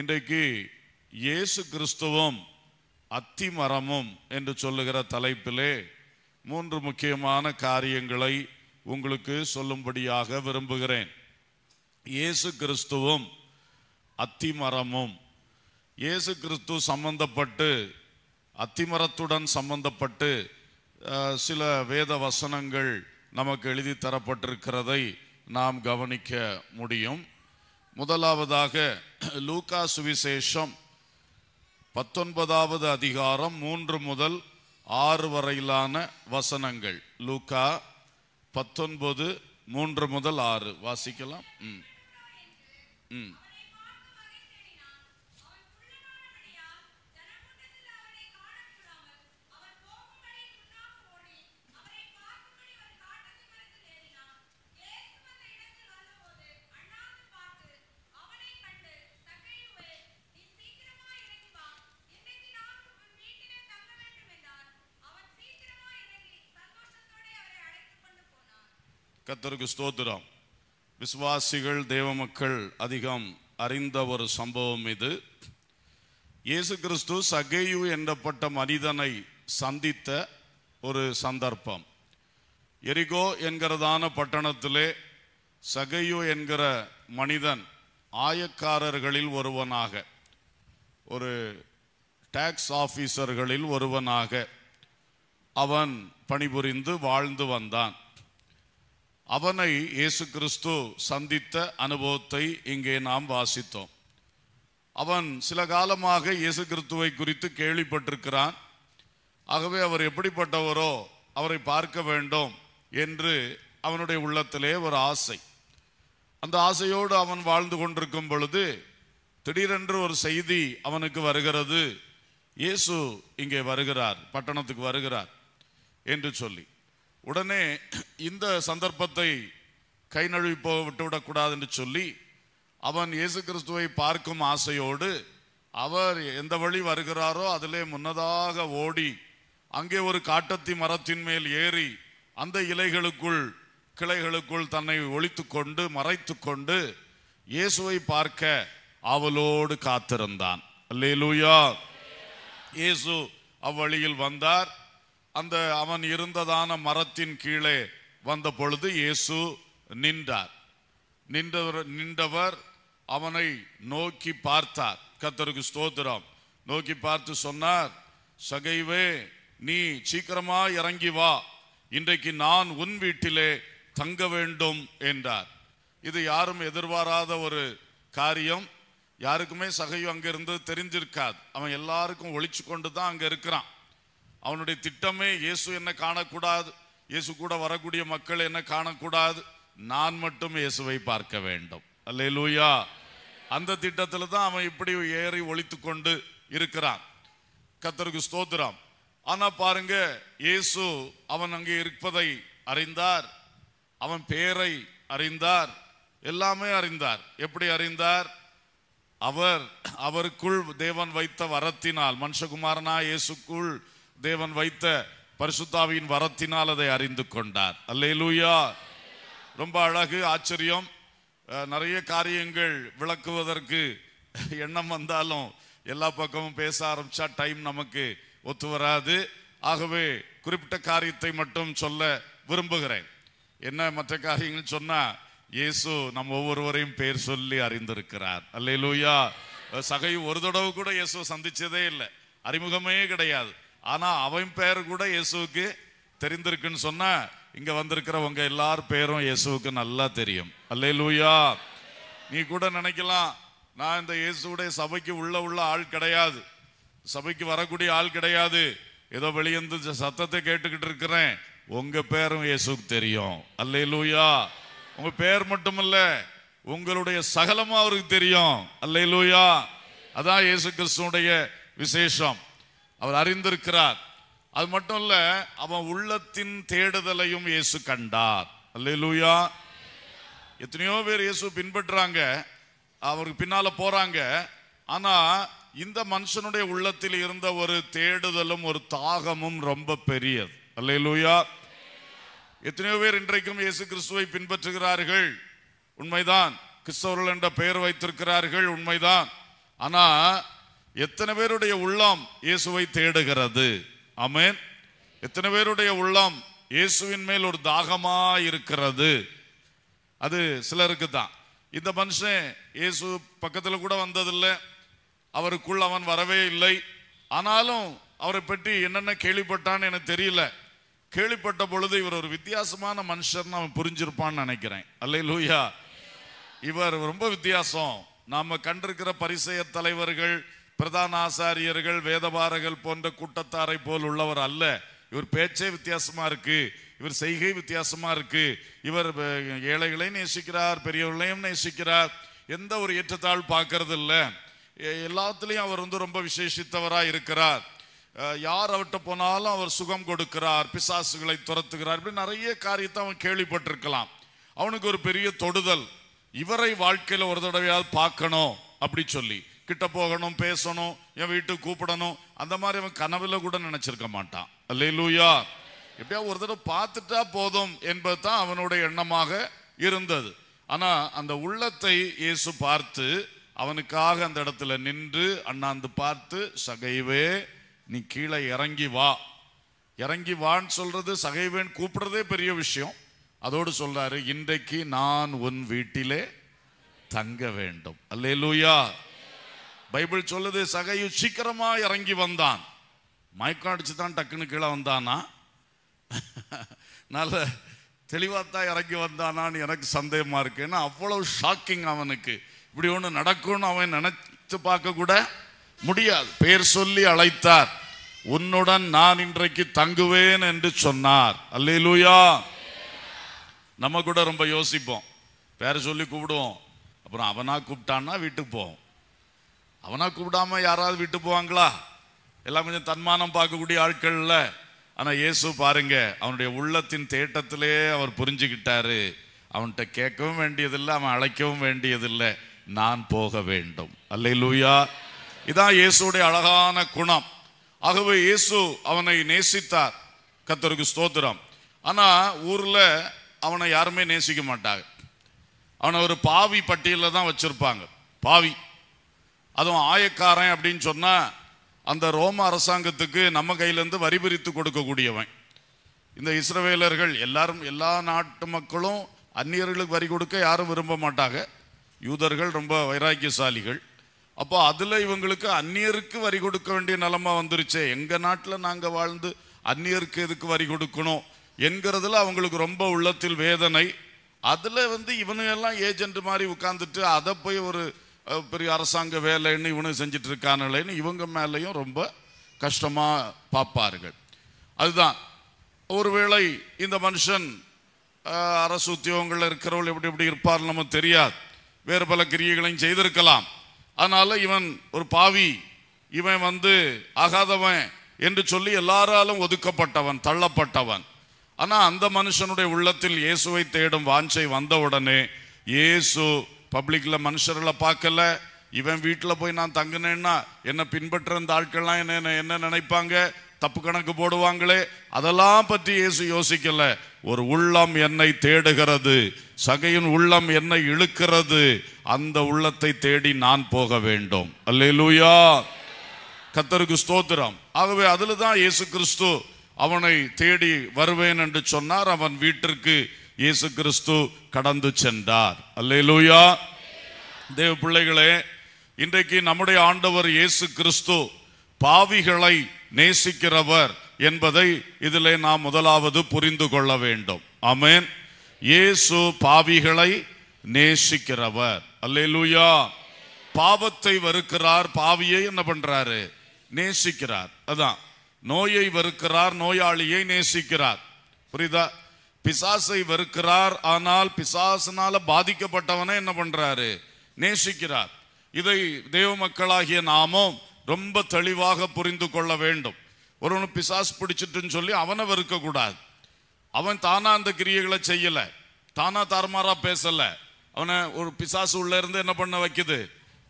இன்றைக்கு இயேசு கிறிஸ்துவும் அத்திமரமும் என்று சொல்லுகிற தலைப்பிலே மூன்று முக்கியமான காரியங்களை உங்களுக்கு சொல்லும்படியாக விரும்புகிறேன் இயேசு கிறிஸ்துவும் அத்திமரமும் இயேசு கிறிஸ்து சம்பந்தப்பட்டு அத்திமரத்துடன் சம்பந்தப்பட்டு சில வேத வசனங்கள் நமக்கு எழுதி தரப்பட்டிருக்கிறதை நாம் கவனிக்க முடியும் முதலாவதாக லூகா சுவிசேஷம் பத்தொன்பதாவது அதிகாரம் மூன்று முதல் ஆறு வரையிலான வசனங்கள் லூகா பத்தொன்பது மூன்று முதல் ஆறு வாசிக்கலாம் ம் ம் கத்தருக்கு ஸ்தோத்திரம் விசுவாசிகள் தேவ மக்கள் அதிகம் அறிந்த ஒரு சம்பவம் இது இயேசு கிறிஸ்து சகேயு என்றப்பட்ட மனிதனை சந்தித்த ஒரு சந்தர்ப்பம் எரிகோ என்கிறதான பட்டணத்திலே சகையு என்கிற மனிதன் ஆயக்காரர்களில் ஒருவனாக ஒரு டாக்ஸ் ஆஃபீஸர்களில் ஒருவனாக அவன் பணிபுரிந்து வாழ்ந்து வந்தான் அவனை இயேசு கிறிஸ்து சந்தித்த அனுபவத்தை இங்கே நாம் வாசித்தோம் அவன் சில காலமாக இயேசு கிறிஸ்துவை குறித்து கேள்விப்பட்டிருக்கிறான் ஆகவே அவர் எப்படிப்பட்டவரோ அவரை பார்க்க வேண்டும் என்று அவனுடைய உள்ளத்திலே ஒரு ஆசை அந்த ஆசையோடு அவன் வாழ்ந்து கொண்டிருக்கும் பொழுது திடீரென்று ஒரு செய்தி அவனுக்கு வருகிறது இயேசு இங்கே வருகிறார் பட்டணத்துக்கு வருகிறார் என்று சொல்லி உடனே இந்த சந்தர்ப்பத்தை கை நழுவி போக விட்டுவிடக்கூடாது என்று சொல்லி அவன் இயேசு கிறிஸ்துவை பார்க்கும் ஆசையோடு அவர் எந்த வழி வருகிறாரோ அதிலே முன்னதாக ஓடி அங்கே ஒரு காட்டத்தி மரத்தின் மேல் ஏறி அந்த இலைகளுக்குள் கிளைகளுக்குள் தன்னை ஒழித்து கொண்டு மறைத்து கொண்டு இயேசுவை பார்க்க அவளோடு காத்திருந்தான் அல்லேலூயா இயேசு அவ்வழியில் வந்தார் அந்த அவன் இருந்ததான மரத்தின் கீழே வந்த பொழுது இயேசு நின்றார் நின்றவர் நின்றவர் அவனை நோக்கி பார்த்தார் கத்தருக்கு ஸ்தோத்திரம் நோக்கி பார்த்து சொன்னார் சகைவே நீ சீக்கிரமா இறங்கி வா இன்றைக்கு நான் உன் வீட்டிலே தங்க வேண்டும் என்றார் இது யாரும் எதிர்பாராத ஒரு காரியம் யாருக்குமே சகையும் அங்கிருந்து தெரிஞ்சிருக்காது அவன் எல்லாருக்கும் ஒழிச்சு கொண்டு தான் அங்கே இருக்கிறான் அவனுடைய திட்டமே இயேசு என்ன காணக்கூடாது இயேசு கூட வரக்கூடிய மக்கள் என்ன காணக்கூடாது நான் மட்டும் இயேசுவை பார்க்க வேண்டும் அல்லே லூயா அந்த திட்டத்தில் தான் அவன் இப்படி ஏறி ஒழித்து கொண்டு இருக்கிறான் கத்தருக்கு ஸ்தோத்திரம் ஆனால் பாருங்க இயேசு அவன் அங்கே இருப்பதை அறிந்தார் அவன் பேரை அறிந்தார் எல்லாமே அறிந்தார் எப்படி அறிந்தார் அவர் அவருக்குள் தேவன் வைத்த வரத்தினால் மனுஷகுமாரனா இயேசுக்குள் தேவன் வைத்த பரிசுத்தாவியின் வரத்தினால் அதை அறிந்து கொண்டார் லூயா ரொம்ப அழகு ஆச்சரியம் நிறைய காரியங்கள் விளக்குவதற்கு எண்ணம் வந்தாலும் எல்லா பக்கமும் பேச ஆரம்பிச்சா டைம் நமக்கு ஒத்து வராது ஆகவே குறிப்பிட்ட காரியத்தை மட்டும் சொல்ல விரும்புகிறேன் என்ன மற்ற காரியங்கள் சொன்னா இயேசு நம்ம ஒவ்வொருவரையும் பேர் சொல்லி அறிந்திருக்கிறார் லூயா சகை ஒரு தடவை கூட இயேசு சந்திச்சதே இல்லை அறிமுகமே கிடையாது ஆனா அவன் பெயர் கூட இயேசுக்கு தெரிந்திருக்குன்னு சொன்ன இங்க வந்திருக்கிறவங்க எல்லார் பேரும் இயேசுக்கு நல்லா தெரியும் அல்லே லூயா நீ கூட நினைக்கலாம் நான் இந்த இயேசுடைய சபைக்கு உள்ள உள்ள ஆள் கிடையாது சபைக்கு வரக்கூடிய ஆள் கிடையாது ஏதோ வெளியேந்து சத்தத்தை கேட்டுக்கிட்டு இருக்கிறேன் உங்க பேரும் இயேசுக்கு தெரியும் அல்லே லூயா உங்க பேர் மட்டுமல்ல உங்களுடைய சகலமும் அவருக்கு தெரியும் அல்லே லூயா அதான் இயேசு கிறிஸ்துடைய விசேஷம் அவர் அறிந்திருக்கிறார் அது மட்டும் இல்ல அவன் உள்ளத்தின் தேடுதலையும் இயேசு கண்டார் அல்லா எத்தனையோ பேர் இயேசு பின்பற்றுறாங்க அவருக்கு பின்னால போறாங்க ஆனா இந்த மனுஷனுடைய உள்ளத்தில் இருந்த ஒரு தேடுதலும் ஒரு தாகமும் ரொம்ப பெரியது அல்லூயா எத்தனையோ பேர் இன்றைக்கும் இயேசு கிறிஸ்துவை பின்பற்றுகிறார்கள் உண்மைதான் கிறிஸ்தவர்கள் என்ற பெயர் வைத்திருக்கிறார்கள் உண்மைதான் ஆனா எத்தனை பேருடைய உள்ளம் இயேசுவை தேடுகிறது அமேன் எத்தனை பேருடைய உள்ளம் இயேசுவின் மேல் ஒரு தாகமா இருக்கிறது அது சிலருக்கு தான் இந்த மனுஷன் இயேசு பக்கத்தில் கூட வந்ததில்லை அவருக்குள் அவன் வரவே இல்லை ஆனாலும் அவரை பற்றி என்னென்ன கேள்விப்பட்டான்னு எனக்கு தெரியல கேள்விப்பட்ட பொழுது இவர் ஒரு வித்தியாசமான மனுஷர்னு அவன் புரிஞ்சிருப்பான்னு நினைக்கிறேன் அல்ல லூயா இவர் ரொம்ப வித்தியாசம் நாம் கண்டிருக்கிற பரிசய தலைவர்கள் பிரதான ஆசாரியர்கள் வேதபாரர்கள் போன்ற கூட்டத்தாரை போல் உள்ளவர் அல்ல இவர் பேச்சே வித்தியாசமா இருக்கு இவர் செய்கை வித்தியாசமா இருக்கு இவர் ஏழைகளையும் நேசிக்கிறார் பெரியவர்களையும் நேசிக்கிறார் எந்த ஒரு ஏற்றத்தாள் பார்க்கறது இல்லை எல்லாத்துலேயும் அவர் வந்து ரொம்ப விசேஷித்தவராக இருக்கிறார் யார் அவர்கிட்ட போனாலும் அவர் சுகம் கொடுக்கிறார் பிசாசுகளை துரத்துகிறார் இப்படி நிறைய காரியத்தை அவன் கேள்விப்பட்டிருக்கலாம் அவனுக்கு ஒரு பெரிய தொடுதல் இவரை வாழ்க்கையில் ஒரு தடவையாவது பார்க்கணும் அப்படி சொல்லி கிட்ட போகணும் பேசணும் என் வீட்டுக்கு கூப்பிடணும் அந்த மாதிரி அவன் கனவுல கூட நினைச்சிருக்க மாட்டான் அல்லே லூயா எப்படியா ஒரு தடவை பார்த்துட்டா போதும் என்பது தான் அவனுடைய எண்ணமாக இருந்தது ஆனா அந்த உள்ளத்தை இயேசு பார்த்து அவனுக்காக அந்த இடத்துல நின்று அண்ணாந்து பார்த்து சகைவே நீ கீழே இறங்கி வா இறங்கி வான்னு சொல்றது சகைவேன் கூப்பிடுறதே பெரிய விஷயம் அதோடு சொல்றாரு இன்றைக்கு நான் உன் வீட்டிலே தங்க வேண்டும் அல்லே லூயா பைபிள் சொல்லுது சகையு சீக்கிரமா இறங்கி வந்தான் மயக்கம் அடிச்சு தான் டக்குன்னு கீழே வந்தானா நல்ல தெளிவாத்தான் இறங்கி வந்தானான்னு எனக்கு சந்தேகமாக இருக்கு ஏன்னா அவ்வளவு ஷாக்கிங் அவனுக்கு இப்படி ஒன்று நடக்கும்னு அவன் நினைத்து பார்க்க கூட முடியாது பேர் சொல்லி அழைத்தார் உன்னுடன் நான் இன்றைக்கு தங்குவேன் என்று சொன்னார் அல்லேலூயா நம்ம கூட ரொம்ப யோசிப்போம் பேரை சொல்லி கூப்பிடுவோம் அப்புறம் அவனா கூப்பிட்டான்னா வீட்டுக்கு போவோம் அவனா கூப்பிடாம யாராவது விட்டு போவாங்களா எல்லாம் கொஞ்சம் தன்மானம் பார்க்கக்கூடிய ஆட்கள்ல ஆனா இயேசு பாருங்க அவனுடைய உள்ளத்தின் தேட்டத்திலே அவர் புரிஞ்சுக்கிட்டாரு அவன்கிட்ட கேட்கவும் வேண்டியதில்லை அவன் அழைக்கவும் வேண்டியதில்லை நான் போக வேண்டும் அல்ல லூயா இதான் இயேசுடைய அழகான குணம் ஆகவே இயேசு அவனை நேசித்தார் கத்தருக்கு ஸ்தோத்திரம் ஆனால் ஊரில் அவனை யாருமே நேசிக்க மாட்டாங்க அவனை ஒரு பாவி பட்டியலில் தான் வச்சுருப்பாங்க பாவி அதுவும் ஆயக்காரன் அப்படின்னு சொன்னால் அந்த ரோம அரசாங்கத்துக்கு நம்ம கையிலேருந்து வரி பிரித்து கொடுக்கக்கூடியவன் இந்த இஸ்ரவேலர்கள் எல்லாரும் எல்லா நாட்டு மக்களும் அந்நியர்களுக்கு வரி கொடுக்க யாரும் விரும்ப மாட்டாங்க யூதர்கள் ரொம்ப வைராக்கியசாலிகள் அப்போ அதில் இவங்களுக்கு அந்நியருக்கு வரி கொடுக்க வேண்டிய நிலமா வந்துருச்சே எங்கள் நாட்டில் நாங்கள் வாழ்ந்து அந்நியருக்கு எதுக்கு வரி கொடுக்கணும் என்கிறதுல அவங்களுக்கு ரொம்ப உள்ளத்தில் வேதனை அதில் வந்து இவனு எல்லாம் ஏஜென்ட் மாதிரி உட்காந்துட்டு அதை போய் ஒரு பெரிய அரசாங்க வேலைன்னு இவனும் செஞ்சிட்டு இருக்கானுங்களேன்னு இவங்க மேலேயும் ரொம்ப கஷ்டமாக பார்ப்பார்கள் அதுதான் ஒருவேளை இந்த மனுஷன் அரசு உத்தியோகங்களில் இருக்கிறவள் எப்படி எப்படி இருப்பார் நமக்கு தெரியாது வேறு பல கிரியைகளையும் செய்திருக்கலாம் அதனால் இவன் ஒரு பாவி இவன் வந்து ஆகாதவன் என்று சொல்லி எல்லாராலும் ஒதுக்கப்பட்டவன் தள்ளப்பட்டவன் ஆனால் அந்த மனுஷனுடைய உள்ளத்தில் இயேசுவை தேடும் வாஞ்சை வந்தவுடனே இயேசு பப்ளிக்கில் மனுஷர்களை பார்க்கல இவன் வீட்டில் போய் நான் தங்கினேன்னா என்னை பின்பற்ற இந்த ஆட்கள்லாம் என்ன என்ன நினைப்பாங்க தப்பு கணக்கு போடுவாங்களே அதெல்லாம் பற்றி இயேசு யோசிக்கல ஒரு உள்ளம் என்னை தேடுகிறது சகையின் உள்ளம் என்னை இழுக்கிறது அந்த உள்ளத்தை தேடி நான் போக வேண்டும் அல்லேலூயா கத்தருக்கு ஸ்தோத்திரம் ஆகவே அதில் தான் இயேசு கிறிஸ்து அவனை தேடி வருவேன் என்று சொன்னார் அவன் வீட்டிற்கு இயேசு கிறிஸ்து கடந்து சென்றார் அல்லேலூயா தேவ பிள்ளைகளே இன்றைக்கு நம்முடைய ஆண்டவர் இயேசு கிறிஸ்து பாவிகளை நேசிக்கிறவர் என்பதை இதில் நாம் முதலாவது புரிந்து கொள்ள வேண்டும் ஆமேன் இயேசு பாவிகளை நேசிக்கிறவர் அல்லேலூயா பாவத்தை வருக்கிறார் பாவியை என்ன பண்றாரு நேசிக்கிறார் அதான் நோயை வெறுக்கிறார் நோயாளியை நேசிக்கிறார் புரியுதா பிசாசை வெறுக்கிறார் ஆனால் பிசாசனால பாதிக்கப்பட்டவனை என்ன பண்றாரு நேசிக்கிறார் இதை தெய்வ மக்களாகிய நாமும் ரொம்ப தெளிவாக புரிந்து கொள்ள வேண்டும் ஒருவனு பிசாஸ் பிடிச்சிட்டுன்னு சொல்லி அவனை வெறுக்கக்கூடாது அவன் தானா அந்த கிரியைகளை செய்யலை தானா தாறுமாறா பேசலை அவனை ஒரு பிசாசு உள்ள இருந்து என்ன பண்ண வைக்குது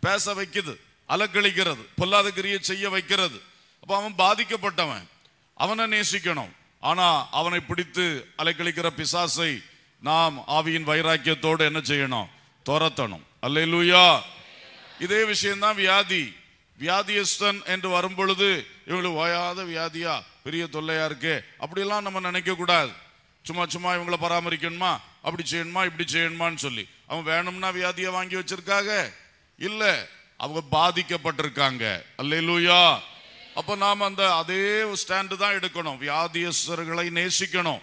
பேச வைக்குது அலக்கழிக்கிறது பொல்லாத கிரியை செய்ய வைக்கிறது அப்போ அவன் பாதிக்கப்பட்டவன் அவனை நேசிக்கணும் ஆனா அவனை பிடித்து அலைக்கழிக்கிற பிசாசை நாம் ஆவியின் வைராக்கியத்தோடு என்ன செய்யணும் துரத்தணும் அல்லா இதே விஷயம்தான் வியாதி வியாதியஸ்தன் என்று வரும்பொழுது இவங்களுக்கு ஓயாத வியாதியா பெரிய தொல்லையா இருக்கு அப்படிலாம் நம்ம நினைக்க கூடாது சும்மா சும்மா இவங்களை பராமரிக்கணுமா அப்படி செய்யணுமா இப்படி செய்யணுமான்னு சொல்லி அவன் வேணும்னா வியாதியை வாங்கி வச்சிருக்காங்க இல்லை அவங்க பாதிக்கப்பட்டிருக்காங்க அல்ல லூயா அப்போ நாம் அந்த அதே ஸ்டாண்டு தான் எடுக்கணும் வியாதியஸ்தர்களை நேசிக்கணும்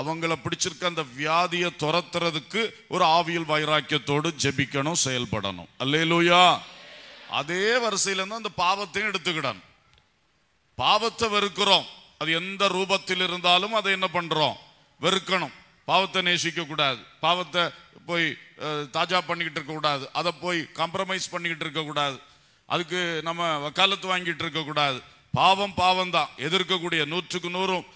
அவங்கள பிடிச்சிருக்க அந்த வியாதியை துரத்துறதுக்கு ஒரு ஆவியல் வைராக்கியத்தோடு ஜெபிக்கணும் செயல்படணும் லூயா அதே வரிசையிலேருந்து அந்த பாவத்தையும் எடுத்துக்கிடணும் பாவத்தை வெறுக்கிறோம் அது எந்த ரூபத்தில் இருந்தாலும் அதை என்ன பண்ணுறோம் வெறுக்கணும் பாவத்தை நேசிக்க கூடாது பாவத்தை போய் தாஜா பண்ணிக்கிட்டு இருக்கக்கூடாது அதை போய் காம்ப்ரமைஸ் பண்ணிக்கிட்டு இருக்கக்கூடாது அதுக்கு நம்ம வக்காலத்து வாங்கிட்டு இருக்கக்கூடாது பாவம் பாவம் தான் எதிர்க்கக்கூடிய நூற்றுக்கு நூறும்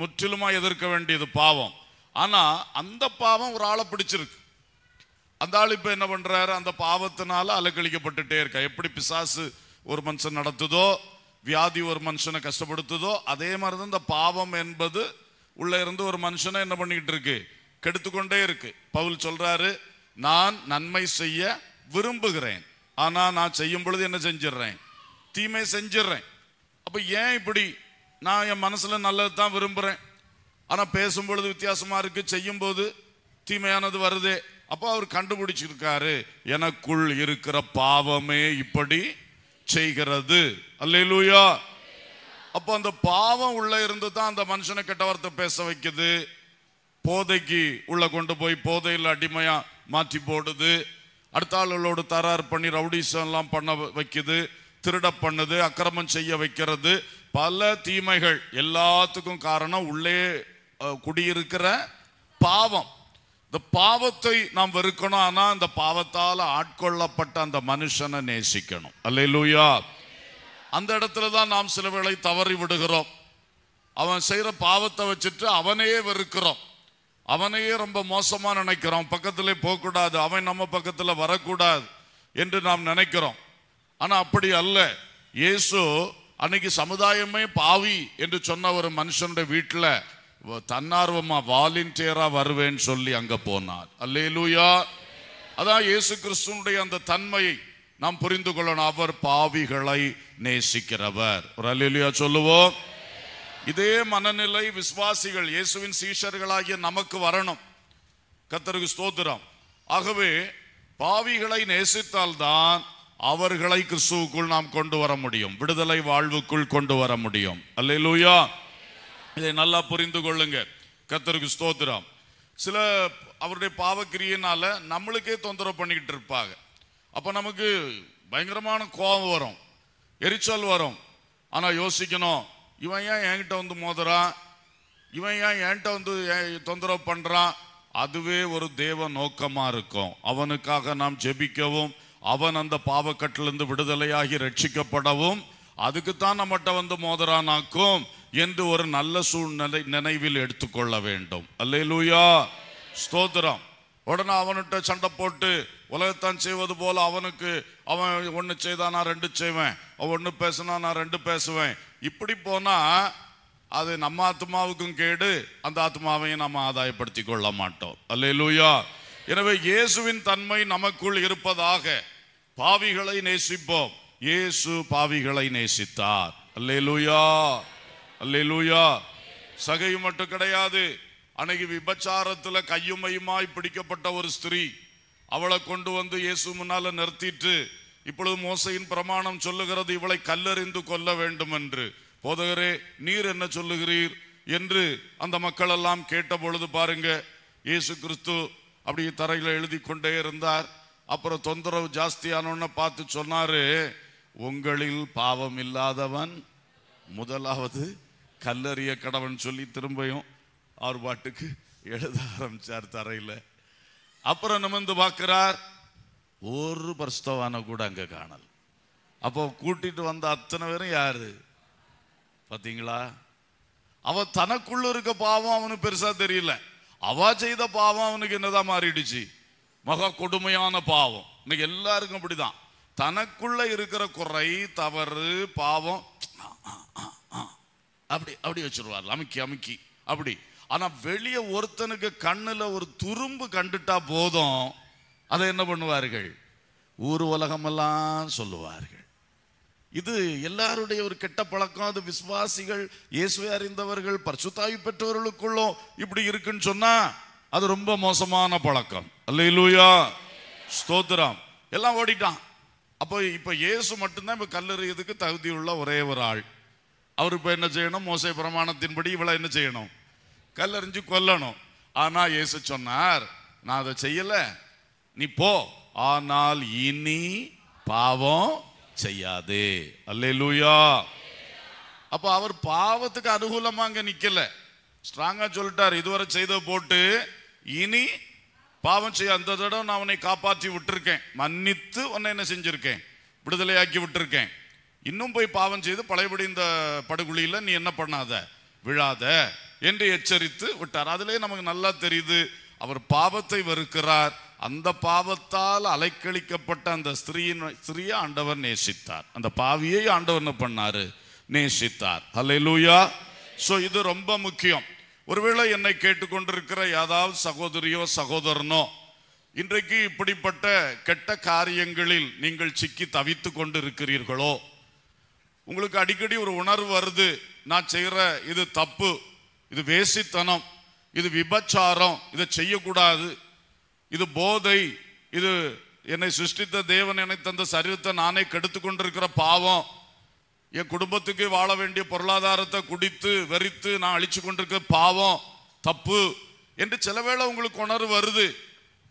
முற்றிலுமா எதிர்க்க வேண்டியது பாவம் ஆனால் அந்த பாவம் ஒரு ஆளை பிடிச்சிருக்கு அந்த ஆள் இப்போ என்ன பண்ணுறாரு அந்த பாவத்தினால அலக்கழிக்கப்பட்டுட்டே இருக்கா எப்படி பிசாசு ஒரு மனுஷன் நடத்துதோ வியாதி ஒரு மனுஷனை கஷ்டப்படுத்துதோ அதே மாதிரி தான் இந்த பாவம் என்பது உள்ளே இருந்து ஒரு மனுஷனை என்ன பண்ணிக்கிட்டு இருக்கு கெடுத்துக்கொண்டே இருக்கு பவுல் சொல்கிறாரு நான் நன்மை செய்ய விரும்புகிறேன் ஆனால் நான் செய்யும் பொழுது என்ன செஞ்சிடுறேன் தீமை செஞ்சிடுறேன் அப்போ ஏன் இப்படி நான் என் மனசில் நல்லது தான் விரும்புகிறேன் ஆனால் பேசும் பொழுது வித்தியாசமாக இருக்குது செய்யும்போது தீமையானது வருதே அப்போ அவர் கண்டுபிடிச்சிருக்காரு எனக்குள் இருக்கிற பாவமே இப்படி செய்கிறது அல்லையிலூயா அப்போ அந்த பாவம் உள்ளே இருந்து தான் அந்த மனுஷனை கெட்ட வார்த்தை பேச வைக்குது போதைக்கு உள்ளே கொண்டு போய் போதையில் அடிமையாக மாற்றி போடுது அடுத்த ஆளுகளோடு தரார் பண்ணி ரவுடிசம் எல்லாம் பண்ண வைக்குது திருட பண்ணுது அக்கிரமம் செய்ய வைக்கிறது பல தீமைகள் எல்லாத்துக்கும் காரணம் உள்ளே குடியிருக்கிற பாவம் இந்த பாவத்தை நாம் வெறுக்கணும் ஆனால் அந்த பாவத்தால் ஆட்கொள்ளப்பட்ட அந்த மனுஷனை நேசிக்கணும் அல்லையிலூயா அந்த இடத்துல தான் நாம் சில வேளை தவறி விடுகிறோம் அவன் செய்கிற பாவத்தை வச்சுட்டு அவனையே வெறுக்கிறோம் அவனையே ரொம்ப மோசமாக நினைக்கிறோம் பக்கத்திலே போகக்கூடாது அவன் நம்ம பக்கத்தில் வரக்கூடாது என்று நாம் நினைக்கிறோம் ஆனால் அப்படி அல்ல இயேசு அன்னைக்கு சமுதாயமே பாவி என்று சொன்ன ஒரு மனுஷனுடைய வீட்டில் தன்னார்வமாக வாலண்டியராக வருவேன்னு சொல்லி அங்கே போனார் அல்லேலூயா அதான் இயேசு கிறிஸ்துனுடைய அந்த தன்மையை நாம் புரிந்து கொள்ளணும் அவர் பாவிகளை நேசிக்கிறவர் ஒரு அல்லேலூயா சொல்லுவோம் இதே மனநிலை விசுவாசிகள் இயேசுவின் சீஷர்களாகிய நமக்கு வரணும் கத்தருக்கு ஸ்தோத்திரம் ஆகவே பாவிகளை நேசித்தால்தான் அவர்களை கிறிஸ்துவுக்குள் நாம் கொண்டு வர முடியும் விடுதலை வாழ்வுக்குள் கொண்டு வர முடியும் அல்லையிலூயா இதை நல்லா புரிந்து கொள்ளுங்க கத்தருக்கு ஸ்தோத்திரம் சில அவருடைய பாவக்கிரியனால நம்மளுக்கே தொந்தரவு பண்ணிக்கிட்டு இருப்பாங்க அப்போ நமக்கு பயங்கரமான கோபம் வரும் எரிச்சல் வரும் ஆனால் யோசிக்கணும் இவன் ஏன் என்கிட்ட வந்து மோதுறான் இவன் ஏன் என்கிட்ட வந்து தொந்தரவு பண்ணுறான் அதுவே ஒரு தேவ நோக்கமாக இருக்கும் அவனுக்காக நாம் ஜெபிக்கவும் அவன் அந்த பாவக்கட்டிலிருந்து விடுதலையாகி ரட்சிக்கப்படவும் அதுக்குத்தான் நம்மகிட்ட வந்து மோதுறானாக்கும் என்று ஒரு நல்ல சூழ்நிலை நினைவில் எடுத்துக்கொள்ள வேண்டும் அல்லே லூயா ஸ்தோத்திரம் உடனே அவன்கிட்ட சண்டை போட்டு உலகத்தான் செய்வது போல அவனுக்கு அவன் ஒன்று செய்தான் நான் ரெண்டு செய்வேன் அவன் ஒன்று பேசினா நான் ரெண்டு பேசுவேன் இப்படி போனால் அது நம்ம ஆத்மாவுக்கும் கேடு அந்த ஆத்மாவையும் நம்ம ஆதாயப்படுத்தி கொள்ள மாட்டோம் அல்ல லூயா எனவே இயேசுவின் தன்மை நமக்குள் இருப்பதாக பாவிகளை நேசிப்போம் இயேசு பாவிகளை நேசித்தார் அல்லே லூயா அல்லே லூயா சகையும் மட்டும் கிடையாது அன்னைக்கு விபச்சாரத்தில் கையுமையுமாய் பிடிக்கப்பட்ட ஒரு ஸ்திரீ அவளை கொண்டு வந்து இயேசு முன்னால நிறுத்திட்டு இப்பொழுது மோசையின் பிரமாணம் சொல்லுகிறது இவளை கல்லறிந்து கொல்ல வேண்டும் என்று போதகரே நீர் என்ன சொல்லுகிறீர் என்று அந்த மக்கள் எல்லாம் கேட்ட பொழுது பாருங்க இயேசு கிறிஸ்து அப்படி தரையில் எழுதி கொண்டே இருந்தார் அப்புறம் தொந்தரவு ஜாஸ்தியானோன்னு பார்த்து சொன்னாரு உங்களில் பாவம் இல்லாதவன் முதலாவது கல்லறிய கடவன் சொல்லி திரும்பியும் அவர் பாட்டுக்கு எழுத ஆரம்பிச்சார் தரையில் அப்புறம் நிமிந்து பார்க்குறார் ஒரு பிரஸ்தவான கூட அங்கே காணல் அப்போ கூட்டிட்டு வந்த அத்தனை பேரும் யாரு பார்த்தீங்களா அவ தனக்குள்ள இருக்க பாவம் அவனுக்கு பெருசா தெரியல அவ செய்த பாவம் அவனுக்கு என்னதான் மாறிடுச்சு மக கொடுமையான பாவம் இன்னைக்கு எல்லாருக்கும் அப்படிதான் தனக்குள்ள இருக்கிற குறை தவறு பாவம் அப்படி அப்படி வச்சிருவார் அமுக்கி அமுக்கி அப்படி ஆனால் வெளியே ஒருத்தனுக்கு கண்ணில் ஒரு துரும்பு கண்டுட்டா போதும் அதை என்ன பண்ணுவார்கள் ஊர் உலகமெல்லாம் சொல்லுவார்கள் இது எல்லாருடைய ஒரு கெட்ட பழக்கம் அது விசுவாசிகள் இயேசுவை அறிந்தவர்கள் பரிசுத்தாய் பெற்றவர்களுக்குள்ளும் இப்படி இருக்குன்னு சொன்னா அது ரொம்ப மோசமான பழக்கம் அல்ல இல்லையா ஸ்தோத்திரம் எல்லாம் ஓடிட்டான் அப்போ இப்போ இயேசு மட்டும்தான் இப்போ கல்லறியதுக்கு தகுதியுள்ள ஒரே ஒரு ஆள் அவர் இப்போ என்ன செய்யணும் மோசை பிரமாணத்தின்படி இவளை என்ன செய்யணும் கல்லறிஞ்சு கொல்லணும் ஆனா இயேசு சொன்னார் நான் அதை செய்யல நீ போ ஆனால் இனி பாவம் செய்யாது அல்ல லூயா அப்போ அவர் பாவத்துக்கு அனுகூலமா அங்க நிக்கல ஸ்ட்ராங்கா சொல்லிட்டார் இதுவரை செய்த போட்டு இனி பாவம் செய்ய அந்த தடவை நான் உன்னை காப்பாற்றி விட்டுருக்கேன் மன்னித்து உன்னை என்ன செஞ்சிருக்கேன் விடுதலையாக்கி விட்டுருக்கேன் இன்னும் போய் பாவம் செய்து பழையபடி இந்த படுகொலியில் நீ என்ன பண்ணாத விழாத என்று எச்சரித்து விட்டார் அதிலே நமக்கு நல்லா தெரியுது அவர் பாவத்தை வெறுக்கிறார் அந்த பாவத்தால் அலைக்கழிக்கப்பட்ட அந்த ஸ்திரீயின் ஸ்திரீயை ஆண்டவர் நேசித்தார் அந்த பாவியை ஆண்டவர் என்ன பண்ணாரு நேசித்தார் ஹலே லூயா ஸோ இது ரொம்ப முக்கியம் ஒருவேளை என்னை கேட்டுக்கொண்டிருக்கிற ஏதாவது சகோதரியோ சகோதரனோ இன்றைக்கு இப்படிப்பட்ட கெட்ட காரியங்களில் நீங்கள் சிக்கி தவித்து கொண்டு இருக்கிறீர்களோ உங்களுக்கு அடிக்கடி ஒரு உணர்வு வருது நான் செய்கிற இது தப்பு இது வேசித்தனம் இது விபச்சாரம் இதை செய்யக்கூடாது இது போதை இது என்னை சிருஷ்டித்த தேவன் என்னை தந்த சரீரத்தை நானே கெடுத்து கொண்டிருக்கிற பாவம் என் குடும்பத்துக்கு வாழ வேண்டிய பொருளாதாரத்தை குடித்து வெறித்து நான் அழிச்சு கொண்டிருக்கிற பாவம் தப்பு என்று சில வேளை உங்களுக்கு உணர்வு வருது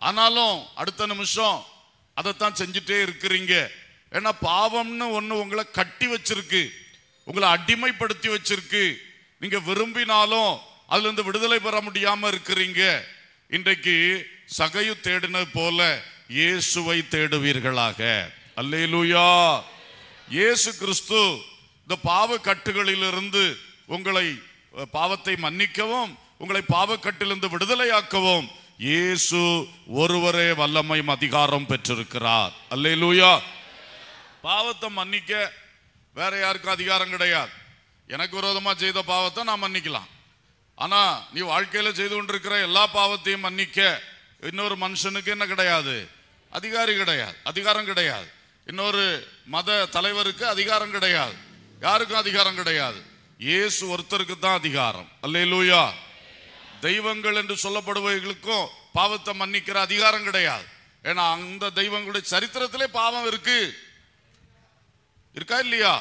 ஆனாலும் அடுத்த நிமிஷம் அதைத்தான் செஞ்சுட்டே இருக்கிறீங்க ஏன்னா பாவம்னு ஒன்று உங்களை கட்டி வச்சிருக்கு உங்களை அடிமைப்படுத்தி வச்சிருக்கு நீங்க விரும்பினாலும் அதுல இருந்து விடுதலை பெற முடியாம இருக்கிறீங்க இன்றைக்கு சகையு தேடினது போல இயேசுவை தேடுவீர்களாக அல்லேலூயா இயேசு கிறிஸ்து இந்த பாவ கட்டுகளிலிருந்து உங்களை பாவத்தை மன்னிக்கவும் உங்களை பாவக்கட்டிலிருந்து விடுதலையாக்கவும் இயேசு ஒருவரே வல்லமையும் அதிகாரம் பெற்றிருக்கிறார் அல்லேலூயா பாவத்தை மன்னிக்க வேற யாருக்கும் அதிகாரம் கிடையாது எனக்கு விரோதமாக செய்த பாவத்தை நான் மன்னிக்கலாம் ஆனால் நீ வாழ்க்கையில் செய்து கொண்டிருக்கிற எல்லா பாவத்தையும் மன்னிக்க இன்னொரு மனுஷனுக்கு என்ன கிடையாது அதிகாரி கிடையாது அதிகாரம் கிடையாது இன்னொரு மத தலைவருக்கு அதிகாரம் கிடையாது யாருக்கும் அதிகாரம் கிடையாது இயேசு ஒருத்தருக்கு தான் அதிகாரம் அல்லையிலூயா தெய்வங்கள் என்று சொல்லப்படுபவர்களுக்கும் பாவத்தை மன்னிக்கிற அதிகாரம் கிடையாது ஏன்னா அந்த தெய்வங்களுடைய சரித்திரத்திலே பாவம் இருக்கு இருக்கா இல்லையா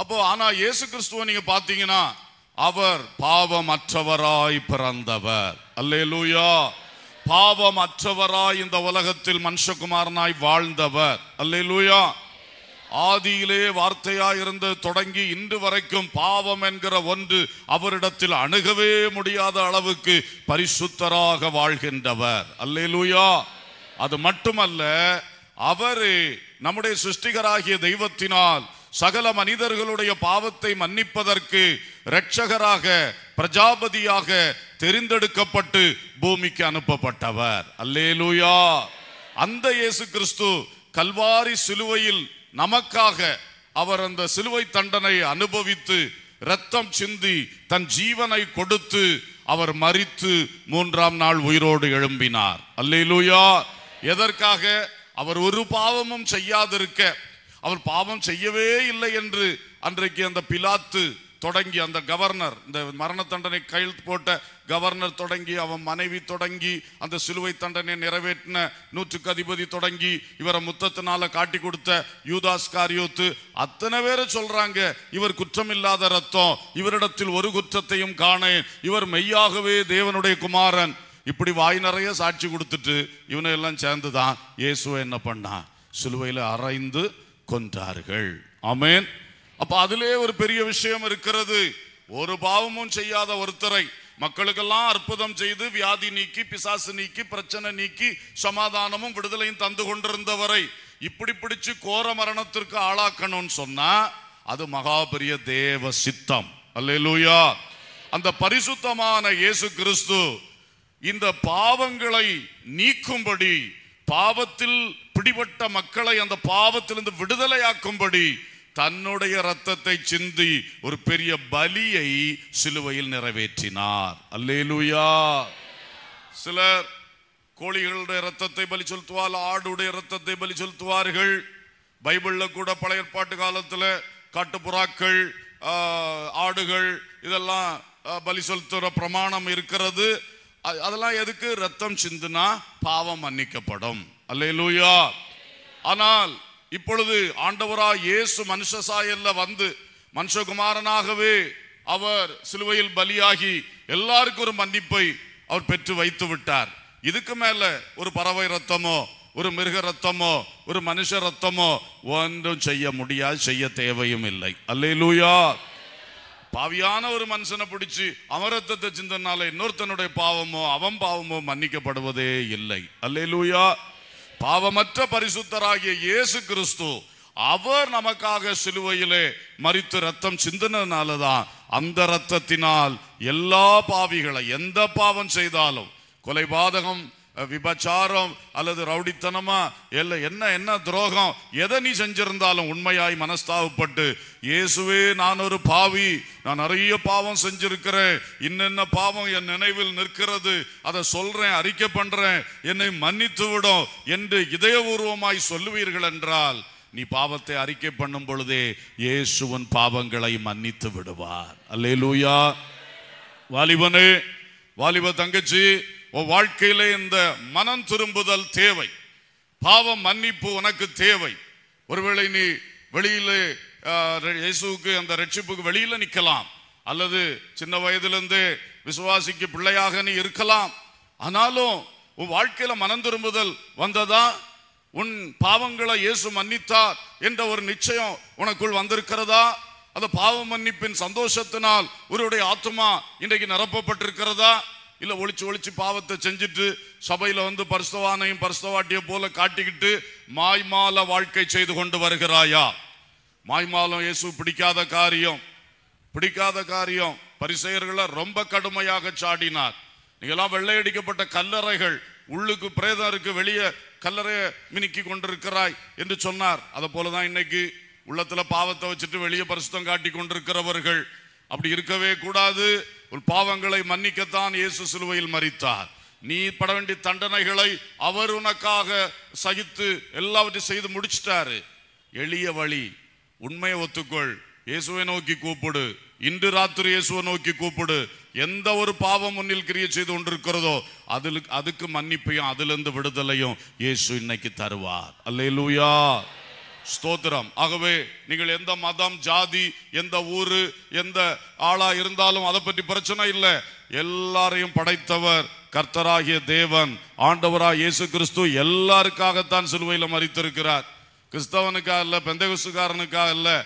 அப்போ ஆனா இயேசு கிறிஸ்துவ நீங்க பாத்தீங்கன்னா அவர் பாவமற்றவராய் பிறந்தவர் அல்லே லூயா பாவமற்றவராய் இந்த உலகத்தில் மனுஷகுமாரனாய் வாழ்ந்தவர் அல்லே லூயா ஆதியிலே வார்த்தையா இருந்து தொடங்கி இன்று வரைக்கும் பாவம் என்கிற ஒன்று அவரிடத்தில் அணுகவே முடியாத அளவுக்கு பரிசுத்தராக வாழ்கின்றவர் அல்லே லூயா அது மட்டுமல்ல அவரே நம்முடைய சிருஷ்டிகராகிய தெய்வத்தினால் சகல மனிதர்களுடைய பாவத்தை மன்னிப்பதற்கு இரட்சகராக பிரஜாபதியாக தெரிந்தெடுக்கப்பட்டு பூமிக்கு அனுப்பப்பட்டவர் அல்லேலூயா அந்த இயேசு கிறிஸ்து கல்வாரி சிலுவையில் நமக்காக அவர் அந்த சிலுவை தண்டனை அனுபவித்து ரத்தம் சிந்தி தன் ஜீவனை கொடுத்து அவர் மறித்து மூன்றாம் நாள் உயிரோடு எழும்பினார் அல்லேலூயா எதற்காக அவர் ஒரு பாவமும் செய்யாதிருக்க அவர் பாவம் செய்யவே இல்லை என்று அன்றைக்கு அந்த பிலாத்து தொடங்கி அந்த கவர்னர் இந்த மரண தண்டனை கையெழுத்து போட்ட கவர்னர் தொடங்கி அவன் மனைவி தொடங்கி அந்த சிலுவை தண்டனை நிறைவேற்றின நூற்றுக்கு அதிபதி தொடங்கி இவரை முத்தத்தினால காட்டி கொடுத்த யூதாஸ் காரியோத்து அத்தனை பேரை சொல்றாங்க இவர் குற்றமில்லாத ரத்தம் இவரிடத்தில் ஒரு குற்றத்தையும் காணேன் இவர் மெய்யாகவே தேவனுடைய குமாரன் இப்படி வாய் நிறைய சாட்சி கொடுத்துட்டு இவனை எல்லாம் சேர்ந்துதான் இயேசுவை என்ன பண்ணான் சிலுவையில் அரைந்து கொன்றார்கள் ஆமேன் அப்ப அதிலே ஒரு பெரிய விஷயம் இருக்கிறது ஒரு பாவமும் செய்யாத ஒருத்தரை மக்களுக்கெல்லாம் அற்புதம் செய்து வியாதி நீக்கி பிசாசு நீக்கி பிரச்சனை நீக்கி சமாதானமும் விடுதலையும் தந்து கொண்டிருந்தவரை இப்படி பிடிச்சு கோர மரணத்திற்கு ஆளாக்கணும்னு சொன்னா அது மகா பெரிய தேவ சித்தம் அல்லேலூயா அந்த பரிசுத்தமான இயேசு கிறிஸ்து இந்த பாவங்களை நீக்கும்படி பாவத்தில் பிடிபட்ட மக்களை அந்த பாவத்திலிருந்து விடுதலையாக்கும்படி தன்னுடைய ரத்தத்தை சிந்தி ஒரு பெரிய பலியை சிலுவையில் நிறைவேற்றினார் அல்லேலூயா சிலர் கோழிகளுடைய ரத்தத்தை பலி செலுத்துவார் ஆடுடைய ரத்தத்தை பலி செலுத்துவார்கள் பைபிளில் கூட பழைய ஏற்பாட்டு காலத்தில் காட்டுப்புறாக்கள் ஆடுகள் இதெல்லாம் பலி செலுத்துகிற பிரமாணம் இருக்கிறது அதெல்லாம் எதுக்கு ரத்தம் சிந்துனா பாவம் மன்னிக்கப்படும் அல்லையிலூயா ஆனால் இப்பொழுது ஆண்டவரா இயேசு மனுஷசாயல்ல வந்து மனுஷகுமாரனாகவே அவர் சிலுவையில் பலியாகி எல்லாருக்கும் ஒரு மன்னிப்பை அவர் பெற்று வைத்து விட்டார் இதுக்கு மேல ஒரு பறவை ரத்தமோ ஒரு மிருக ரத்தமோ ஒரு மனுஷ ரத்தமோ ஒன்றும் செய்ய முடியாது செய்ய தேவையும் இல்லை அல்லையிலூயா பாவியான ஒரு மனுஷனை பிடிச்சு அமரத்தத்தை சிந்தனால இன்னொருத்தனுடைய பாவமோ அவன் பாவமோ மன்னிக்கப்படுவதே இல்லை அல்லேலூயா பாவமற்ற பரிசுத்தராகிய இயேசு கிறிஸ்து அவர் நமக்காக சிலுவையிலே மறித்து ரத்தம் சிந்தினதுனால தான் அந்த ரத்தத்தினால் எல்லா பாவிகளை எந்த பாவம் செய்தாலும் கொலைபாதகம் விபச்சாரம் அல்லது ரவுடித்தனமா இல்லை என்ன என்ன துரோகம் எதை நீ செஞ்சிருந்தாலும் உண்மையாய் மனஸ்தாவப்பட்டு இயேசுவே நான் ஒரு பாவி நான் நிறைய பாவம் செஞ்சிருக்கிறேன் இன்னென்ன பாவம் என் நினைவில் நிற்கிறது அதை சொல்றேன் அறிக்கை பண்றேன் என்னை மன்னித்து விடும் என்று இதயபூர்வமாய் சொல்லுவீர்கள் என்றால் நீ பாவத்தை அறிக்கை பண்ணும் பொழுதே இயேசுவன் பாவங்களை மன்னித்து விடுவார் அல்லேலூயா வாலிபனு வாலிப தங்கச்சி உன் வாழ்க்கையில இந்த மனம் திரும்புதல் தேவை பாவம் மன்னிப்பு உனக்கு தேவை ஒருவேளை நீ வெளியிலே இயேசுக்கு அந்த ரட்சிப்புக்கு வெளியில நிற்கலாம் அல்லது சின்ன வயதிலிருந்து விசுவாசிக்கு பிள்ளையாக நீ இருக்கலாம் ஆனாலும் உன் வாழ்க்கையில மனம் திரும்புதல் வந்ததா உன் பாவங்களை இயேசு மன்னித்தார் என்ற ஒரு நிச்சயம் உனக்குள் வந்திருக்கிறதா அந்த பாவ மன்னிப்பின் சந்தோஷத்தினால் உருடைய ஆத்மா இன்றைக்கு நிரப்பப்பட்டிருக்கிறதா இல்லை ஒழிச்சு ஒழிச்சு பாவத்தை செஞ்சுட்டு சபையில் வந்து பரிசுவானையும் பரிசுவாட்டியை போல காட்டிக்கிட்டு மாய்மால வாழ்க்கை செய்து கொண்டு வருகிறாயா மாய்மாலம் இயேசு பிடிக்காத காரியம் பிடிக்காத காரியம் பரிசெயர்களை ரொம்ப கடுமையாக சாடினார் நீங்களாம் வெள்ளையடிக்கப்பட்ட கல்லறைகள் உள்ளுக்கு பிரேதருக்கு வெளியே கல்லறையை மினுக்கி கொண்டிருக்கிறாய் என்று சொன்னார் அதை போல தான் இன்னைக்கு உள்ளத்தில் பாவத்தை வச்சுட்டு வெளியே பரிசுத்தம் காட்டி கொண்டிருக்கிறவர்கள் அப்படி இருக்கவே கூடாது உன் பாவங்களை மன்னிக்கத்தான் இயேசு சிலுவையில் மறித்தார் நீ பட வேண்டிய தண்டனைகளை அவர் உனக்காக சகித்து எல்லாவற்றையும் செய்து முடிச்சிட்டாரு எளிய வழி உண்மையை ஒத்துக்கொள் இயேசுவை நோக்கி கூப்பிடு இன்று ராத்திரி இயேசுவை நோக்கி கூப்பிடு எந்த ஒரு பாவம் முன்னில் கிரியை செய்து கொண்டிருக்கிறதோ அதில் அதுக்கு மன்னிப்பையும் அதிலிருந்து விடுதலையும் இயேசு இன்னைக்கு தருவார் அல்லேலூயா ஸ்தோத்திரம் ஆகவே நீங்கள் எந்த மதம் ஜாதி எந்த ஊரு எந்த ஆளா இருந்தாலும் அதை பற்றி பிரச்சனை இல்லை எல்லாரையும் படைத்தவர் கர்த்தராகிய தேவன் ஆண்டவராக இயேசு கிறிஸ்து எல்லாருக்காகத்தான் சிலுவையில் மறித்திருக்கிறார் கிறிஸ்தவனுக்காக இல்லை பெந்தகுசுக்காரனுக்காக இல்லை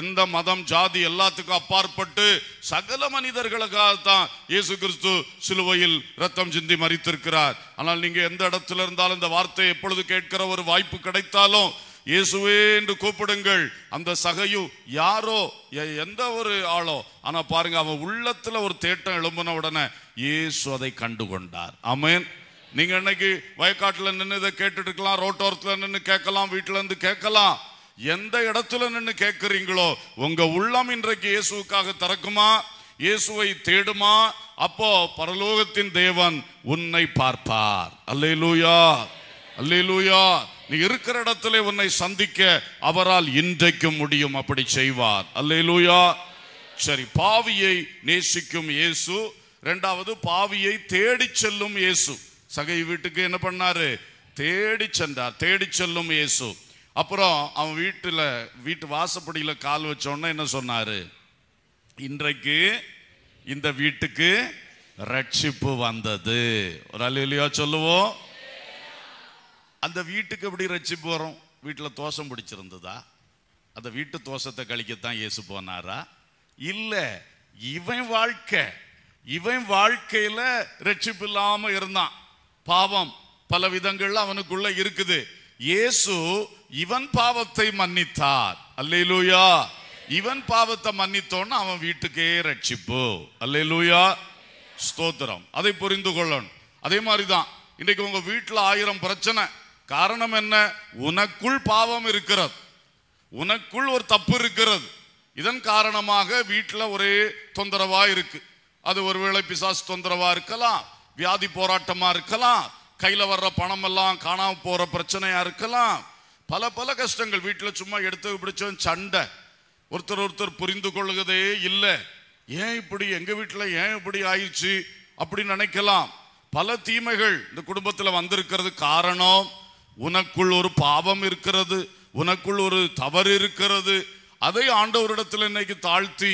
எந்த மதம் ஜாதி எல்லாத்துக்கும் அப்பாற்பட்டு சகல மனிதர்களுக்காகத்தான் இயேசு கிறிஸ்து சிலுவையில் ரத்தம் சிந்தி மறித்திருக்கிறார் ஆனால் நீங்கள் எந்த இடத்துல இருந்தாலும் இந்த வார்த்தையை எப்பொழுது கேட்கிற ஒரு வாய்ப்பு கிடைத்தாலும் இயேசுவே என்று கூப்பிடுங்கள் அந்த சகையு யாரோ எந்த ஒரு ஆளோ ஆனா பாருங்க அவன் உள்ளத்துல ஒரு தேட்டம் எழும்பின உடனே இயேசு அதை கண்டு கொண்டார் அமேன் நீங்க இன்னைக்கு வயக்காட்டுல நின்று இதை கேட்டுட்டு இருக்கலாம் ரோட்டோரத்துல நின்று கேட்கலாம் வீட்டுல இருந்து கேட்கலாம் எந்த இடத்துல நின்று கேட்கிறீங்களோ உங்க உள்ளம் இன்றைக்கு இயேசுக்காக திறக்குமா இயேசுவை தேடுமா அப்போ பரலோகத்தின் தேவன் உன்னை பார்ப்பார் அல்லே லூயா லூயா நீ இருக்கிற இடத்துல உன்னை சந்திக்க அவரால் இன்றைக்கும் முடியும் அப்படி செய்வார் அல்லையிலூயா சரி பாவியை நேசிக்கும் இயேசு ரெண்டாவது பாவியை தேடி செல்லும் இயேசு சகை வீட்டுக்கு என்ன பண்ணாரு தேடி சென்றார் தேடி செல்லும் இயேசு அப்புறம் அவன் வீட்டில் வீட்டு வாசப்படியில் கால் வச்சோன்னா என்ன சொன்னார் இன்றைக்கு இந்த வீட்டுக்கு ரட்சிப்பு வந்தது ஒரு அலையிலையோ சொல்லுவோம் அந்த வீட்டுக்கு எப்படி ரட்சிப்பு வரும் வீட்டில் தோஷம் பிடிச்சிருந்ததா அந்த வீட்டு தோஷத்தை கழிக்கத்தான் இயேசு போனாரா இல்லை இவன் வாழ்க்கை இவன் வாழ்க்கையில் ரட்சிப்பு இல்லாமல் இருந்தான் பாவம் பல விதங்கள்ல அவனுக்குள்ள இருக்குது இயேசு இவன் பாவத்தை மன்னித்தார் அல்லேலூயா இவன் பாவத்தை மன்னித்தோன்னு அவன் வீட்டுக்கே ரட்சிப்பு அல்லேலூயா ஸ்தோத்திரம் அதை புரிந்து கொள்ளணும் அதே மாதிரி தான் இன்னைக்கு உங்க வீட்டில் ஆயிரம் பிரச்சனை காரணம் என்ன உனக்குள் பாவம் இருக்கிறது உனக்குள் ஒரு தப்பு இருக்கிறது இதன் காரணமாக வீட்டில் ஒரே தொந்தரவா இருக்கு அது ஒருவேளை பிசாசு தொந்தரவா இருக்கலாம் வியாதி போராட்டமா இருக்கலாம் கையில் வர்ற பணம் எல்லாம் காணாம போற பிரச்சனையா இருக்கலாம் பல பல கஷ்டங்கள் வீட்டில் சும்மா எடுத்து பிடிச்சோம் சண்டை ஒருத்தர் ஒருத்தர் புரிந்து கொள்ளுகிறதே இல்லை ஏன் இப்படி எங்கள் வீட்டில் ஏன் இப்படி ஆயிடுச்சு அப்படி நினைக்கலாம் பல தீமைகள் இந்த குடும்பத்தில் வந்திருக்கிறது காரணம் உனக்குள் ஒரு பாவம் இருக்கிறது உனக்குள் ஒரு தவறு இருக்கிறது அதை ஆண்டவரிடத்தில் இன்னைக்கு தாழ்த்தி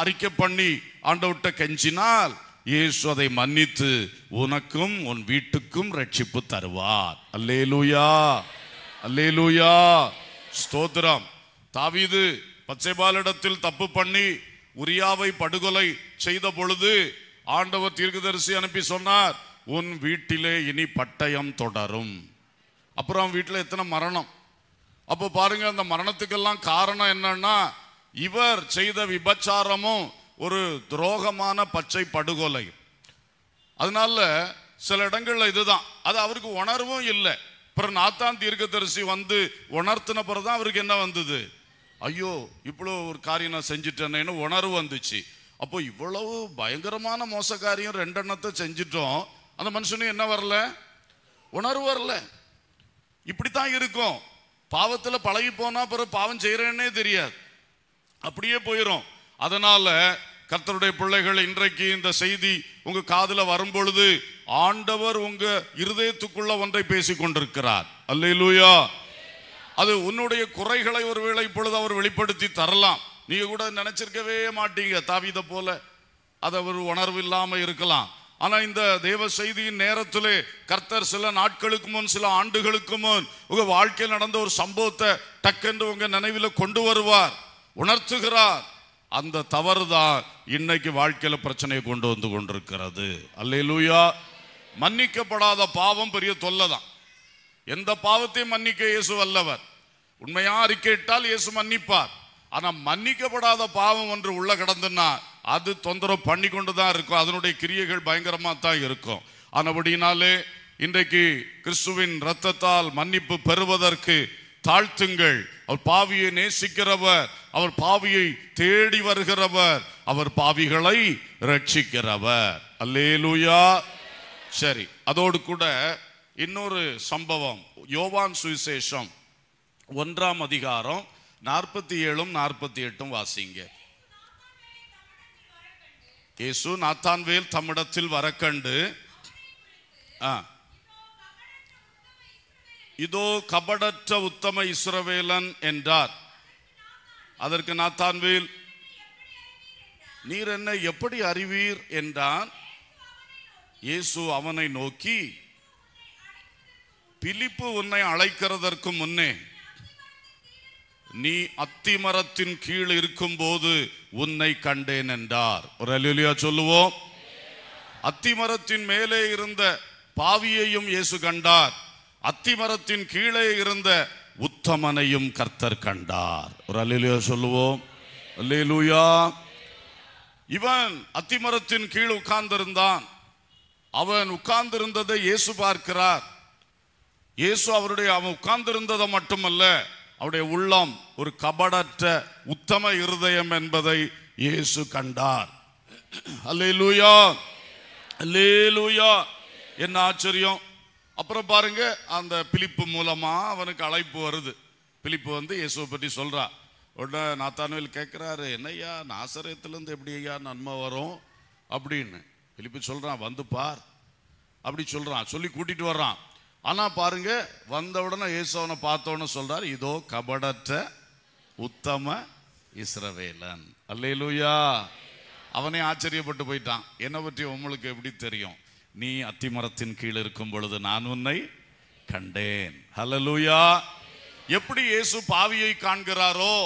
அறிக்கை பண்ணி ஆண்டவர்கிட்ட கெஞ்சினால் இயேசு அதை மன்னித்து உனக்கும் உன் வீட்டுக்கும் ரட்சிப்பு தருவார் அல்லே லூயா அல்லே லூயா ஸ்தோத்திரம் தாவீது பச்சைபாலிடத்தில் தப்பு பண்ணி உரியாவை படுகொலை செய்த பொழுது ஆண்டவர் தீர்க்கதரிசி அனுப்பி சொன்னார் உன் வீட்டிலே இனி பட்டயம் தொடரும் அப்புறம் வீட்டில் எத்தனை மரணம் அப்போ பாருங்க அந்த மரணத்துக்கெல்லாம் காரணம் என்னன்னா இவர் செய்த விபச்சாரமும் ஒரு துரோகமான பச்சை படுகொலை அதனால சில இடங்கள்ல இதுதான் அது அவருக்கு உணர்வும் இல்லை அப்புறம் நாத்தான் தீர்க்கதரிசி வந்து உணர்த்தின பிறகுதான் அவருக்கு என்ன வந்தது ஐயோ இவ்வளோ ஒரு காரியம் நான் செஞ்சுட்டேன்னு உணர்வு வந்துச்சு அப்போ இவ்வளவு பயங்கரமான மோசக்காரியம் ரெண்டெண்ணத்தை செஞ்சிட்டோம் அந்த மனுஷனும் என்ன வரல உணர்வு வரல இப்படித்தான் இருக்கும் பாவத்தில் பழகி போனா பிறகு பாவம் செய்கிறேன்னே தெரியாது அப்படியே போயிடும் அதனால் கர்த்தருடைய பிள்ளைகள் இன்றைக்கு இந்த செய்தி உங்கள் காதில் வரும்பொழுது ஆண்டவர் உங்கள் இருதயத்துக்குள்ள ஒன்றை பேசி கொண்டிருக்கிறார் அல்லையிலூயா அது உன்னுடைய குறைகளை ஒருவேளை இப்பொழுது அவர் வெளிப்படுத்தி தரலாம் நீங்கள் கூட நினச்சிருக்கவே மாட்டீங்க தாவித போல அது ஒரு உணர்வு இல்லாமல் இருக்கலாம் ஆனால் இந்த தேவ செய்தியின் நேரத்திலே கர்த்தர் சில நாட்களுக்கு முன் சில ஆண்டுகளுக்கு முன் உங்கள் வாழ்க்கையில் நடந்த ஒரு சம்பவத்தை டக்கென்று உங்கள் நினைவில் கொண்டு வருவார் உணர்த்துகிறார் அந்த தவறு தான் இன்னைக்கு வாழ்க்கையில் பிரச்சனையை கொண்டு வந்து கொண்டிருக்கிறது அல்லையிலூயா மன்னிக்கப்படாத பாவம் பெரிய தொல்லை தான் எந்த பாவத்தையும் மன்னிக்க இயேசு வல்லவர் உண்மையாக அறிக்கையிட்டால் இயேசு மன்னிப்பார் ஆனால் மன்னிக்கப்படாத பாவம் ஒன்று உள்ள கடந்துன்னா அது தொந்தரவு பண்ணி கொண்டு தான் இருக்கும் அதனுடைய கிரியைகள் பயங்கரமாக தான் இருக்கும் ஆனபடினாலே இன்றைக்கு கிறிஸ்துவின் இரத்தத்தால் மன்னிப்பு பெறுவதற்கு தாழ்த்துங்கள் அவர் பாவியை நேசிக்கிறவர் அவர் பாவியை தேடி வருகிறவர் அவர் பாவிகளை ரட்சிக்கிறவர் அல்லேலூயா சரி அதோடு கூட இன்னொரு சம்பவம் யோவான் சுவிசேஷம் ஒன்றாம் அதிகாரம் நாற்பத்தி ஏழும் நாற்பத்தி எட்டும் வாசிங்க இயேசு நாத்தான்வேல் தம்மிடத்தில் வரக்கண்டு இதோ கபடற்ற உத்தம இஸ்ரவேலன் என்றார் அதற்கு நாத்தான்வேல் நீர் என்ன எப்படி அறிவீர் என்றான் இயேசு அவனை நோக்கி பிலிப்பு உன்னை அழைக்கிறதற்கு முன்னே நீ அத்திமரத்தின் கீழ் இருக்கும் போது உன்னை கண்டேன் என்றார் ஒரு அலுலியா சொல்லுவோம் அத்திமரத்தின் மேலே இருந்த பாவியையும் இயேசு கண்டார் அத்திமரத்தின் கீழே இருந்த உத்தமனையும் கர்த்தர் கண்டார் ஒரு அலுலியா சொல்லுவோம் அல்லேலூயா இவன் அத்திமரத்தின் கீழ் உட்கார்ந்திருந்தான் அவன் உட்கார்ந்திருந்ததை இயேசு பார்க்கிறார் இயேசு அவருடைய அவன் உட்கார்ந்திருந்ததை மட்டுமல்ல அவருடைய உள்ளம் ஒரு கபடற்ற உத்தம இருதயம் என்பதை இயேசு கண்டார் என்ன ஆச்சரியம் அப்புறம் பாருங்க அந்த பிலிப்பு மூலமா அவனுக்கு அழைப்பு வருது பிலிப்பு வந்து இயேசுவை பற்றி சொல்றா உடனே நாத்தானுவில் கேட்குறாரு என்னையா நாசரத்திலேருந்து எப்படி ஐயா நன்மை வரும் அப்படின்னு பிலிப்பு சொல்கிறான் வந்து பார் அப்படி சொல்கிறான் சொல்லி கூட்டிகிட்டு வர்றான் ஆனால் பாருங்க வந்தவுடனே இயேசுவனை பார்த்தோன்னு சொல்கிறார் இதோ கபடற்ற உத்தம இஸ்ரவேலன் அல்லேலூயா அவனே ஆச்சரியப்பட்டு போயிட்டான் என்னை பற்றி உங்களுக்கு எப்படி தெரியும் நீ அத்திமரத்தின் கீழே இருக்கும் பொழுது நான் உன்னை கண்டேன் ஹலலூயா எப்படி இயேசு பாவியை காண்கிறாரோ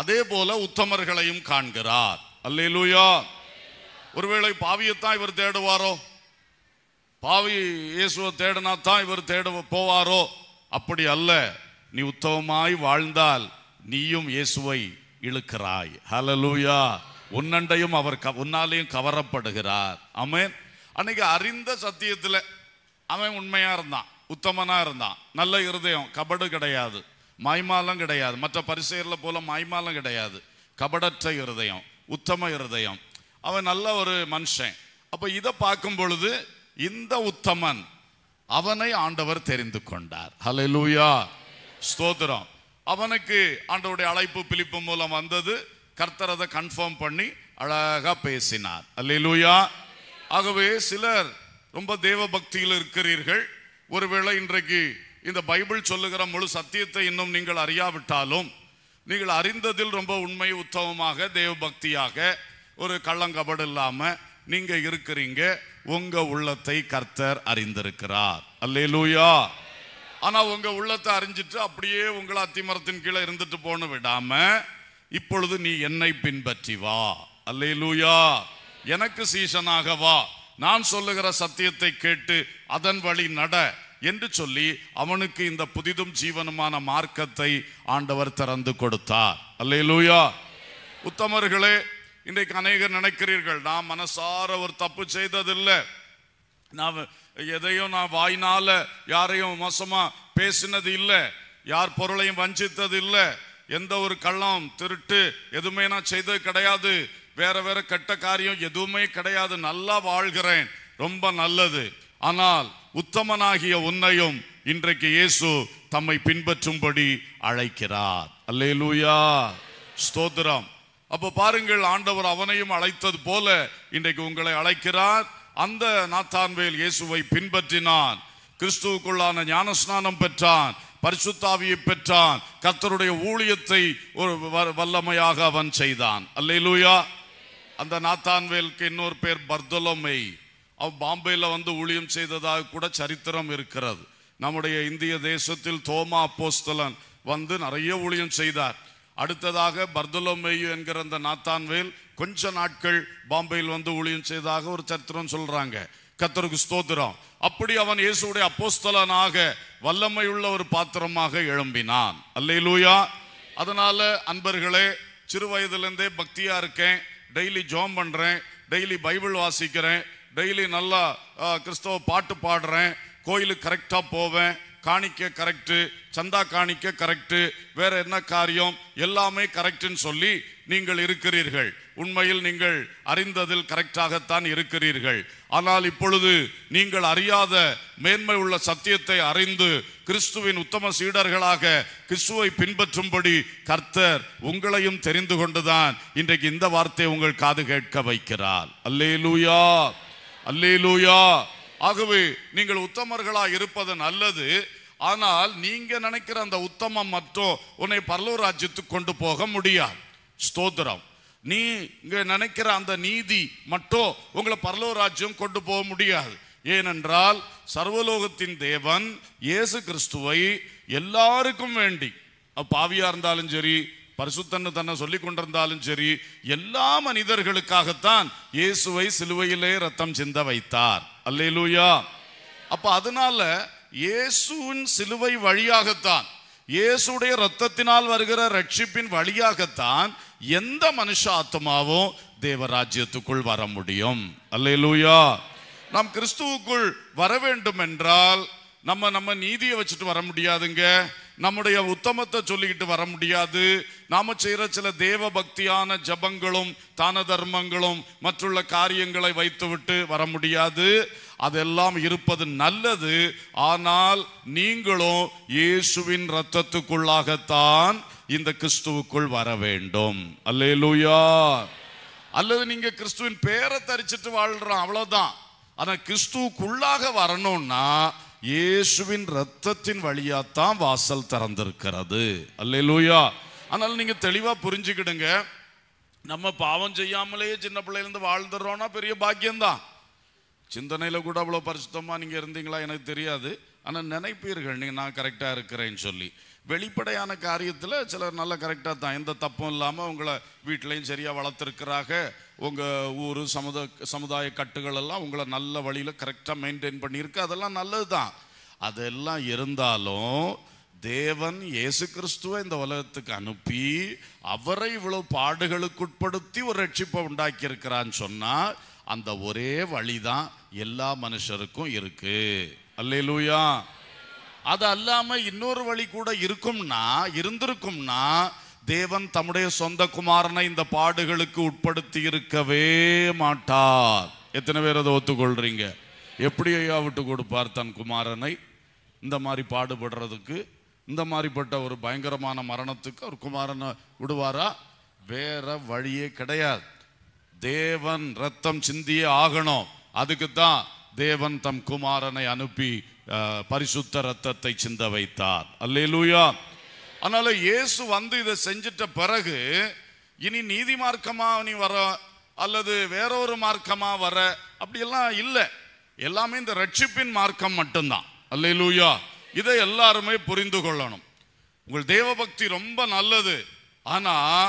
அதே போல உத்தமர்களையும் காண்கிறார் அல்லேலூயா ஒருவேளை பாவியத்தான் இவர் தேடுவாரோ பாவி இயேசுவை தேடினா தான் இவர் தேட போவாரோ அப்படி அல்ல நீ உத்தவமாய் வாழ்ந்தால் நீயும் இயேசுவை இழுக்கிறாய் ஹலலூயா உன்னண்டையும் அவர் உன்னாலையும் கவரப்படுகிறார் அமேன் அன்னைக்கு அறிந்த சத்தியத்தில் அவன் உண்மையா இருந்தான் உத்தமனா இருந்தான் நல்ல இருதயம் கபடு கிடையாது மாய்மாலம் கிடையாது மற்ற பரிசெயரில் போல மாய்மாலம் கிடையாது கபடற்ற இருதயம் உத்தம இருதயம் அவன் நல்ல ஒரு மனுஷன் அப்போ இதை பார்க்கும் பொழுது இந்த உத்தமன் அவனை ஆண்டவர் தெரிந்து கொண்டார் ஹலை லூயா ஸ்தோத்திரம் அவனுக்கு ஆண்டவருடைய அழைப்பு பிலிப்பு மூலம் வந்தது கர்த்தர் அதை கன்ஃபார்ம் பண்ணி அழகா பேசினார் அல்லே லூயா ஆகவே சிலர் ரொம்ப தேவ பக்தியில் இருக்கிறீர்கள் ஒருவேளை இன்றைக்கு இந்த பைபிள் சொல்லுகிற முழு சத்தியத்தை இன்னும் நீங்கள் அறியாவிட்டாலும் நீங்கள் அறிந்ததில் ரொம்ப உண்மை உத்தமமாக தேவ பக்தியாக ஒரு கள்ளங்கபடு இல்லாமல் நீங்க இருக்கிறீங்க உங்க உள்ளத்தை கர்த்தர் அறிந்திருக்கிறார் அல்லேலூயா ஆனா உங்க உள்ளத்தை அறிஞ்சிட்டு அப்படியே உங்களை அத்திமரத்தின் கீழே இருந்துட்டு போன விடாம இப்பொழுது நீ என்னை பின்பற்றி வா அல்லேலூயா எனக்கு சீசனாக வா நான் சொல்லுகிற சத்தியத்தை கேட்டு அதன் வழி நட என்று சொல்லி அவனுக்கு இந்த புதிதும் ஜீவனுமான மார்க்கத்தை ஆண்டவர் திறந்து கொடுத்தார் அல்லேலூயா உத்தமர்களே இன்றைக்கு அநேகர் நினைக்கிறீர்கள் நான் மனசார ஒரு தப்பு செய்ததில்லை நான் எதையும் நான் வாய்னால யாரையும் மோசமாக பேசினது இல்லை யார் பொருளையும் வஞ்சித்தது இல்லை எந்த ஒரு கள்ளம் திருட்டு எதுவுமே நான் செய்தது கிடையாது வேற வேற கெட்ட காரியம் எதுவுமே கிடையாது நல்லா வாழ்கிறேன் ரொம்ப நல்லது ஆனால் உத்தமனாகிய உன்னையும் இன்றைக்கு இயேசு தம்மை பின்பற்றும்படி அழைக்கிறார் அல்லேலூயா ஸ்தோத்திரம் அப்போ பாருங்கள் ஆண்டவர் அவனையும் அழைத்தது போல இன்றைக்கு உங்களை அழைக்கிறார் அந்த நாத்தான்வேல் இயேசுவை பின்பற்றினான் கிறிஸ்துவுக்குள்ளான ஞானஸ்நானம் பெற்றான் பரிசுத்தாவியை பெற்றான் கத்தருடைய ஊழியத்தை ஒரு வல்லமையாக அவன் செய்தான் அல்லையிலூயா அந்த நாத்தான்வேலுக்கு இன்னொரு பேர் பர்தலோமை அவன் பாம்பேயில் வந்து ஊழியம் செய்ததாக கூட சரித்திரம் இருக்கிறது நம்முடைய இந்திய தேசத்தில் தோமா போஸ்தலன் வந்து நிறைய ஊழியம் செய்தார் அடுத்ததாக பர்தலோமேயு என்கிற அந்த நாத்தான்வேல் கொஞ்ச நாட்கள் பாம்பேயில் வந்து ஊழியம் செய்ததாக ஒரு சரித்திரம் சொல்றாங்க கத்தருக்கு ஸ்தோத்திரம் அப்படி அவன் இயேசுடைய அப்போஸ்தலனாக உள்ள ஒரு பாத்திரமாக எழும்பினான் அல்லே லூயா அதனால அன்பர்களே சிறு வயதுலேருந்தே பக்தியா இருக்கேன் டெய்லி ஜோம் பண்றேன் டெய்லி பைபிள் வாசிக்கிறேன் டெய்லி நல்லா கிறிஸ்தவ பாட்டு பாடுறேன் கோயிலுக்கு கரெக்டாக போவேன் காணிக்க கரெக்டு சந்தா காணிக்க கரெக்டு வேற என்ன காரியம் எல்லாமே கரெக்டுன்னு சொல்லி நீங்கள் இருக்கிறீர்கள் உண்மையில் நீங்கள் அறிந்ததில் கரெக்டாகத்தான் இருக்கிறீர்கள் ஆனால் இப்பொழுது நீங்கள் அறியாத மேன்மை உள்ள சத்தியத்தை அறிந்து கிறிஸ்துவின் உத்தம சீடர்களாக கிறிஸ்துவை பின்பற்றும்படி கர்த்தர் உங்களையும் தெரிந்து கொண்டுதான் இன்றைக்கு இந்த வார்த்தையை உங்கள் காது கேட்க வைக்கிறார் அல்லே லூயா அல்லே லூயா ஆகவே நீங்கள் உத்தமர்களாக இருப்பது நல்லது ஆனால் நீங்க நினைக்கிற அந்த உத்தமம் மட்டும் உன்னை பரலூர் ராஜ்யத்துக்கு கொண்டு போக முடியாது ஸ்தோத்திரம் நீங்க நினைக்கிற அந்த நீதி மட்டும் உங்களை பரலூர் ராஜ்யம் கொண்டு போக முடியாது ஏனென்றால் சர்வலோகத்தின் தேவன் இயேசு கிறிஸ்துவை எல்லாருக்கும் வேண்டி பாவியா இருந்தாலும் சரி பரிசுத்தன்னு தன்னை சொல்லி கொண்டிருந்தாலும் சரி எல்லா மனிதர்களுக்காகத்தான் இயேசுவை சிலுவையிலே ரத்தம் சிந்த வைத்தார் அல்லேலூயா அப்ப அதனால இயேசுவின் சிலுவை வழியாகத்தான் இயேசுடைய ரத்தத்தினால் வருகிற ரட்சிப்பின் வழியாகத்தான் எந்த மனுஷ ஆத்மாவும் தேவராஜ்யத்துக்குள் வர முடியும் அல்லையிலூயா நாம் கிறிஸ்துவுக்குள் வர வேண்டும் என்றால் நம்ம நம்ம நீதியை வச்சுட்டு வர முடியாதுங்க நம்முடைய உத்தமத்தை சொல்லிக்கிட்டு வர முடியாது நாம செய்கிற சில தேவ பக்தியான ஜபங்களும் தான தர்மங்களும் மற்றுள்ள காரியங்களை வைத்துவிட்டு வர முடியாது அதெல்லாம் இருப்பது நல்லது ஆனால் நீங்களும் இயேசுவின் இரத்தத்துக்குள்ளாகத்தான் இந்த கிறிஸ்துவுக்குள் வர வேண்டும் அல்லேலூயா அல்லது நீங்க கிறிஸ்துவின் பேரை தரிச்சிட்டு வாழ்றோம் அவ்வளவுதான் ஆனா கிறிஸ்துவுக்குள்ளாக வரணும்னா இயேசுவின் ரத்தத்தின் வழியாத்தான் வாசல் திறந்திருக்கிறது அல்லேலூயா ஆனால் நீங்க தெளிவா புரிஞ்சுக்கிடுங்க நம்ம பாவம் செய்யாமலேயே சின்ன பிள்ளையிலேருந்து வாழ்ந்துடுறோம்னா பெரிய பாக்கியம்தான் சிந்தனையில் கூட அவ்வளோ பரிசுத்தமாக நீங்கள் இருந்தீங்களா எனக்கு தெரியாது ஆனால் நினைப்பீர்கள் நீங்கள் நான் கரெக்டாக இருக்கிறேன்னு சொல்லி வெளிப்படையான காரியத்தில் சிலர் நல்லா கரெக்டாக தான் எந்த தப்பும் இல்லாமல் உங்களை வீட்டிலையும் சரியாக வளர்த்துருக்கிறாங்க உங்கள் ஊர் சமுத சமுதாய கட்டுகள் எல்லாம் உங்களை நல்ல வழியில் கரெக்டாக மெயின்டைன் பண்ணியிருக்கு அதெல்லாம் நல்லது தான் அதெல்லாம் இருந்தாலும் தேவன் இயேசு கிறிஸ்துவை இந்த உலகத்துக்கு அனுப்பி அவரை இவ்வளோ பாடுகளுக்கு உட்படுத்தி ஒரு ரட்சிப்பை உண்டாக்கியிருக்கிறான்னு சொன்னால் அந்த ஒரே வழி தான் எல்லா மனுஷருக்கும் இருக்கு அல்லேலூயா அது அல்லாமல் இன்னொரு வழி கூட இருக்கும்னா இருந்திருக்கும்னா தேவன் தம்முடைய சொந்த குமாரனை இந்த பாடுகளுக்கு உட்படுத்தி இருக்கவே மாட்டார் எத்தனை பேர் அதை ஒத்துக்கொள்றீங்க ஐயா விட்டு கொடுப்பார் தன் குமாரனை இந்த மாதிரி பாடுபடுறதுக்கு இந்த மாதிரிப்பட்ட ஒரு பயங்கரமான மரணத்துக்கு ஒரு குமாரனை விடுவாரா வேற வழியே கிடையாது தேவன் ரத்தம் சிந்தியே ஆகணும் அதுக்கு தான் தேவன் தம் குமாரனை அனுப்பி பரிசுத்த ரத்தத்தை சிந்த வைத்தார் அல்லேலூயா அதனால இயேசு வந்து இதை செஞ்சிட்ட பிறகு இனி நீதி மார்க்கமா நீ வர அல்லது வேறொரு மார்க்கமா வர அப்படியெல்லாம் இல்லை எல்லாமே இந்த ரட்சிப்பின் மார்க்கம் மட்டும்தான் அல்லேலூயா இதை எல்லாருமே புரிந்து கொள்ளணும் உங்கள் தேவபக்தி ரொம்ப நல்லது ஆனால்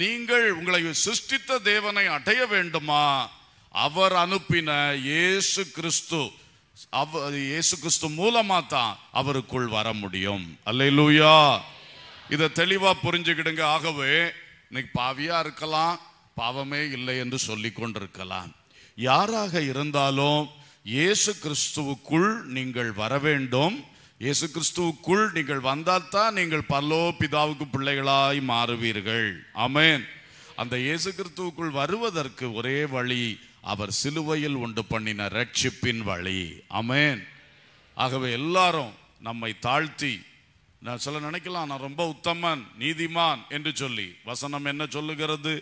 நீங்கள் உங்களை சிருஷ்டித்த தேவனை அடைய வேண்டுமா அவர் அனுப்பின இயேசு கிறிஸ்து அவ இயேசு கிறிஸ்து மூலமா தான் அவருக்குள் வர முடியும் அல்லையிலூயா இதை தெளிவா புரிஞ்சுக்கிடுங்க ஆகவே இன்னைக்கு பாவியா இருக்கலாம் பாவமே இல்லை என்று சொல்லி கொண்டிருக்கலாம் யாராக இருந்தாலும் இயேசு கிறிஸ்துவுக்குள் நீங்கள் வர வேண்டும் இயேசு கிறிஸ்துவுக்குள் நீங்கள் வந்தால் தான் நீங்கள் பல்லோ பிதாவுக்கு பிள்ளைகளாய் மாறுவீர்கள் அமேன் அந்த இயேசு கிறிஸ்துவுக்குள் வருவதற்கு ஒரே வழி அவர் சிலுவையில் உண்டு பண்ணின ரட்சிப்பின் வழி அமேன் ஆகவே எல்லாரும் நம்மை தாழ்த்தி நான் சொல்ல நினைக்கலாம் நான் ரொம்ப உத்தமன் நீதிமான் என்று சொல்லி வசனம் என்ன சொல்லுகிறது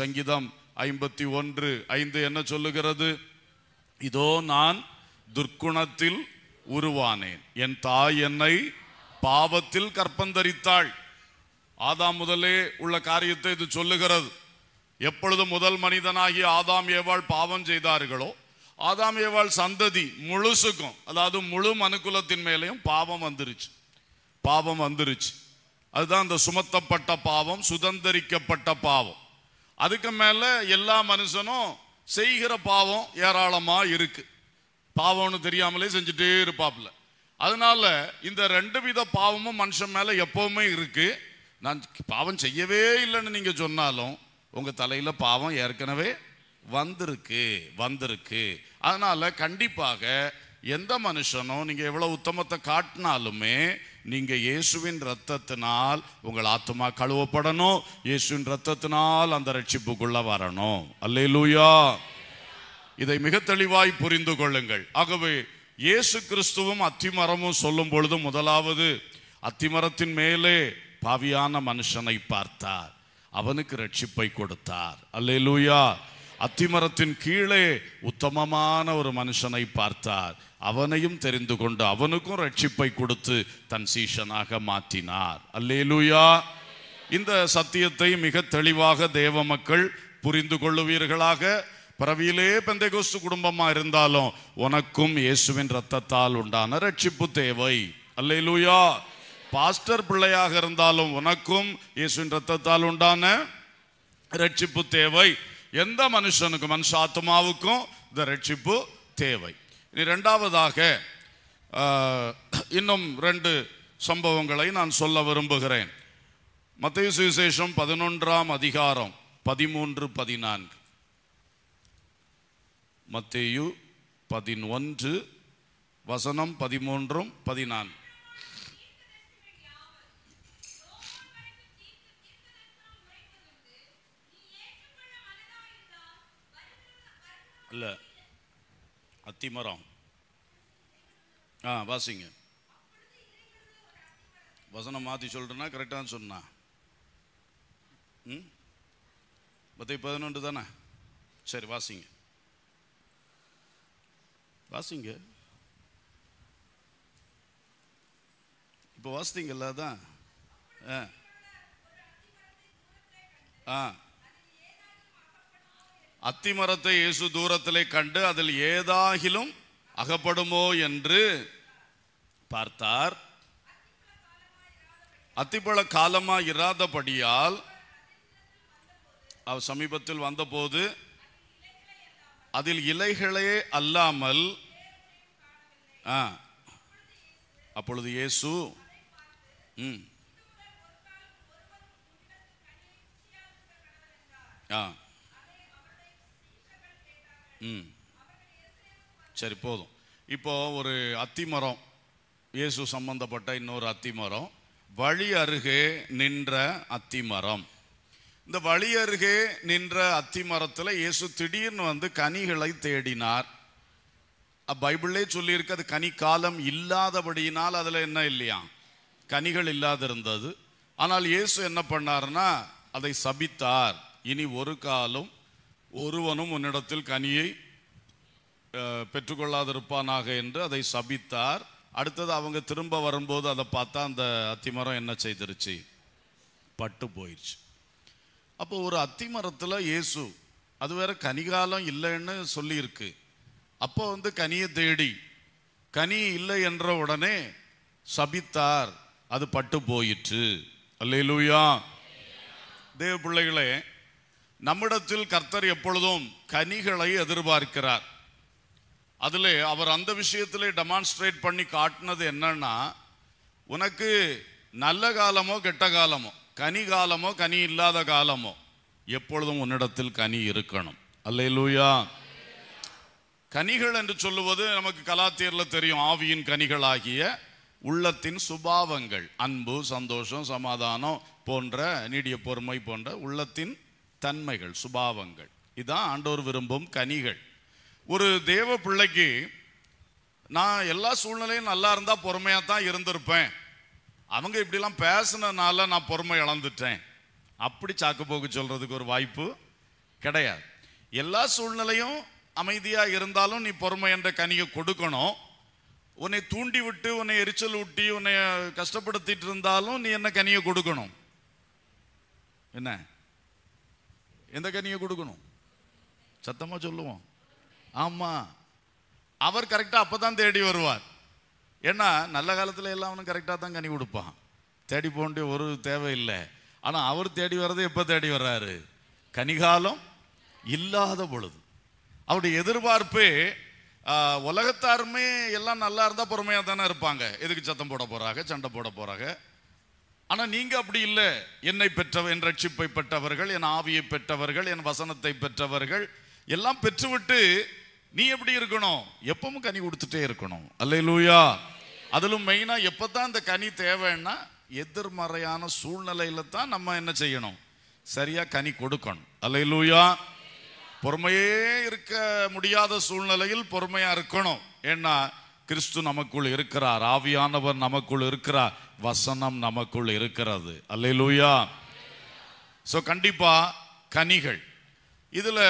சங்கீதம் ஐம்பத்தி ஒன்று ஐந்து என்ன சொல்லுகிறது இதோ நான் துர்க்குணத்தில் உருவானேன் என் தாய் என்னை பாவத்தில் கற்பந்தரித்தாள் ஆதாம் முதலே உள்ள காரியத்தை இது சொல்லுகிறது எப்பொழுது முதல் மனிதனாகிய ஆதாம் ஏவாள் பாவம் செய்தார்களோ ஆதாம் ஏவாள் சந்ததி முழுசுக்கும் அதாவது முழு மனுக்குலத்தின் மேலேயும் பாவம் வந்துருச்சு பாவம் வந்துருச்சு அதுதான் அந்த சுமத்தப்பட்ட பாவம் சுதந்திரிக்கப்பட்ட பாவம் அதுக்கு மேலே எல்லா மனுஷனும் செய்கிற பாவம் ஏராளமாக இருக்குது பாவம்னு தெரியாமலே செஞ்சுட்டே இருப்பாப்ல அதனால இந்த ரெண்டு வித பாவமும் மனுஷன் மேலே எப்பவுமே இருக்கு நான் பாவம் செய்யவே இல்லைன்னு நீங்கள் சொன்னாலும் உங்கள் தலையில் பாவம் ஏற்கனவே வந்திருக்கு வந்திருக்கு அதனால் கண்டிப்பாக எந்த மனுஷனும் நீங்கள் எவ்வளோ உத்தமத்தை காட்டினாலுமே நீங்கள் இயேசுவின் ரத்தத்தினால் உங்கள் ஆத்மா கழுவப்படணும் இயேசுவின் ரத்தத்தினால் அந்த ரட்சிப்புக்குள்ளே வரணும் அல்லே லூயா இதை மிக தெளிவாய் புரிந்து கொள்ளுங்கள் ஆகவே இயேசு கிறிஸ்துவும் அத்திமரமும் சொல்லும் பொழுது முதலாவது அத்திமரத்தின் மேலே பாவியான மனுஷனை பார்த்தார் அவனுக்கு ரட்சிப்பை கொடுத்தார் அல்லே லூயா அத்திமரத்தின் கீழே உத்தமமான ஒரு மனுஷனை பார்த்தார் அவனையும் தெரிந்து கொண்டு அவனுக்கும் ரட்சிப்பை கொடுத்து தன் சீஷனாக மாற்றினார் அல்லே லூயா இந்த சத்தியத்தை மிக தெளிவாக தேவ மக்கள் புரிந்து கொள்ளுவீர்களாக பிறவியிலே பெந்தைகோஸ்து குடும்பமாக இருந்தாலும் உனக்கும் இயேசுவின் ரத்தத்தால் உண்டான ரட்சிப்பு தேவை அல்லையிலூயா பாஸ்டர் பிள்ளையாக இருந்தாலும் உனக்கும் இயேசுவின் ரத்தத்தால் உண்டான ரட்சிப்பு தேவை எந்த மனுஷனுக்கும் மனுஷ ஆத்மாவுக்கும் இந்த ரட்சிப்பு தேவை இனி ரெண்டாவதாக இன்னும் ரெண்டு சம்பவங்களை நான் சொல்ல விரும்புகிறேன் மத்திய சுவிசேஷம் பதினொன்றாம் அதிகாரம் பதிமூன்று பதினான்கு மத்தேயு பதினொன்று வசனம் பதிமூன்றும் பதினான்கு இல்லை அத்திமரம் ஆ வாசிங்க வசனம் மாற்றி சொல்கிறேன்னா கரெக்டான சொன்னா ம் மற்ற பதினொன்று தானே சரி வாசிங்க வாசிங்க இப்போ வாசித்தீங்கல்ல அதான் ஆ ஆ அத்திமரத்தை இயேசு தூரத்திலே கண்டு அதில் ஏதாகிலும் அகப்படுமோ என்று பார்த்தார் அத்திப்பழ காலமாக இராதபடியால் அவர் சமீபத்தில் வந்தபோது அதில் இலைகளே அல்லாமல் அப்பொழுது இயேசு ம் ஆ ம் சரி போதும் இப்போ ஒரு அத்திமரம் இயேசு சம்பந்தப்பட்ட இன்னொரு அத்திமரம் வழி அருகே நின்ற அத்திமரம் இந்த வழி அருகே நின்ற அத்தி மரத்தில் இயேசு திடீர்னு வந்து கனிகளை தேடினார் பைபிளே சொல்லியிருக்கு அது கனி காலம் இல்லாதபடியினால் அதில் என்ன இல்லையா கனிகள் இல்லாத இருந்தது ஆனால் இயேசு என்ன பண்ணார்னா அதை சபித்தார் இனி ஒரு காலம் ஒருவனும் உன்னிடத்தில் கனியை பெற்றுக்கொள்ளாதிருப்பானாக என்று அதை சபித்தார் அடுத்தது அவங்க திரும்ப வரும்போது அதை பார்த்தா அந்த அத்திமரம் என்ன செய்திருச்சு பட்டு போயிடுச்சு அப்போ ஒரு அத்திமரத்தில் இயேசு அது வேற கனிகாலம் இல்லைன்னு சொல்லியிருக்கு அப்போ வந்து கனியை தேடி கனி இல்லை என்ற உடனே சபித்தார் அது பட்டு போயிற்று அல்லையிலூயா தேவ பிள்ளைகளே நம்மிடத்தில் கர்த்தர் எப்பொழுதும் கனிகளை எதிர்பார்க்கிறார் அதில் அவர் அந்த விஷயத்தில் டெமான்ஸ்ட்ரேட் பண்ணி காட்டினது என்னன்னா உனக்கு நல்ல காலமோ கெட்ட காலமோ கனி காலமோ கனி இல்லாத காலமோ எப்பொழுதும் உன்னிடத்தில் கனி இருக்கணும் அல்லையிலூயா கனிகள் என்று சொல்லுவது நமக்கு கலாத்தியரில் தெரியும் ஆவியின் கனிகளாகிய உள்ளத்தின் சுபாவங்கள் அன்பு சந்தோஷம் சமாதானம் போன்ற நீடிய பொறுமை போன்ற உள்ளத்தின் தன்மைகள் சுபாவங்கள் இதுதான் ஆண்டோர் விரும்பும் கனிகள் ஒரு தேவ பிள்ளைக்கு நான் எல்லா சூழ்நிலையும் நல்லா இருந்தால் பொறுமையாக தான் இருந்திருப்பேன் அவங்க இப்படிலாம் பேசினனால நான் பொறுமை இழந்துட்டேன் அப்படி சாக்கு போக்கு சொல்கிறதுக்கு ஒரு வாய்ப்பு கிடையாது எல்லா சூழ்நிலையும் அமைதியாக இருந்தாலும் நீ பொறுமை என்ற கனியை கொடுக்கணும் உன்னை தூண்டி விட்டு உன்னை எரிச்சல் ஊட்டி உன்னை கஷ்டப்படுத்திட்டு இருந்தாலும் நீ என்ன கனியை கொடுக்கணும் என்ன எந்த கனியை கொடுக்கணும் சத்தமாக சொல்லுவோம் ஆமாம் அவர் கரெக்டாக அப்போ தான் தேடி வருவார் ஏன்னா நல்ல காலத்தில் எல்லாம் அவனும் கரெக்டாக தான் கனி கொடுப்பான் தேடி போக வேண்டிய ஒரு தேவையில்லை ஆனால் அவர் தேடி வர்றது எப்போ தேடி வர்றாரு கனிகாலம் இல்லாத பொழுது அவருடைய எதிர்பார்ப்பு உலகத்தாருமே எல்லாம் நல்லா இருந்தால் பொறுமையாக தானே இருப்பாங்க எதுக்கு சத்தம் போட போகிறாங்க சண்டை போட போகிறாங்க ஆனால் நீங்கள் அப்படி இல்லை என்னை பெற்ற என் ரட்சிப்பை பெற்றவர்கள் என் ஆவியை பெற்றவர்கள் என் வசனத்தை பெற்றவர்கள் எல்லாம் பெற்றுவிட்டு நீ எப்படி இருக்கணும் எப்பவும் கனி கொடுத்துட்டே இருக்கணும் அல்ல லூயா அதிலும் மெயினாக எப்போ தான் இந்த கனி தேவைன்னா எதிர்மறையான சூழ்நிலையில தான் நம்ம என்ன செய்யணும் சரியாக கனி கொடுக்கணும் அல்ல லூயா பொறுமையே இருக்க முடியாத சூழ்நிலையில் பொறுமையாக இருக்கணும் ஏன்னா கிறிஸ்து நமக்குள் இருக்கிறார் ஆவியானவர் நமக்குள் இருக்கிறார் வசனம் நமக்குள் இருக்கிறது அல்ல லூயா ஸோ கண்டிப்பாக கனிகள் இதில்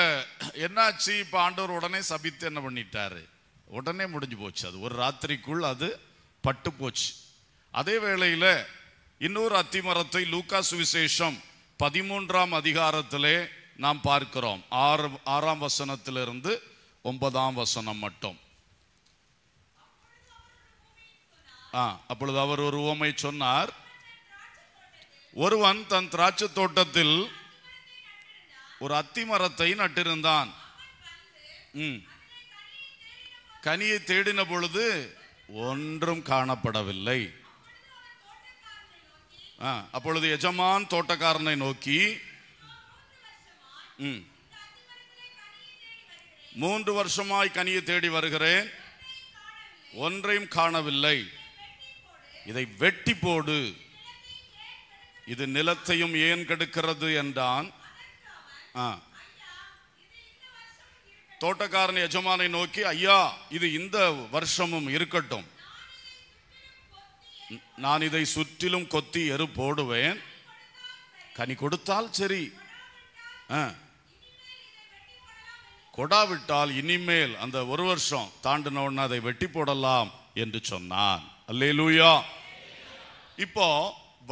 என்னாச்சு இப்போ ஆண்டவர் உடனே சபித்து என்ன பண்ணிட்டாரு உடனே முடிஞ்சு போச்சு அது ஒரு ராத்திரிக்குள் அது பட்டு போச்சு அதே வேளையில் இன்னொரு அத்திமரத்தை லூக்கா சுவிசேஷம் பதிமூன்றாம் அதிகாரத்திலே நாம் பார்க்கிறோம் ஆறு ஆறாம் வசனத்திலிருந்து ஒன்பதாம் வசனம் மட்டும் ஆ அப்பொழுது அவர் ஒரு உவமை சொன்னார் ஒருவன் தன் திராட்சை தோட்டத்தில் ஒரு அத்தி மரத்தை நட்டிருந்தான் ம் கனியை தேடின பொழுது ஒன்றும் காணப்படவில்லை அப்பொழுது எஜமான் தோட்டக்காரனை நோக்கி மூன்று வருஷமாய் கனியை தேடி வருகிறேன் ஒன்றையும் காணவில்லை இதை வெட்டி போடு இது நிலத்தையும் ஏன் கெடுக்கிறது என்றான் தோட்டக்காரன் எஜமானை நோக்கி ஐயா இது இந்த வருஷமும் இருக்கட்டும் நான் இதை சுற்றிலும் கொத்தி எரு போடுவேன் கனி கொடுத்தால் சரி கொடாவிட்டால் இனிமேல் அந்த ஒரு வருஷம் தாண்டினவுடனே அதை வெட்டி போடலாம் என்று சொன்னான் அல்லே லூயா இப்போ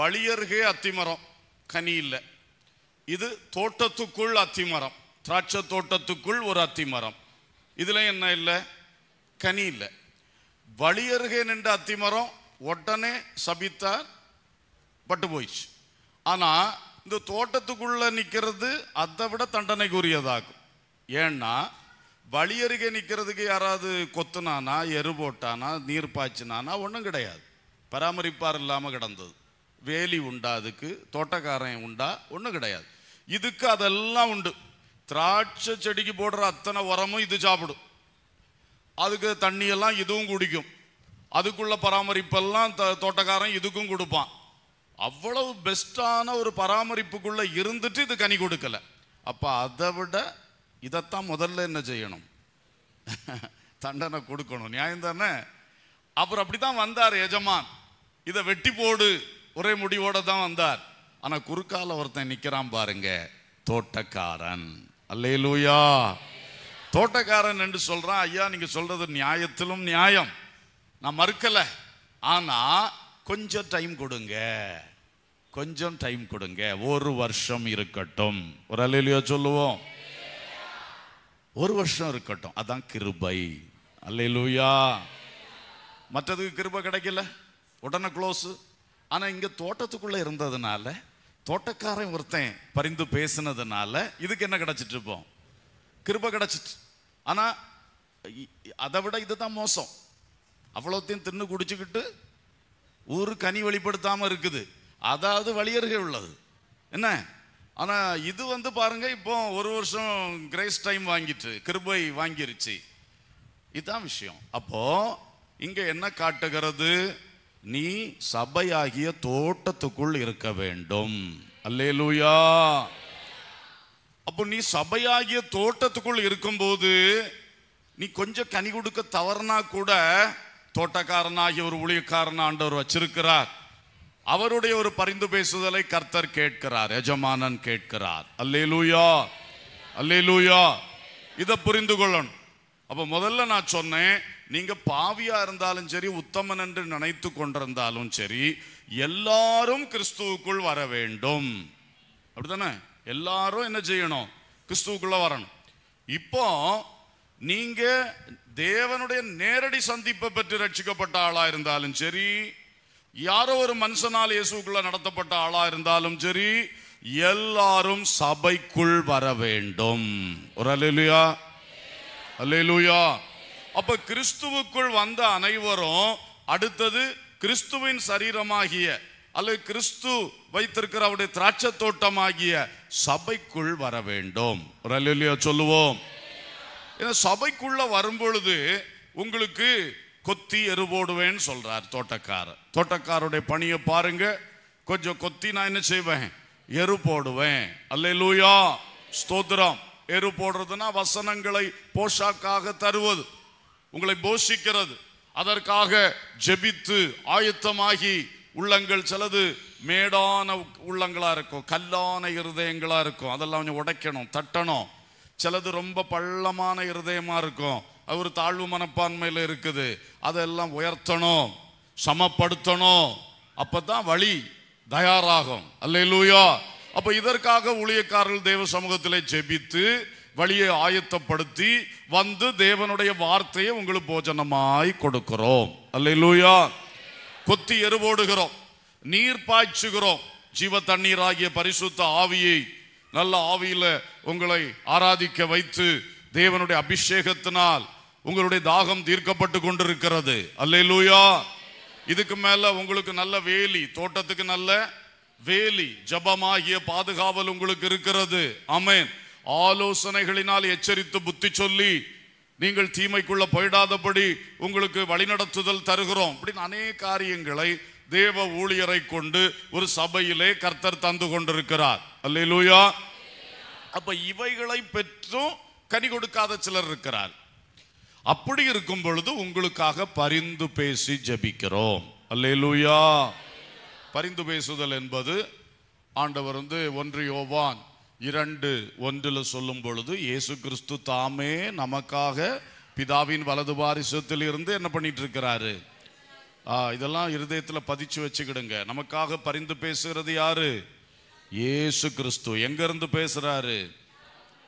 வழியருகே அத்திமரம் கனி இல்லை இது தோட்டத்துக்குள் அத்திமரம் திராட்சை தோட்டத்துக்குள் ஒரு அத்திமரம் இதில் என்ன இல்லை கனி இல்லை வழியருகே நின்ற அத்திமரம் உடனே சபித்தார் பட்டு போயிடுச்சு ஆனால் இந்த தோட்டத்துக்குள்ளே நிற்கிறது அதை விட தண்டனைக்குரியதாகும் ஏன்னா வழியருகே நிற்கிறதுக்கு யாராவது கொத்துனானா எரு போட்டானா நீர் பாய்ச்சினானா ஒன்றும் கிடையாது பராமரிப்பார் இல்லாமல் கிடந்தது வேலி உண்டா அதுக்கு தோட்டக்காரன் உண்டா ஒன்றும் கிடையாது இதுக்கு அதெல்லாம் உண்டு திராட்சை செடிக்கு போடுற அத்தனை உரமும் இது சாப்பிடும் அதுக்கு தண்ணியெல்லாம் இதுவும் குடிக்கும் அதுக்குள்ள பராமரிப்பெல்லாம் தோட்டக்காரன் இதுக்கும் கொடுப்பான் அவ்வளவு பெஸ்ட்டான ஒரு பராமரிப்புக்குள்ளே இருந்துட்டு இது கனி கொடுக்கல அப்போ அதை விட இதைத்தான் முதல்ல என்ன செய்யணும் தண்டனை கொடுக்கணும் நியாயம் தானே அப்புறம் அப்படி தான் வந்தார் எஜமான் இதை வெட்டி போடு ஒரே முடிவோடு தான் வந்தார் ஆனால் குறுக்கால ஒருத்தன் நிற்கிறான் பாருங்க தோட்டக்காரன் அல்லையிலூயா தோட்டக்காரன் என்று சொல்கிறான் ஐயா நீங்கள் சொல்கிறது நியாயத்திலும் நியாயம் நான் மறுக்கலை ஆனால் கொஞ்சம் டைம் கொடுங்க கொஞ்சம் டைம் கொடுங்க ஒரு வருஷம் இருக்கட்டும் ஒரு அல்லையிலையோ சொல்லுவோம் ஒரு வருஷம் இருக்கட்டும் அதான் கிருபை அல்லையிலூயா மற்றதுக்கு கிருபை கிடைக்கல உடனே க்ளோஸு ஆனால் இங்கே தோட்டத்துக்குள்ளே இருந்ததுனால தோட்டக்காரன் ஒருத்தன் பரிந்து பேசினதுனால இதுக்கு என்ன கிடச்சிட்டு இருப்போம் கிருப கிடச்சிட்டு ஆனால் அதை விட இதுதான் மோசம் அவ்வளோத்தையும் தின்னு குடிச்சுக்கிட்டு ஊர் கனி வெளிப்படுத்தாமல் இருக்குது அதாவது வழியருகே உள்ளது என்ன ஆனால் இது வந்து பாருங்கள் இப்போ ஒரு வருஷம் கிரேஸ் டைம் வாங்கிட்டு கிருபை வாங்கிருச்சு இதுதான் விஷயம் அப்போது இங்கே என்ன காட்டுகிறது நீ சபையாகிய தோட்டத்துக்குள் இருக்க வேண்டும் அல்லேலூயா அப்போ நீ சபையாகிய தோட்டத்துக்குள் இருக்கும்போது நீ கொஞ்சம் கனி கொடுக்க தவறுனா கூட தோட்டக்காரனாகிய ஒரு ஊழியக்காரன் ஆண்டவர் வச்சிருக்கிறார் அவருடைய ஒரு பரிந்து பேசுதலை கர்த்தர் கேட்கிறார் எஜமானன் கேட்கிறார் அல்லே லூயா அல்லே லூயா இதை புரிந்து கொள்ளணும் அப்போ முதல்ல நான் சொன்னேன் நீங்க பாவியா இருந்தாலும் சரி உத்தமன் என்று நினைத்து கொண்டிருந்தாலும் சரி எல்லாரும் கிறிஸ்துவுக்குள் வர வேண்டும் அப்படித்தானே எல்லாரும் என்ன செய்யணும் கிறிஸ்துவுக்குள்ள வரணும் இப்போ நீங்க தேவனுடைய நேரடி சந்திப்பை பற்றி ரட்சிக்கப்பட்ட ஆளா இருந்தாலும் சரி யாரோ ஒரு மனுஷனால் இயேசுக்குள்ள நடத்தப்பட்ட ஆளா இருந்தாலும் சரி எல்லாரும் சபைக்குள் வர வேண்டும் ஒரு அலையிலுயா அலையிலுயா அப்ப கிறிஸ்துவுக்குள் வந்த அனைவரும் அடுத்தது கிறிஸ்துவின் சரீரமாகிய அல்லது கிறிஸ்து வைத்திருக்கிற அவருடைய திராட்சை தோட்டமாகிய சபைக்குள் வர வேண்டும் ரலியோ சொல்லுவோம் ஏன்னா சபைக்குள்ள வரும்பொழுது உங்களுக்கு கொத்தி எரு போடுவேன்னு சொல்றார் தோட்டக்காரர் தோட்டக்காருடைய பணியை பாருங்க கொஞ்சம் கொத்தி நான் என்ன செய்வேன் எரு போடுவேன் அல்ல லூயா ஸ்தோத்திரம் எரு போடுறதுன்னா வசனங்களை போஷாக்காக தருவது உங்களை போஷிக்கிறது அதற்காக ஜெபித்து ஆயத்தமாகி உள்ளங்கள் சிலது மேடான உள்ளங்களா இருக்கும் கல்லான இருதயங்களா இருக்கும் அதெல்லாம் கொஞ்சம் உடைக்கணும் தட்டணும் சிலது ரொம்ப பள்ளமான இருதயமா இருக்கும் அவர் ஒரு தாழ்வு மனப்பான்மையில் இருக்குது அதெல்லாம் உயர்த்தணும் சமப்படுத்தணும் அப்பதான் வழி தயாராகும் அல்ல லூயா அப்ப இதற்காக ஊழியக்காரர்கள் தெய்வ சமூகத்திலே ஜெபித்து வழியை ஆயத்தப்படுத்தி வந்து தேவனுடைய வார்த்தையை உங்களுக்கு போஜனமாய் கொடுக்கிறோம் அல்லையிலூயா கொத்தி எருவோடுகிறோம் நீர் பாய்ச்சுகிறோம் ஜீவ தண்ணீர் ஆகிய பரிசுத்த ஆவியை நல்ல ஆவியில உங்களை ஆராதிக்க வைத்து தேவனுடைய அபிஷேகத்தினால் உங்களுடைய தாகம் தீர்க்கப்பட்டு கொண்டிருக்கிறது அல்லையிலூயா இதுக்கு மேல உங்களுக்கு நல்ல வேலி தோட்டத்துக்கு நல்ல வேலி ஜபமாகிய பாதுகாவல் உங்களுக்கு இருக்கிறது அமேன் ஆலோசனைகளினால் எச்சரித்து புத்தி சொல்லி நீங்கள் தீமைக்குள்ள போயிடாதபடி உங்களுக்கு வழிநடத்துதல் தருகிறோம் அப்படின்னு அநேக காரியங்களை தேவ ஊழியரை கொண்டு ஒரு சபையிலே கர்த்தர் தந்து கொண்டிருக்கிறார் அல்லையிலூயா அப்ப இவைகளை பெற்றும் கனி கொடுக்காத சிலர் இருக்கிறார் அப்படி இருக்கும் பொழுது உங்களுக்காக பரிந்து பேசி ஜபிக்கிறோம் அல்லையிலூயா பரிந்து பேசுதல் என்பது ஆண்டவர் வந்து ஒன்று யோவான் இரண்டு ஒன்றில் சொல்லும் பொழுது இயேசு கிறிஸ்து தாமே நமக்காக பிதாவின் வலது பாரிசத்தில் இருந்து என்ன பண்ணிட்டு இருக்கிறாரு இதெல்லாம் இருதயத்தில் பதிச்சு வச்சுக்கிடுங்க நமக்காக பரிந்து பேசுகிறது யாரு இயேசு கிறிஸ்து எங்கேருந்து பேசுகிறாரு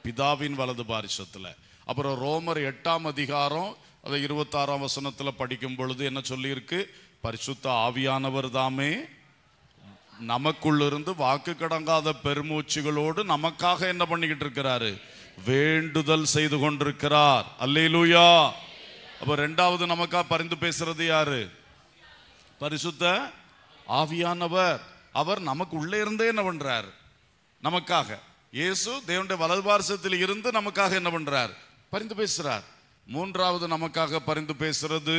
பிதாவின் வலது பாரிசத்தில் அப்புறம் ரோமர் எட்டாம் அதிகாரம் அதை இருபத்தாறாம் வசனத்தில் படிக்கும் பொழுது என்ன சொல்லியிருக்கு பரிசுத்த ஆவியானவர் தாமே நமக்குள்ளிருந்து வாக்கு கடங்காத பெருமூச்சுகளோடு நமக்காக என்ன பண்ணிக்கிட்டு இருக்கிறாரு வேண்டுதல் செய்து கொண்டிருக்கிறார் அல்லேலூயா அப்போ ரெண்டாவது நமக்கா பரிந்து பேசுறது யாரு பரிசுத்த ஆவியானவர் அவர் நமக்கு உள்ளே இருந்தே என்ன பண்றார் நமக்காக இயேசு தேவனுடைய வலதுபாரசத்தில் இருந்து நமக்காக என்ன பண்றார் பரிந்து பேசுறார் மூன்றாவது நமக்காக பரிந்து பேசுறது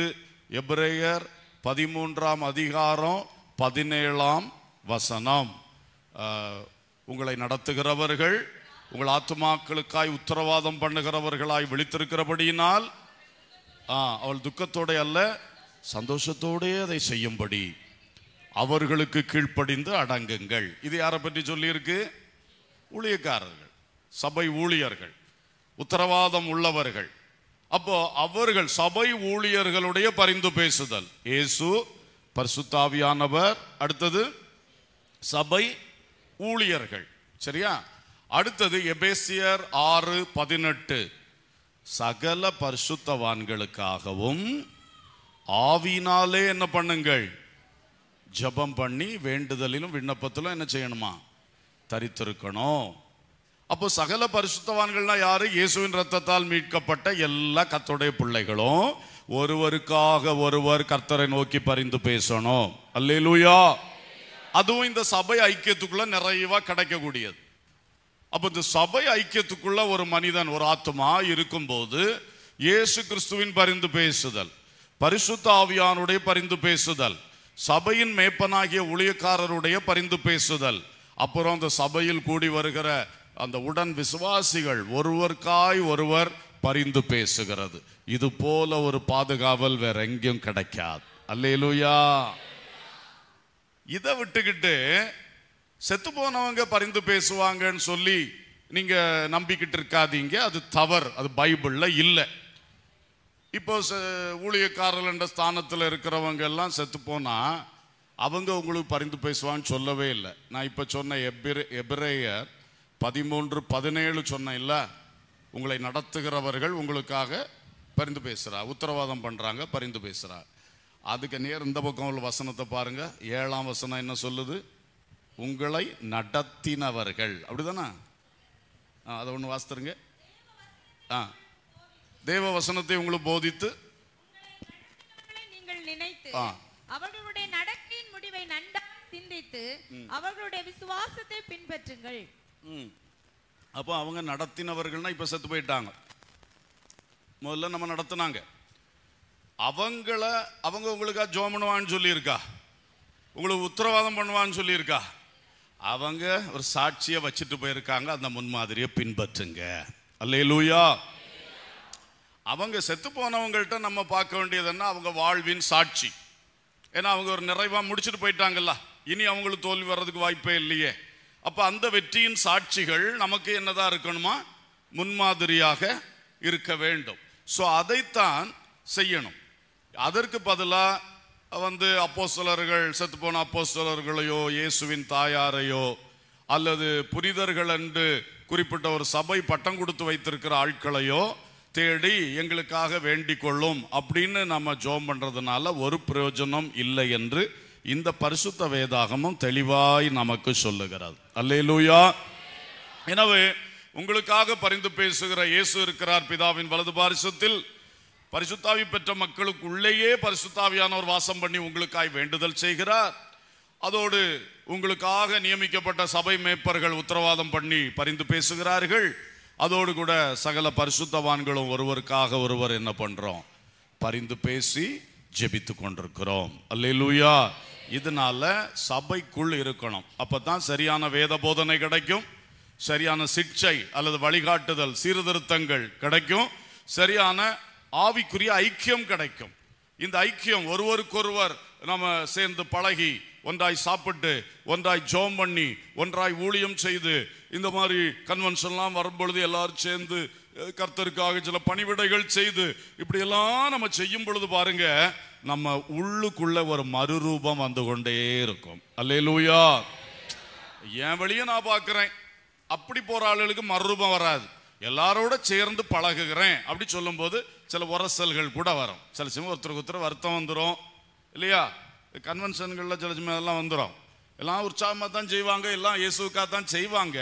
எப்ரேயர் பதிமூன்றாம் அதிகாரம் பதினேழாம் வசனம் உங்களை நடத்துகிறவர்கள் உங்கள் ஆத்துமாக்களுக்காய் உத்தரவாதம் பண்ணுகிறவர்களாய் விழித்திருக்கிறபடியினால் அவள் துக்கத்தோட அல்ல சந்தோஷத்தோடே அதை செய்யும்படி அவர்களுக்கு கீழ்ப்படிந்து அடங்குங்கள் இது யாரை பற்றி சொல்லியிருக்கு ஊழியக்காரர்கள் சபை ஊழியர்கள் உத்தரவாதம் உள்ளவர்கள் அப்போ அவர்கள் சபை ஊழியர்களுடைய பரிந்து பேசுதல் இயேசு பரிசுத்தாவியானவர் அடுத்தது சபை ஊழியர்கள் சரியா அடுத்தது எபேசியர் ஆறு பதினெட்டு சகல பரிசுத்தவான்களுக்காகவும் ஆவினாலே என்ன பண்ணுங்கள் ஜபம் பண்ணி வேண்டுதலிலும் விண்ணப்பத்திலும் என்ன செய்யணுமா தரித்திருக்கணும் அப்போ சகல பரிசுத்தவான்கள்னா யாரு இயேசுவின் ரத்தத்தால் மீட்கப்பட்ட எல்லா கத்தோடைய பிள்ளைகளும் ஒருவருக்காக ஒருவர் கர்த்தரை நோக்கி பரிந்து பேசணும் அல்லேலூயா அதுவும் இந்த சபை ஐக்கியத்துக்குள்ள நிறைவா கிடைக்கக்கூடியது அப்போ இந்த சபை ஐக்கியத்துக்குள்ள ஒரு மனிதன் ஒரு ஆத்மா இருக்கும்போது இயேசு கிறிஸ்துவின் பரிந்து பேசுதல் பரிசுத்த ஆவியானுடைய பரிந்து பேசுதல் சபையின் மேப்பனாகிய ஊழியக்காரருடைய பரிந்து பேசுதல் அப்புறம் அந்த சபையில் கூடி வருகிற அந்த உடன் விசுவாசிகள் ஒருவருக்காய் ஒருவர் பரிந்து பேசுகிறது இது போல ஒரு பாதுகாவல் வேற எங்கேயும் கிடைக்காது அல்லேலூயா இதை விட்டுக்கிட்டு செத்து போனவங்க பரிந்து பேசுவாங்கன்னு சொல்லி நீங்க நம்பிக்கிட்டு இருக்காதீங்க அது தவறு அது பைபிள்ல இல்லை இப்போ ஊழியக்காரர்கள் என்ற ஸ்தானத்தில் இருக்கிறவங்க எல்லாம் செத்து போனா அவங்க உங்களுக்கு பரிந்து பேசுவான்னு சொல்லவே இல்லை நான் இப்போ சொன்ன எபிரே எபிரேயர் பதிமூன்று பதினேழு சொன்னேன்ல உங்களை நடத்துகிறவர்கள் உங்களுக்காக பரிந்து பேசுகிறா உத்தரவாதம் பண்ணுறாங்க பரிந்து பேசுகிறா அதுக்கு நேர் இந்த பக்கம் உள்ள வசனத்தை பாருங்க ஏழாம் வசனம் என்ன சொல்லுது உங்களை நடத்தினவர்கள் அப்படிதானா அதை ஒன்று வாசித்துருங்க ஆ தேவ வசனத்தை உங்களுக்கு போதித்து நீங்கள் அவர்களுடைய நடக்கையின் முடிவை நன்றாக சிந்தித்து அவர்களுடைய விசுவாசத்தை பின்பற்றுங்கள் அப்போ அவங்க நடத்தினவர்கள்னா இப்போ செத்து போயிட்டாங்க முதல்ல நம்ம நடத்தினாங்க அவங்கள அவங்க உங்களுக்கா ஜோம் பண்ணுவான்னு சொல்லியிருக்கா உங்களுக்கு உத்தரவாதம் பண்ணுவான்னு சொல்லியிருக்கா அவங்க ஒரு சாட்சியை வச்சுட்டு போயிருக்காங்க அந்த முன்மாதிரியை பின்பற்றுங்க அல்லே லூயா அவங்க செத்து போனவங்கள்ட்ட நம்ம பார்க்க வேண்டியதுன்னா அவங்க வாழ்வின் சாட்சி ஏன்னா அவங்க ஒரு நிறைவாக முடிச்சுட்டு போயிட்டாங்கல்ல இனி அவங்களுக்கு தோல்வி வர்றதுக்கு வாய்ப்பே இல்லையே அப்போ அந்த வெற்றியின் சாட்சிகள் நமக்கு என்னதான் இருக்கணுமா முன்மாதிரியாக இருக்க வேண்டும் ஸோ அதைத்தான் செய்யணும் அதற்கு பதிலாக வந்து அப்போ சிலர்கள் செத்துப்போன அப்போ சிலர்களையோ இயேசுவின் தாயாரையோ அல்லது புனிதர்கள் என்று குறிப்பிட்ட ஒரு சபை பட்டம் கொடுத்து வைத்திருக்கிற ஆட்களையோ தேடி எங்களுக்காக வேண்டிக் கொள்ளும் அப்படின்னு நம்ம ஜோம் பண்ணுறதுனால ஒரு பிரயோஜனம் இல்லை என்று இந்த பரிசுத்த வேதாகமும் தெளிவாய் நமக்கு சொல்லுகிறது லூயா எனவே உங்களுக்காக பரிந்து பேசுகிற இயேசு இருக்கிறார் பிதாவின் வலது பாரிசத்தில் பரிசுத்தாவி பெற்ற மக்களுக்கு உள்ளேயே பரிசுத்தாவியானவர் வாசம் பண்ணி உங்களுக்காய் வேண்டுதல் செய்கிறார் அதோடு உங்களுக்காக நியமிக்கப்பட்ட சபை மேப்பர்கள் உத்தரவாதம் பண்ணி பரிந்து பேசுகிறார்கள் அதோடு கூட சகல பரிசுத்தவான்களும் ஒருவருக்காக ஒருவர் என்ன பண்ணுறோம் பரிந்து பேசி ஜெபித்து கொண்டிருக்கிறோம் அல்லூயா இதனால சபைக்குள் இருக்கணும் அப்போ தான் சரியான வேத போதனை கிடைக்கும் சரியான சிக்ஷை அல்லது வழிகாட்டுதல் சீர்திருத்தங்கள் கிடைக்கும் சரியான ஆவிக்குரிய ஐக்கியம் கிடைக்கும் இந்த ஐக்கியம் ஒருவருக்கொருவர் நம்ம சேர்ந்து பழகி ஒன்றாய் சாப்பிட்டு ஒன்றாய் ஜோம் பண்ணி ஒன்றாய் ஊழியம் செய்து இந்த மாதிரி கன்வென்ஷன்லாம் வரும்பொழுது எல்லாரும் சேர்ந்து கர்த்தருக்காக சில பணிவிடைகள் செய்து இப்படியெல்லாம் நம்ம செய்யும் பொழுது பாருங்க நம்ம உள்ளுக்குள்ள ஒரு மறுரூபம் வந்து கொண்டே இருக்கும் லூயா என் வழியை நான் பார்க்குறேன் அப்படி போகிற ஆளுகளுக்கு மறுரூபம் வராது எல்லாரோட சேர்ந்து பழகுகிறேன் அப்படி சொல்லும்போது சில உரசல்கள் கூட வரும் சில சிம் ஒருத்தருக்கு ஒருத்தர் வருத்தம் வந்துடும் இல்லையா கன்வென்ஷன்களில் சில சிம் அதெல்லாம் வந்துடும் எல்லாம் உற்சாகமாக தான் செய்வாங்க எல்லாம் இயேசுக்காக தான் செய்வாங்க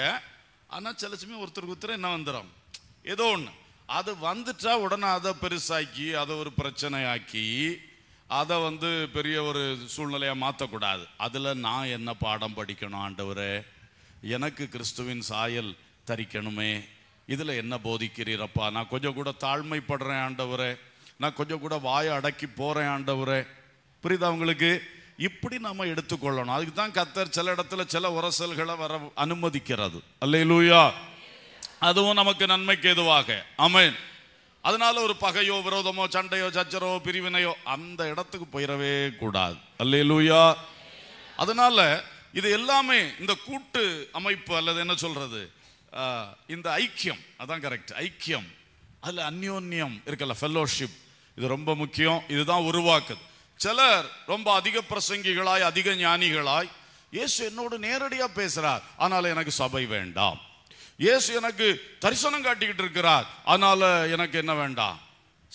ஆனால் சில சிம் ஒருத்தருக்கு ஒருத்தர் என்ன வந்துடும் ஏதோ ஒன்று அது வந்துட்டா உடனே அதை பெருசாக்கி அதை ஒரு பிரச்சனையாக்கி அதை வந்து பெரிய ஒரு சூழ்நிலையாக மாற்றக்கூடாது அதில் நான் என்ன பாடம் படிக்கணும் ஆண்டவர் எனக்கு கிறிஸ்துவின் சாயல் தரிக்கணுமே இதில் என்ன போதிக்கிறீரப்பா நான் கொஞ்சம் கூட தாழ்மைப்படுறேன் ஆண்டவரே நான் கொஞ்சம் கூட வாயை அடக்கி போகிறேன் ஆண்டவரே புரியுது அவங்களுக்கு இப்படி நம்ம எடுத்துக்கொள்ளணும் அதுக்கு தான் கத்தர் சில இடத்துல சில உரசல்களை வர அனுமதிக்கிறது அல்லே லூயா அதுவும் நமக்கு நன்மைக்கு எதுவாக அமேன் அதனால ஒரு பகையோ விரோதமோ சண்டையோ சச்சரோ பிரிவினையோ அந்த இடத்துக்கு போயிடவே கூடாது அல்லே லூயா அதனால இது எல்லாமே இந்த கூட்டு அமைப்பு அல்லது என்ன சொல்றது இந்த ஐக்கியம் அதான் கரெக்ட் ஐக்கியம் அதில் அந்யோன்யம் இருக்கல ஃபெல்லோஷிப் இது ரொம்ப முக்கியம் இதுதான் உருவாக்குது சிலர் ரொம்ப அதிக பிரசங்கிகளாய் அதிக ஞானிகளாய் இயேசு என்னோடு நேரடியாக பேசுகிறார் ஆனால் எனக்கு சபை வேண்டாம் இயேசு எனக்கு தரிசனம் காட்டிக்கிட்டு இருக்கிறார் அதனால் எனக்கு என்ன வேண்டாம்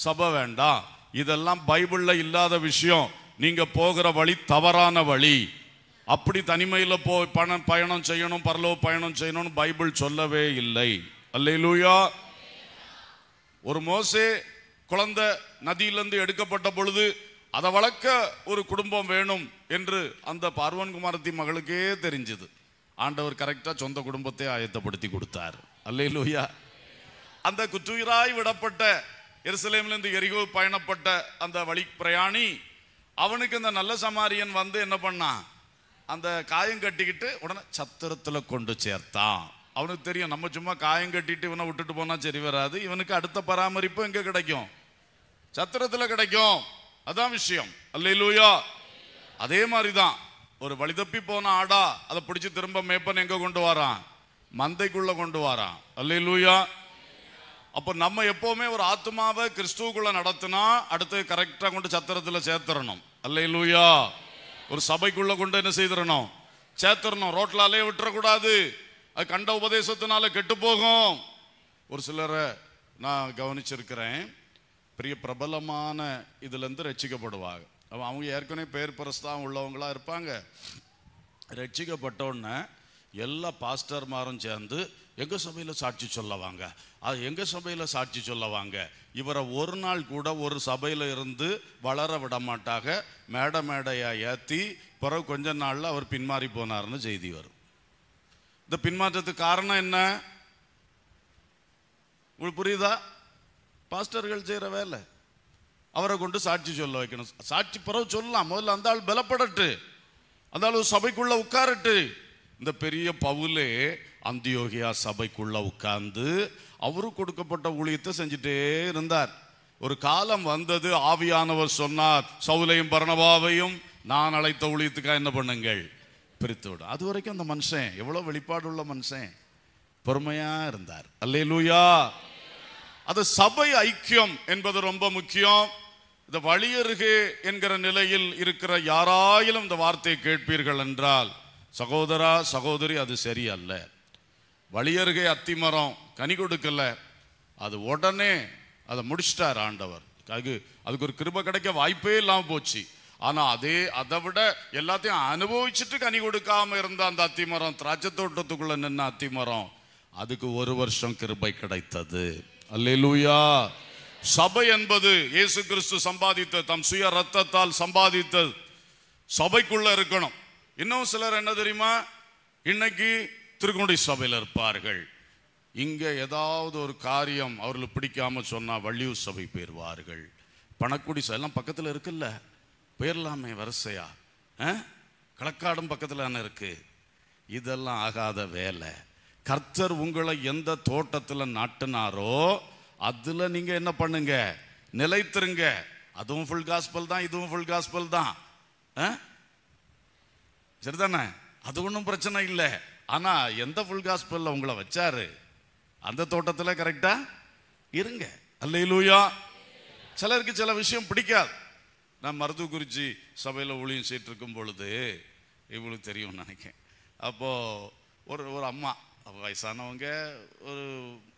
சபை வேண்டாம் இதெல்லாம் பைபிளில் இல்லாத விஷயம் நீங்கள் போகிற வழி தவறான வழி அப்படி தனிமையில் போய் பண பயணம் செய்யணும் பரலோ பயணம் செய்யணும்னு பைபிள் சொல்லவே இல்லை அல்லையிலூயா ஒரு மோசே குழந்த நதியிலிருந்து எடுக்கப்பட்ட பொழுது அதை வளர்க்க ஒரு குடும்பம் வேணும் என்று அந்த பார்வன் குமாரத்தி மகளுக்கே தெரிஞ்சது ஆண்டவர் கரெக்டாக சொந்த குடும்பத்தை ஆயத்தப்படுத்தி கொடுத்தார் அல்லையிலூயா அந்த குத்துயிராய் விடப்பட்ட எருசலேம்லேருந்து எரிகோ பயணப்பட்ட அந்த வழி பிரயாணி அவனுக்கு இந்த நல்ல சமாரியன் வந்து என்ன பண்ணான் அந்த காயம் கட்டிக்கிட்டு உடனே சத்திரத்தில் கொண்டு சேர்த்தான் அவனுக்கு தெரியும் நம்ம சும்மா காயம் கட்டிட்டு இவனை விட்டுட்டு போனால் சரி வராது இவனுக்கு அடுத்த பராமரிப்பு எங்கே கிடைக்கும் சத்திரத்தில் கிடைக்கும் அதான் விஷயம் இல்லையோ அதே மாதிரி தான் ஒரு வழி தப்பி போன ஆடா அதை பிடிச்சி திரும்ப மேப்பன் எங்கே கொண்டு வரான் மந்தைக்குள்ளே கொண்டு வரான் இல்லையா அப்போ நம்ம எப்போவுமே ஒரு ஆத்மாவை கிறிஸ்துவுக்குள்ளே நடத்தினா அடுத்து கரெக்டாக கொண்டு சத்திரத்தில் அல்ல இல்லையா ஒரு சபைக்குள்ள கொண்டு என்ன செய்திடணும் சேர்த்துடணும் ரோட்ல அலைய விட்டுறக்கூடாது அது கண்ட உபதேசத்தினால கெட்டு போகும் ஒரு சிலரை நான் கவனிச்சிருக்கிறேன் பெரிய பிரபலமான இதுலேருந்து ரட்சிக்கப்படுவாங்க அவன் அவங்க ஏற்கனவே பேர் பிரஸ்தான் உள்ளவங்களாக இருப்பாங்க ரட்சிக்கப்பட்டோன்னே எல்லா பாஸ்டர்மாரும் சேர்ந்து எங்கள் சபையில் சாட்சி சொல்லவாங்க அது எங்கள் சபையில் சாட்சி சொல்லவாங்க இவரை ஒரு நாள் கூட ஒரு சபையில் இருந்து வளர விட மாட்டாக மேட மேடையாக ஏற்றி பிறகு கொஞ்ச நாளில் அவர் பின்மாறி போனார்னு செய்தி வரும் இந்த பின்மாற்றத்துக்கு காரணம் என்ன உங்களுக்கு புரியுதா பாஸ்டர்கள் செய்கிற வேலை அவரை கொண்டு சாட்சி சொல்ல வைக்கணும் சாட்சி பிறகு சொல்லலாம் முதல்ல அந்த ஆள் பலப்படட்டு அந்த ஆள் சபைக்குள்ளே உட்காரட்டு இந்த பெரிய பவுலே அந்தியோகியா சபைக்குள்ளே உட்கார்ந்து அவரு கொடுக்கப்பட்ட ஊழியத்தை செஞ்சுட்டே இருந்தார் ஒரு காலம் வந்தது ஆவியானவர் சொன்னார் சவுலையும் பரணபாவையும் நான் அழைத்த ஊழியத்துக்காக என்ன பண்ணுங்கள் பிரித்து விடும் அது வரைக்கும் அந்த மனுஷன் எவ்வளோ வெளிப்பாடு உள்ள மனுஷன் பொறுமையாக இருந்தார் அல்லே லூயா அது சபை ஐக்கியம் என்பது ரொம்ப முக்கியம் இந்த வழியருகு என்கிற நிலையில் இருக்கிற யாராயிலும் இந்த வார்த்தையை கேட்பீர்கள் என்றால் சகோதரா சகோதரி அது சரியல்ல வழியருகே அத்திமரம் கனி கொடுக்கல அது உடனே அதை முடிச்சிட்டார் ஆண்டவர் அது அதுக்கு ஒரு கிருப கிடைக்க வாய்ப்பே இல்லாமல் போச்சு ஆனால் அதே அதை விட எல்லாத்தையும் அனுபவிச்சுட்டு கனி கொடுக்காம இருந்த அந்த அத்திமரம் திராட்சை தோட்டத்துக்குள்ள நின்ன அத்திமரம் அதுக்கு ஒரு வருஷம் கிருபை கிடைத்தது அல்லூயா சபை என்பது இயேசு கிறிஸ்து சம்பாதித்த தம் சுய ரத்தத்தால் சம்பாதித்தது சபைக்குள்ள இருக்கணும் இன்னும் சிலர் என்ன தெரியுமா இன்னைக்கு திருக்குடி சபையில் இருப்பார்கள் இங்கே ஏதாவது ஒரு காரியம் அவர்கள் பிடிக்காமல் சொன்னால் வள்ளியூர் சபை போயிடுவார்கள் பணக்குடி சபை எல்லாம் பக்கத்தில் இருக்குல்ல போயிடலாமே வரிசையா கலக்காடும் பக்கத்தில் தானே இருக்குது இதெல்லாம் ஆகாத வேலை கர்த்தர் உங்களை எந்த தோட்டத்தில் நாட்டினாரோ அதில் நீங்கள் என்ன பண்ணுங்க நிலைத்திருங்க அதுவும் ஃபுல் காஸ்பல் தான் இதுவும் ஃபுல் காஸ்பல் தான் சரிதானே அது ஒன்றும் பிரச்சனை இல்லை ஆனால் எந்த ஃபுல் காஸ்பிளில் உங்களை வச்சாரு அந்த தோட்டத்தில் கரெக்டாக இருங்க அல்லையிலூயா சிலருக்கு சில விஷயம் பிடிக்காது நான் மருத்துவ குறிச்சி சபையில் ஊழியம் செய்யிட்டு இருக்கும் பொழுது இவங்களுக்கு தெரியும்னு நினைக்கிறேன் அப்போது ஒரு ஒரு அம்மா வயசானவங்க ஒரு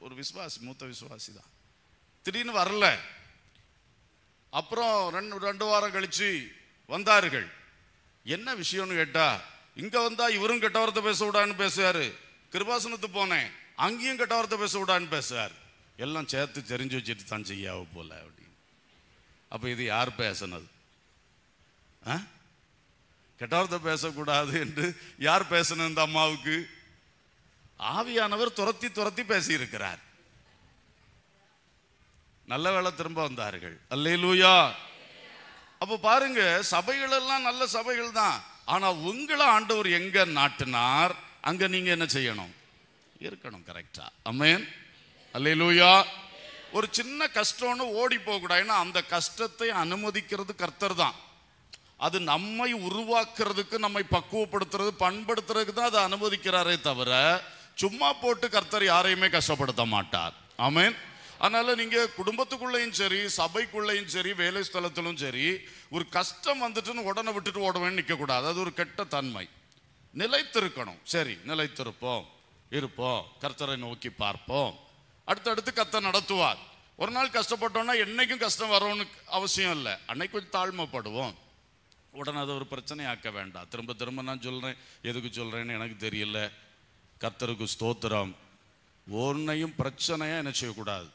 ஒரு விசுவாசி மூத்த விசுவாசி தான் திடீர்னு வரல அப்புறம் ரெண்டு ரெண்டு வாரம் கழித்து வந்தார்கள் என்ன விஷயம்னு கேட்டால் இங்கே வந்தால் இவரும் கெட்ட வார்த்தை பேச விடான்னு பேசுவார் கிருபாசனத்து போனேன் அங்கேயும் கெட்ட வார்த்தை பேச விடான்னு பேசுவார் எல்லாம் சேர்த்து தெரிஞ்சு வச்சுட்டு தான் செய்யாவ போல அப்படின்னு அப்போ இது யார் பேசினது ஆ கெட்ட வார்த்தை பேசக்கூடாது என்று யார் பேசணும் இந்த அம்மாவுக்கு ஆவியானவர் துரத்தி துரத்தி பேசியிருக்கிறார் நல்ல வேலை திரும்ப வந்தார்கள் அல்லையிலூயா அப்போ பாருங்க சபைகள் எல்லாம் நல்ல சபைகள் தான் ஆனால் உங்களை ஆண்டவர் எங்கே நாட்டினார் அங்கே நீங்கள் என்ன செய்யணும் இருக்கணும் கரெக்டாக அல்ல லூயா ஒரு சின்ன கஷ்டம்னு ஓடி போக அந்த கஷ்டத்தை அனுமதிக்கிறது கர்த்தர் தான் அது நம்மை உருவாக்குறதுக்கு நம்மை பக்குவப்படுத்துறது பண்படுத்துறதுக்கு தான் அதை அனுமதிக்கிறாரே தவிர சும்மா போட்டு கர்த்தர் யாரையுமே கஷ்டப்படுத்த மாட்டார் ஆமேன் அதனால் நீங்கள் குடும்பத்துக்குள்ளேயும் சரி சபைக்குள்ளேயும் சரி வேலை ஸ்தலத்திலும் சரி ஒரு கஷ்டம் வந்துட்டுன்னு உடனே விட்டுட்டு ஓடவேன்னு நிற்கக்கூடாது அது ஒரு கெட்ட தன்மை நிலைத்திருக்கணும் சரி நிலைத்திருப்போம் இருப்போம் கர்த்தரை நோக்கி பார்ப்போம் அடுத்தடுத்து கத்தை நடத்துவார் ஒரு நாள் கஷ்டப்பட்டோம்னா என்றைக்கும் கஷ்டம் வரும்னு அவசியம் இல்லை அன்னைக்கு கொஞ்சம் தாழ்மைப்படுவோம் உடனே அதை ஒரு ஆக்க வேண்டாம் திரும்ப திரும்ப நான் சொல்கிறேன் எதுக்கு சொல்கிறேன்னு எனக்கு தெரியல கத்தருக்கு ஸ்தோத்திரம் ஒன்றையும் பிரச்சனையாக என்ன செய்யக்கூடாது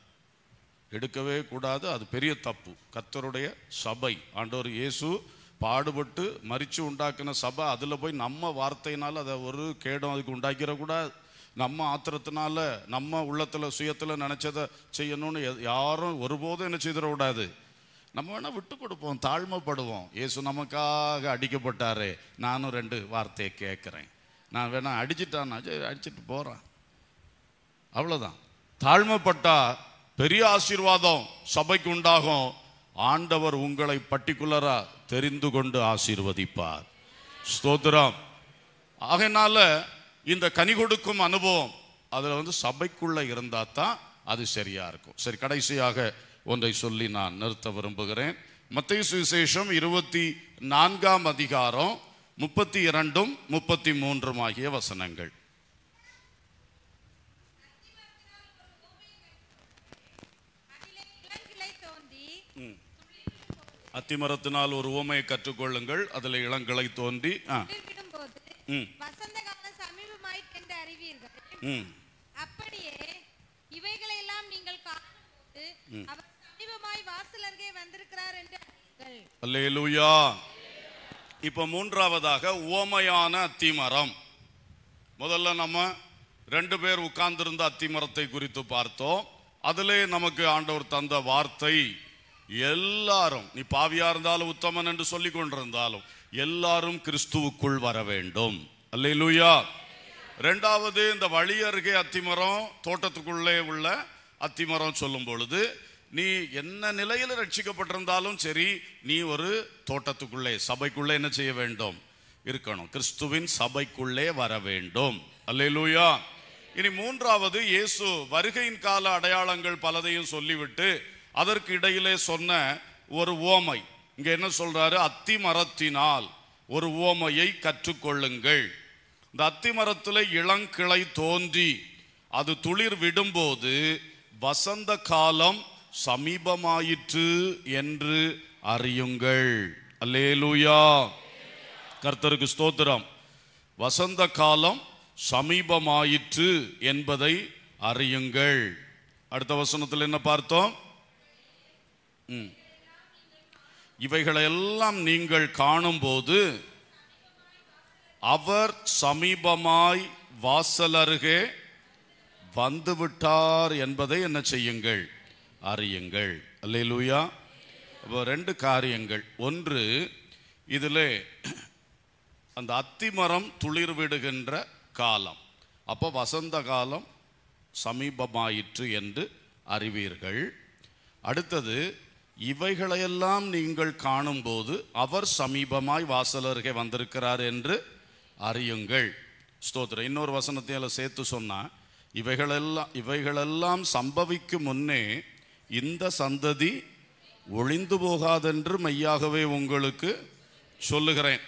எடுக்கவே கூடாது அது பெரிய தப்பு கத்தருடைய சபை ஆண்டவர் இயேசு பாடுபட்டு மறித்து உண்டாக்கின சபை அதில் போய் நம்ம வார்த்தையினால் அதை ஒரு கேடும் அதுக்கு உண்டாக்கிடக்கூடாது நம்ம ஆத்திரத்தினால நம்ம உள்ளத்தில் சுயத்தில் நினச்சதை செய்யணும்னு யாரும் ஒருபோதும் என்ன செய்திடக்கூடாது நம்ம வேணால் விட்டு கொடுப்போம் தாழ்மைப்படுவோம் ஏசு நமக்காக அடிக்கப்பட்டாரு நானும் ரெண்டு வார்த்தையை கேட்குறேன் நான் வேணா அடிச்சிட்டான் அடிச்சிட்டு போகிறேன் அவ்வளோதான் தாழ்மைப்பட்டால் பெரிய ஆசீர்வாதம் சபைக்கு உண்டாகும் ஆண்டவர் உங்களை பர்டிகுலரா தெரிந்து கொண்டு ஆசீர்வதிப்பார் ஸ்தோத்திரம் ஆகையினால இந்த கனி கொடுக்கும் அனுபவம் அதில் வந்து சபைக்குள்ளே இருந்தால் தான் அது சரியா இருக்கும் சரி கடைசியாக ஒன்றை சொல்லி நான் நிறுத்த விரும்புகிறேன் மத்திய சுவிசேஷம் இருபத்தி நான்காம் அதிகாரம் முப்பத்தி இரண்டும் முப்பத்தி மூன்றும் ஆகிய வசனங்கள் அத்திமரத்தினால் ஒரு ஊமையை கற்றுக்கொள்ளுங்கள் அதில் இளங்களை தோன்றி ஆ ம் ம் அப்படியே இவைகளை எல்லாம் நீங்கள் காணும்போது அவர் சமீபமாய் வாசல் அருகே வந்திருக்கிறார் என்று இப்போ மூன்றாவதாக ஓமையான அத்திமரம் முதல்ல நம்ம ரெண்டு பேர் உட்கார்ந்திருந்த அத்திமரத்தை குறித்து பார்த்தோம் அதிலே நமக்கு ஆண்டவர் தந்த வார்த்தை எல்லாரும் நீ பாவியா இருந்தாலும் உத்தமன் என்று சொல்லி கொண்டிருந்தாலும் எல்லாரும் கிறிஸ்துவுக்குள் வர வேண்டும் அல்லே லூயா ரெண்டாவது இந்த வழி அருகே அத்திமரம் தோட்டத்துக்குள்ளே உள்ள அத்திமரம் சொல்லும் பொழுது நீ என்ன நிலையில் ரட்சிக்கப்பட்டிருந்தாலும் சரி நீ ஒரு தோட்டத்துக்குள்ளே சபைக்குள்ளே என்ன செய்ய வேண்டும் இருக்கணும் கிறிஸ்துவின் சபைக்குள்ளே வர வேண்டும் அல்லே லூயா இனி மூன்றாவது இயேசு வருகையின் கால அடையாளங்கள் பலதையும் சொல்லிவிட்டு அதற்கு இடையிலே சொன்ன ஒரு ஓமை இங்க என்ன சொல்றாரு அத்தி மரத்தினால் ஒரு ஓமையை கற்றுக்கொள்ளுங்கள் இந்த அத்தி மரத்தில் இளங்கிளை தோன்றி அது துளிர் விடும்போது வசந்த காலம் சமீபமாயிற்று என்று அறியுங்கள் அல்லேலூயா கர்த்தருக்கு ஸ்தோத்திரம் வசந்த காலம் சமீபமாயிற்று என்பதை அறியுங்கள் அடுத்த வசனத்தில் என்ன பார்த்தோம் இவைகளையெல்லாம் நீங்கள் காணும்போது அவர் சமீபமாய் வாசல் அருகே வந்துவிட்டார் என்பதை என்ன செய்யுங்கள் அறியுங்கள் அல்லே லூயா இப்போ ரெண்டு காரியங்கள் ஒன்று இதில் அந்த அத்திமரம் துளிர் விடுகின்ற காலம் அப்போ வசந்த காலம் சமீபமாயிற்று என்று அறிவீர்கள் அடுத்தது இவைகளையெல்லாம் நீங்கள் காணும்போது அவர் சமீபமாய் வாசலருகே வந்திருக்கிறார் என்று அறியுங்கள் ஸ்தோத்திரம் இன்னொரு வசனத்தை அதில் சேர்த்து சொன்னால் இவைகளெல்லாம் இவைகளெல்லாம் சம்பவிக்கும் முன்னே இந்த சந்ததி ஒளிந்து போகாதென்று மையாகவே உங்களுக்கு சொல்லுகிறேன்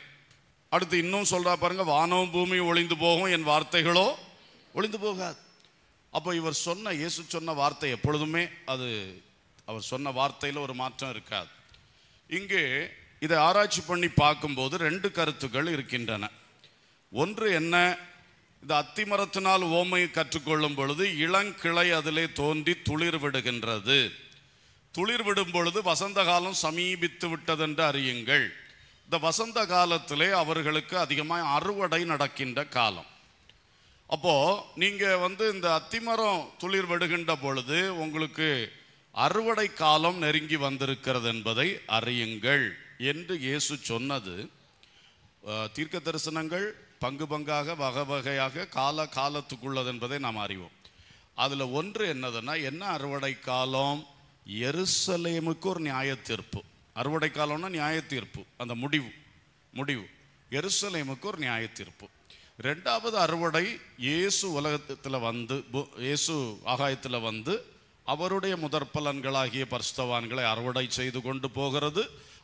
அடுத்து இன்னும் சொல்கிறா பாருங்கள் வானம் பூமி ஒளிந்து போகும் என் வார்த்தைகளோ ஒளிந்து போகாது அப்போ இவர் சொன்ன இயேசு சொன்ன வார்த்தை எப்பொழுதுமே அது அவர் சொன்ன வார்த்தையில் ஒரு மாற்றம் இருக்காது இங்கு இதை ஆராய்ச்சி பண்ணி பார்க்கும்போது ரெண்டு கருத்துக்கள் இருக்கின்றன ஒன்று என்ன இந்த அத்திமரத்தினால் ஓமை கற்றுக்கொள்ளும் பொழுது இளங்கிளை அதிலே தோன்றி துளிர் விடுகின்றது துளிர் விடும் பொழுது வசந்த காலம் சமீபித்து விட்டதென்று அறியுங்கள் இந்த வசந்த காலத்திலே அவர்களுக்கு அதிகமாக அறுவடை நடக்கின்ற காலம் அப்போது நீங்கள் வந்து இந்த அத்திமரம் துளிர் விடுகின்ற பொழுது உங்களுக்கு அறுவடை காலம் நெருங்கி வந்திருக்கிறது என்பதை அறியுங்கள் என்று இயேசு சொன்னது தீர்க்க தரிசனங்கள் பங்கு பங்காக வகை வகையாக கால காலத்துக்குள்ளது என்பதை நாம் அறிவோம் அதில் ஒன்று என்னதுன்னா என்ன அறுவடை காலம் எருசலேமுக்கு ஒரு நியாய தீர்ப்பு அறுவடை காலம்னா நியாய தீர்ப்பு அந்த முடிவு முடிவு எருசலேமுக்கு ஒரு நியாய தீர்ப்பு ரெண்டாவது அறுவடை இயேசு உலகத்தில் வந்து இயேசு ஆகாயத்தில் வந்து அவருடைய முதற்பலன்களாகிய பரிசுத்தவான்களை அறுவடை செய்து கொண்டு போகிறது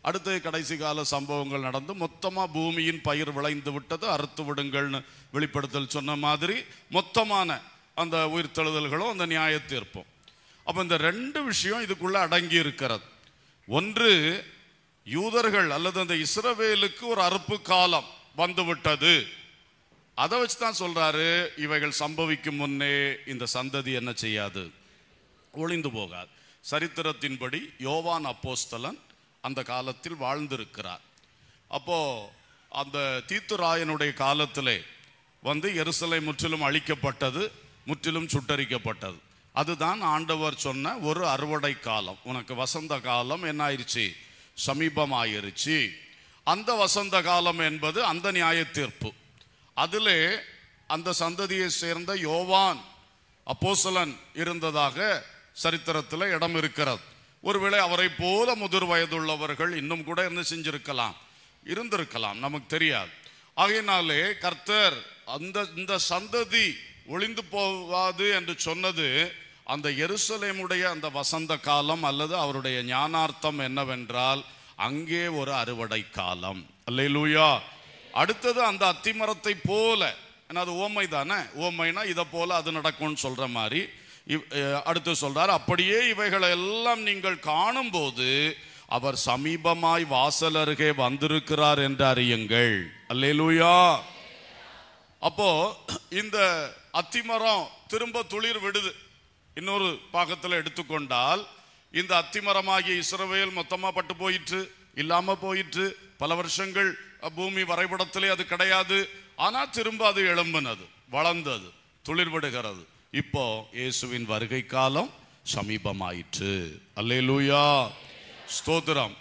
அடுத்த கடைசி கால சம்பவங்கள் நடந்து மொத்தமாக பூமியின் பயிர் விளைந்து விட்டது அறுத்து விடுங்கள்னு வெளிப்படுத்தல் சொன்ன மாதிரி மொத்தமான அந்த உயிர்த்தெழுதல்களும் அந்த நியாய தீர்ப்பும் அப்போ இந்த ரெண்டு விஷயம் இதுக்குள்ளே அடங்கி இருக்கிறது ஒன்று யூதர்கள் அல்லது அந்த இஸ்ரவேலுக்கு ஒரு அறுப்பு காலம் வந்துவிட்டது அதை வச்சு தான் சொல்கிறாரு இவைகள் சம்பவிக்கும் முன்னே இந்த சந்ததி என்ன செய்யாது ஒளிந்து போகாது சரித்திரத்தின்படி யோவான் அப்போஸ்தலன் அந்த காலத்தில் வாழ்ந்திருக்கிறார் அப்போது அந்த தீத்துராயனுடைய காலத்திலே வந்து எருசலை முற்றிலும் அழிக்கப்பட்டது முற்றிலும் சுட்டரிக்கப்பட்டது அதுதான் ஆண்டவர் சொன்ன ஒரு அறுவடை காலம் உனக்கு வசந்த காலம் என்ன ஆயிடுச்சு சமீபமாயிருச்சு அந்த வசந்த காலம் என்பது அந்த நியாய தீர்ப்பு அதிலே அந்த சந்ததியை சேர்ந்த யோவான் அப்போசலன் இருந்ததாக சரித்திரத்தில் இடம் இருக்கிறது ஒருவேளை அவரை போல முதிர் வயதுள்ளவர்கள் இன்னும் கூட என்ன செஞ்சிருக்கலாம் இருந்திருக்கலாம் நமக்கு தெரியாது ஆகையினாலே கர்த்தர் அந்த இந்த சந்ததி ஒளிந்து போவாது என்று சொன்னது அந்த எருசலேமுடைய அந்த வசந்த காலம் அல்லது அவருடைய ஞானார்த்தம் என்னவென்றால் அங்கே ஒரு அறுவடை காலம் அல்லையிலூயா அடுத்தது அந்த அத்திமரத்தை போல ஏன்னா அது ஓமை தானே ஓமைனா இதை போல அது நடக்கும்னு சொல்கிற மாதிரி அடுத்து சொல்றார் அப்படியே இவைகளை எல்லாம் நீங்கள் காணும் போது அவர் சமீபமாய் வாசல் அருகே வந்திருக்கிறார் என்று அறியுங்கள் அல்லேலூயா அப்போ இந்த அத்திமரம் திரும்ப துளிர் விடுது இன்னொரு பாகத்தில் எடுத்துக்கொண்டால் இந்த அத்திமரமாகிய இஸ்ரவேல் மொத்தமாக பட்டு போயிற்று இல்லாமல் போயிற்று பல வருஷங்கள் பூமி வரைபடத்திலே அது கிடையாது ஆனால் திரும்ப அது எழும்பினது வளர்ந்தது துளிர் விடுகிறது இப்போ இயேசுவின் வருகை காலம் சமீபமாயிற்று அல்லே லூயா ஸ்தோத்திரம்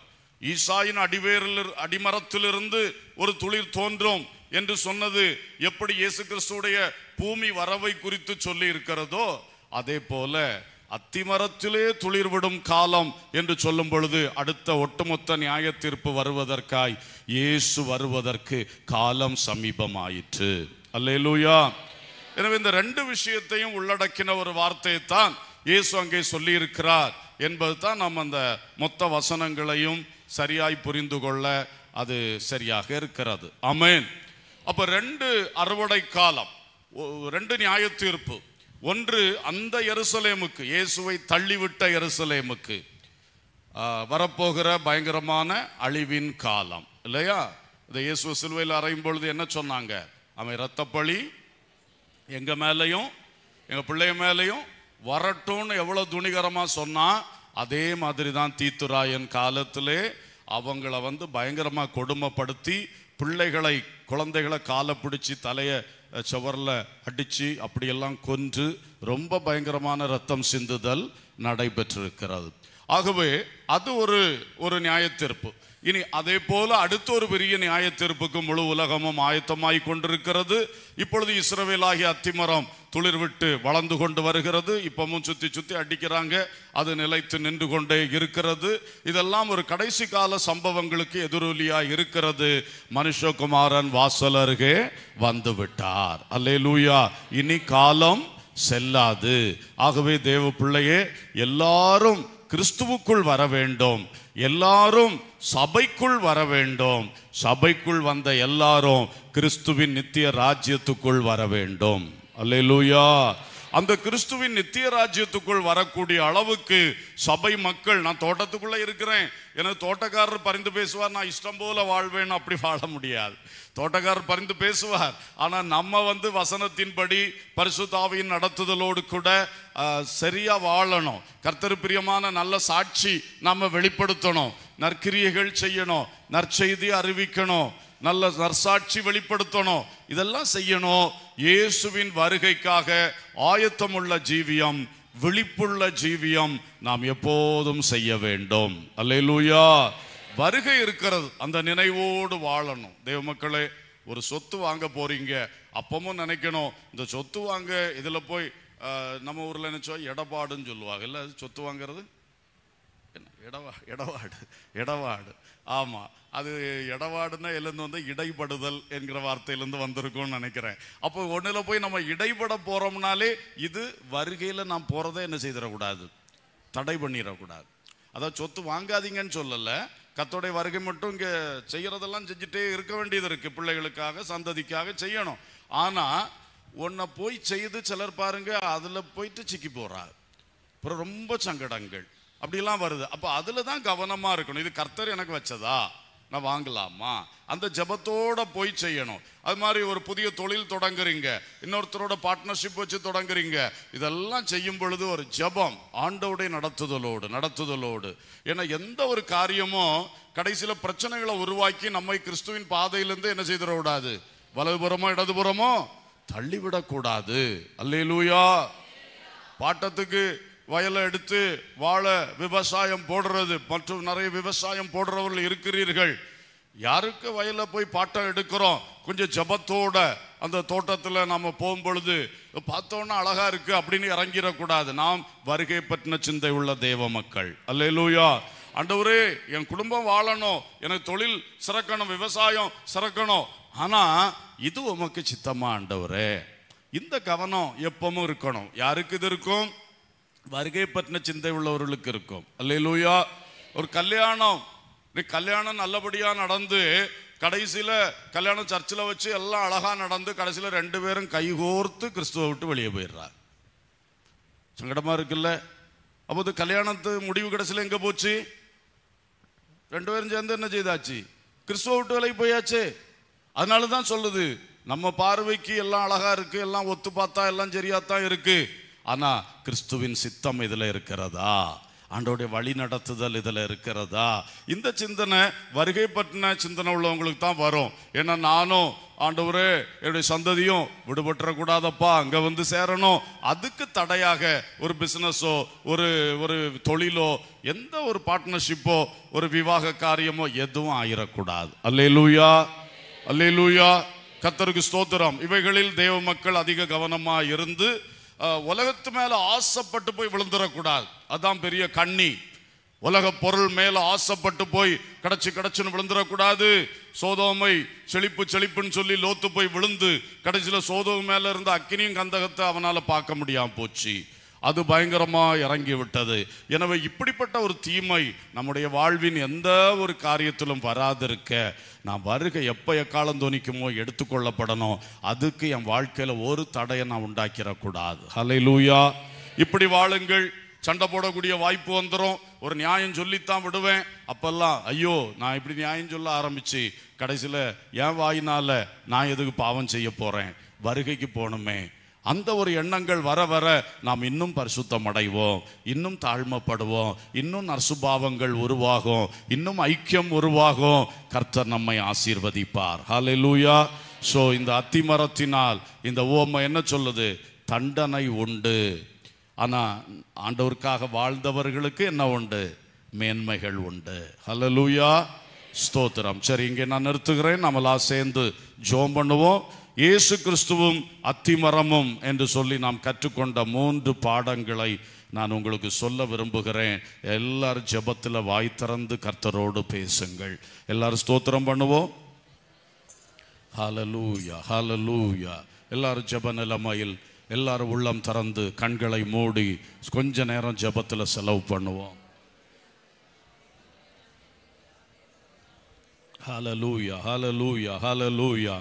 ஈசாயின் அடிவேரில் அடிமரத்திலிருந்து ஒரு துளிர் தோன்றும் என்று சொன்னது எப்படி இயேசு கிறிஸ்துடைய பூமி வரவை குறித்து சொல்லி இருக்கிறதோ அதே போல அத்திமரத்திலே துளிர்விடும் காலம் என்று சொல்லும் பொழுது அடுத்த ஒட்டுமொத்த நியாய தீர்ப்பு வருவதற்காய் இயேசு வருவதற்கு காலம் சமீபமாயிற்று அல்லேலூயா எனவே இந்த ரெண்டு விஷயத்தையும் உள்ளடக்கின ஒரு வார்த்தையை தான் இயேசு அங்கே சொல்லியிருக்கிறார் என்பது தான் நம்ம அந்த மொத்த வசனங்களையும் சரியாய் புரிந்து கொள்ள அது சரியாக இருக்கிறது அமேன் அப்போ ரெண்டு அறுவடை காலம் ரெண்டு நியாய தீர்ப்பு ஒன்று அந்த எருசலேமுக்கு இயேசுவை தள்ளிவிட்ட எருசலேமுக்கு வரப்போகிற பயங்கரமான அழிவின் காலம் இல்லையா இந்த இயேசுவை சிலுவையில் அறையும் பொழுது என்ன சொன்னாங்க அவன் இரத்தப்பழி எங்கள் மேலேயும் எங்கள் பிள்ளைய மேலேயும் வரட்டும்னு எவ்வளோ துணிகரமாக சொன்னால் அதே மாதிரி தான் தீத்துராயன் காலத்திலே அவங்கள வந்து பயங்கரமாக கொடுமைப்படுத்தி பிள்ளைகளை குழந்தைகளை காலை பிடிச்சி தலையை சுவரில் அடித்து அப்படியெல்லாம் கொன்று ரொம்ப பயங்கரமான ரத்தம் சிந்துதல் நடைபெற்றிருக்கிறது ஆகவே அது ஒரு ஒரு நியாயத்தீர்ப்பு இனி அதே போல அடுத்த ஒரு பெரிய நியாய தீர்ப்புக்கு முழு உலகமும் ஆயத்தமாய் கொண்டிருக்கிறது இப்பொழுது இஸ்ரவேலாகிய அத்திமரம் துளிர் விட்டு வளர்ந்து கொண்டு வருகிறது இப்பவும் சுத்தி சுத்தி அடிக்கிறாங்க அது நிலைத்து நின்று கொண்டே இருக்கிறது இதெல்லாம் ஒரு கடைசி கால சம்பவங்களுக்கு எதிரொலியாக இருக்கிறது மனுஷகுமாரன் வாசல் அருகே வந்து விட்டார் அல்லே லூயா இனி காலம் செல்லாது ஆகவே தேவ பிள்ளையே எல்லாரும் கிறிஸ்துவுக்குள் வர வேண்டும் எல்லாரும் சபைக்குள் வர வேண்டும் சபைக்குள் வந்த எல்லாரும் கிறிஸ்துவின் நித்திய ராஜ்யத்துக்குள் வர வேண்டும் அல்லேலூயா அந்த கிறிஸ்துவின் நித்திய ராஜ்யத்துக்குள் வரக்கூடிய அளவுக்கு சபை மக்கள் நான் தோட்டத்துக்குள்ளே இருக்கிறேன் எனக்கு தோட்டக்காரர் பரிந்து பேசுவார் நான் இஷ்டம் போல வாழ்வேன் அப்படி வாழ முடியாது தோட்டக்காரர் பரிந்து பேசுவார் ஆனால் நம்ம வந்து வசனத்தின்படி பரிசுத்தாவியின் நடத்துதலோடு கூட சரியாக வாழணும் கர்த்தர் பிரியமான நல்ல சாட்சி நம்ம வெளிப்படுத்தணும் நற்கிரியைகள் செய்யணும் நற்செய்தி அறிவிக்கணும் நல்ல நற்சாட்சி வெளிப்படுத்தணும் இதெல்லாம் செய்யணும் இயேசுவின் வருகைக்காக ஆயத்தமுள்ள ஜீவியம் விழிப்புள்ள ஜீவியம் நாம் எப்போதும் செய்ய வேண்டும் அல்லையிலூயா வருகை இருக்கிறது அந்த நினைவோடு வாழணும் தேவ மக்களே ஒரு சொத்து வாங்க போறீங்க அப்பமும் நினைக்கணும் இந்த சொத்து வாங்க இதில் போய் நம்ம ஊரில் நினைச்சோ எடப்பாடுன்னு சொல்லுவாங்க இல்லை சொத்து வாங்கிறது இடவா இடவாடு இடவாடு ஆமாம் அது இடவாடுனா எழுந்து வந்து இடைப்படுதல் என்கிற வார்த்தையிலேருந்து வந்திருக்கும்னு நினைக்கிறேன் அப்போ ஒன்றில் போய் நம்ம இடைப்பட போகிறோம்னாலே இது வருகையில் நான் போகிறத என்ன செய்திடக்கூடாது தடை பண்ணிடக்கூடாது அதான் சொத்து வாங்காதீங்கன்னு சொல்லலை கத்தோடைய வருகை மட்டும் இங்கே செய்கிறதெல்லாம் செஞ்சுட்டே இருக்க வேண்டியது இருக்குது பிள்ளைகளுக்காக சந்ததிக்காக செய்யணும் ஆனால் ஒன்றை போய் செய்து சிலர் பாருங்க அதில் போயிட்டு சிக்கி போகிறார் அப்புறம் ரொம்ப சங்கடங்கள் அப்படிலாம் வருது அப்போ அதில் தான் கவனமாக இருக்கணும் இது கர்த்தர் எனக்கு வச்சதா நான் வாங்கலாமா அந்த ஜபத்தோட போய் செய்யணும் அது மாதிரி ஒரு புதிய தொழில் தொடங்குறீங்க இன்னொருத்தரோட பார்ட்னர்ஷிப் வச்சு தொடங்குறீங்க இதெல்லாம் செய்யும் பொழுது ஒரு ஜபம் ஆண்டவுடைய நடத்துதலோடு நடத்துதலோடு ஏன்னா எந்த ஒரு காரியமும் கடைசியில் பிரச்சனைகளை உருவாக்கி நம்மை கிறிஸ்துவின் பாதையிலேருந்து என்ன செய்திட செய்திடக்கூடாது வலதுபுறமோ இடதுபுறமோ தள்ளிவிடக்கூடாது அல்லே பாட்டத்துக்கு வயலை எடுத்து வாழ விவசாயம் போடுறது மற்றும் நிறைய விவசாயம் போடுறவர்கள் இருக்கிறீர்கள் யாருக்கு வயல போய் பாட்டம் எடுக்கிறோம் கொஞ்சம் ஜபத்தோட அந்த தோட்டத்தில் நம்ம போகும்பொழுது பார்த்தோன்னா அழகா இருக்கு அப்படின்னு இறங்கிடக்கூடாது நாம் வருகை பற்றின சிந்தை உள்ள தேவ மக்கள் அல்லையிலூயா அண்டவரே என் குடும்பம் வாழணும் எனக்கு தொழில் சிறக்கணும் விவசாயம் சிறக்கணும் ஆனா இது உமக்கு சித்தமா ஆண்டவரே இந்த கவனம் எப்பவும் இருக்கணும் யாருக்கு இது இருக்கும் வருகை பற்றின சிந்தை உள்ளவர்களுக்கு இருக்கும் அல்லையிலூயா ஒரு கல்யாணம் நீ கல்யாணம் நல்லபடியாக நடந்து கடைசியில் கல்யாணம் சர்ச்சில் வச்சு எல்லாம் அழகாக நடந்து கடைசியில் ரெண்டு பேரும் கைகோர்த்து கிறிஸ்துவை விட்டு வெளியே போயிடுறார் சங்கடமாக இருக்குல்ல அப்போ இது கல்யாணத்து முடிவு கடைசியில் எங்கே போச்சு ரெண்டு பேரும் சேர்ந்து என்ன செய்தாச்சு கிறிஸ்துவ விட்டு விலகி போயாச்சு அதனால தான் சொல்லுது நம்ம பார்வைக்கு எல்லாம் அழகாக இருக்குது எல்லாம் ஒத்து பார்த்தா எல்லாம் சரியாக தான் இருக்குது ஆனால் கிறிஸ்துவின் சித்தம் இதில் இருக்கிறதா ஆண்டோடைய வழி நடத்துதல் இதில் இருக்கிறதா இந்த சிந்தனை வருகை பற்றின சிந்தனை உள்ளவங்களுக்கு தான் வரும் ஏன்னா நானும் ஆண்டவரே என்னுடைய சந்ததியும் விடுபட்டுறக்கூடாதப்பா அங்கே வந்து சேரணும் அதுக்கு தடையாக ஒரு பிஸ்னஸோ ஒரு ஒரு தொழிலோ எந்த ஒரு பார்ட்னர்ஷிப்போ ஒரு விவாக காரியமோ எதுவும் ஆயிடக்கூடாது அல்லே லூயா அல்லே லூயா கத்தருக்கு ஸ்தோத்திரம் இவைகளில் தேவ மக்கள் அதிக கவனமாக இருந்து உலகத்து மேலே ஆசைப்பட்டு போய் விழுந்துடக்கூடாது அதான் பெரிய கண்ணி உலக பொருள் மேலே ஆசைப்பட்டு போய் கிடச்சி கிடச்சின்னு விழுந்துடக்கூடாது சோதோமை செழிப்பு செழிப்புன்னு சொல்லி லோத்து போய் விழுந்து கடைசியில் சோதோம் மேலே இருந்த அக்கினியும் கந்தகத்தை அவனால் பார்க்க முடியாமல் போச்சு அது பயங்கரமாக இறங்கி விட்டது எனவே இப்படிப்பட்ட ஒரு தீமை நம்முடைய வாழ்வின் எந்த ஒரு காரியத்திலும் வராதிருக்க நான் வருகை எப்போ எக்காலம் துணிக்குமோ எடுத்துக்கொள்ளப்படணும் அதுக்கு என் வாழ்க்கையில் ஒரு தடையை நான் உண்டாக்கிடக்கூடாது ஹலை லூயா இப்படி வாழுங்கள் சண்டை போடக்கூடிய வாய்ப்பு வந்துடும் ஒரு நியாயம் சொல்லித்தான் விடுவேன் அப்பெல்லாம் ஐயோ நான் இப்படி நியாயம் சொல்ல ஆரம்பிச்சு கடைசியில் என் வாயினால நான் எதுக்கு பாவம் செய்ய போகிறேன் வருகைக்கு போகணுமே அந்த ஒரு எண்ணங்கள் வர வர நாம் இன்னும் பரிசுத்தம் அடைவோம் இன்னும் தாழ்மைப்படுவோம் இன்னும் நர்சுபாவங்கள் உருவாகும் இன்னும் ஐக்கியம் உருவாகும் கர்த்தர் நம்மை ஆசீர்வதிப்பார் ஹலே லூயா ஸோ இந்த அத்திமரத்தினால் இந்த ஓமை என்ன சொல்லுது தண்டனை உண்டு ஆனால் ஆண்டவருக்காக வாழ்ந்தவர்களுக்கு என்ன உண்டு மேன்மைகள் உண்டு ஹலோ லூயா ஸ்தோத்திரம் சரி இங்கே நான் நிறுத்துகிறேன் நம்மளா சேர்ந்து ஜோம் பண்ணுவோம் இயேசு கிறிஸ்துவும் அத்திமரமும் என்று சொல்லி நாம் கற்றுக்கொண்ட மூன்று பாடங்களை நான் உங்களுக்கு சொல்ல விரும்புகிறேன் எல்லாரும் ஜபத்தில் வாய் திறந்து கர்த்தரோடு பேசுங்கள் எல்லாரும் ஸ்தோத்திரம் பண்ணுவோம் ஹலலூயா ஹலலூயா எல்லாரும் ஜப நிலைமையில் எல்லாரும் உள்ளம் திறந்து கண்களை மூடி கொஞ்ச நேரம் ஜபத்தில் செலவு பண்ணுவோம் hallelujah hallelujah hallelujah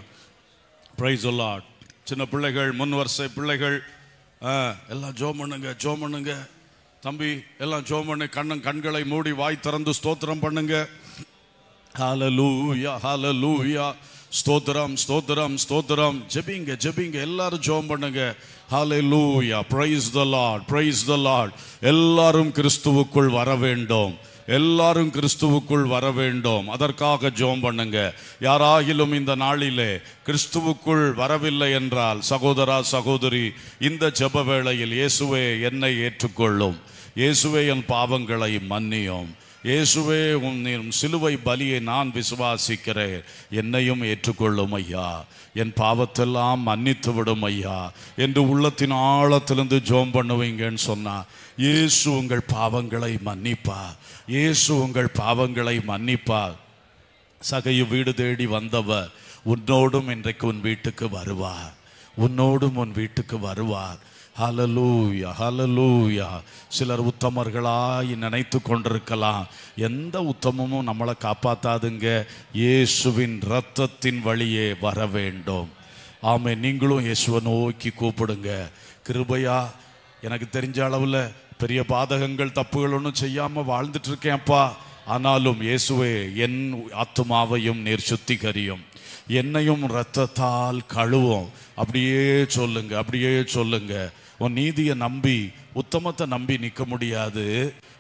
praise the lord சின்ன பிள்ளைகள் முன் வரிசை பிள்ளைகள் எல்லாம் ஜோ பண்ணுங்க ஜோ பண்ணுங்க தம்பி எல்லாம் ஜோ பண்ணு கண்ணன் கண்களை மூடி வாய் திறந்து ஸ்தோத்திரம் பண்ணுங்க லூயா ஹால லூயா ஸ்தோத்திரம் ஸ்தோத்திரம் ஸ்தோத்திரம் ஜெபிங்க ஜெபிங்க எல்லாரும் ஜோம் பண்ணுங்க லூயா praise the lord praise the lord எல்லாரும் கிறிஸ்துவுக்குள் வர வேண்டும் எல்லாரும் கிறிஸ்துவுக்குள் வர வேண்டும் அதற்காக ஜோம் பண்ணுங்க யாராகிலும் இந்த நாளிலே கிறிஸ்துவுக்குள் வரவில்லை என்றால் சகோதரா சகோதரி இந்த ஜெப வேளையில் இயேசுவே என்னை ஏற்றுக்கொள்ளும் இயேசுவே என் பாவங்களை மன்னியும் இயேசுவே உன் சிலுவை பலியை நான் விசுவாசிக்கிறேன் என்னையும் ஏற்றுக்கொள்ளும் ஐயா என் பாவத்தெல்லாம் மன்னித்து விடும் ஐயா என்று உள்ளத்தின் ஆழத்திலிருந்து ஜோம் பண்ணுவீங்கன்னு சொன்னா இயேசு உங்கள் பாவங்களை மன்னிப்பா இயேசு உங்கள் பாவங்களை மன்னிப்பா சகையு வீடு தேடி வந்தவ உன்னோடும் இன்றைக்கு உன் வீட்டுக்கு வருவார் உன்னோடும் உன் வீட்டுக்கு வருவார் ஹலலூயா ஹலலூயா சிலர் உத்தமர்களாய் நினைத்து கொண்டிருக்கலாம் எந்த உத்தமமும் நம்மளை காப்பாற்றாதுங்க இயேசுவின் இரத்தத்தின் வழியே வர வேண்டும் ஆமே நீங்களும் இயேசுவை நோக்கி கூப்பிடுங்க கிருபையா எனக்கு தெரிஞ்ச அளவில் பெரிய பாதகங்கள் தப்புகள் ஒன்றும் செய்யாமல் வாழ்ந்துட்டு இருக்கேன் அப்பா ஆனாலும் இயேசுவே என் ஆத்துமாவையும் நீர் சுத்திகரியும் என்னையும் இரத்தத்தால் கழுவும் அப்படியே சொல்லுங்க அப்படியே சொல்லுங்க உன் நீதியை நம்பி உத்தமத்தை நம்பி நிற்க முடியாது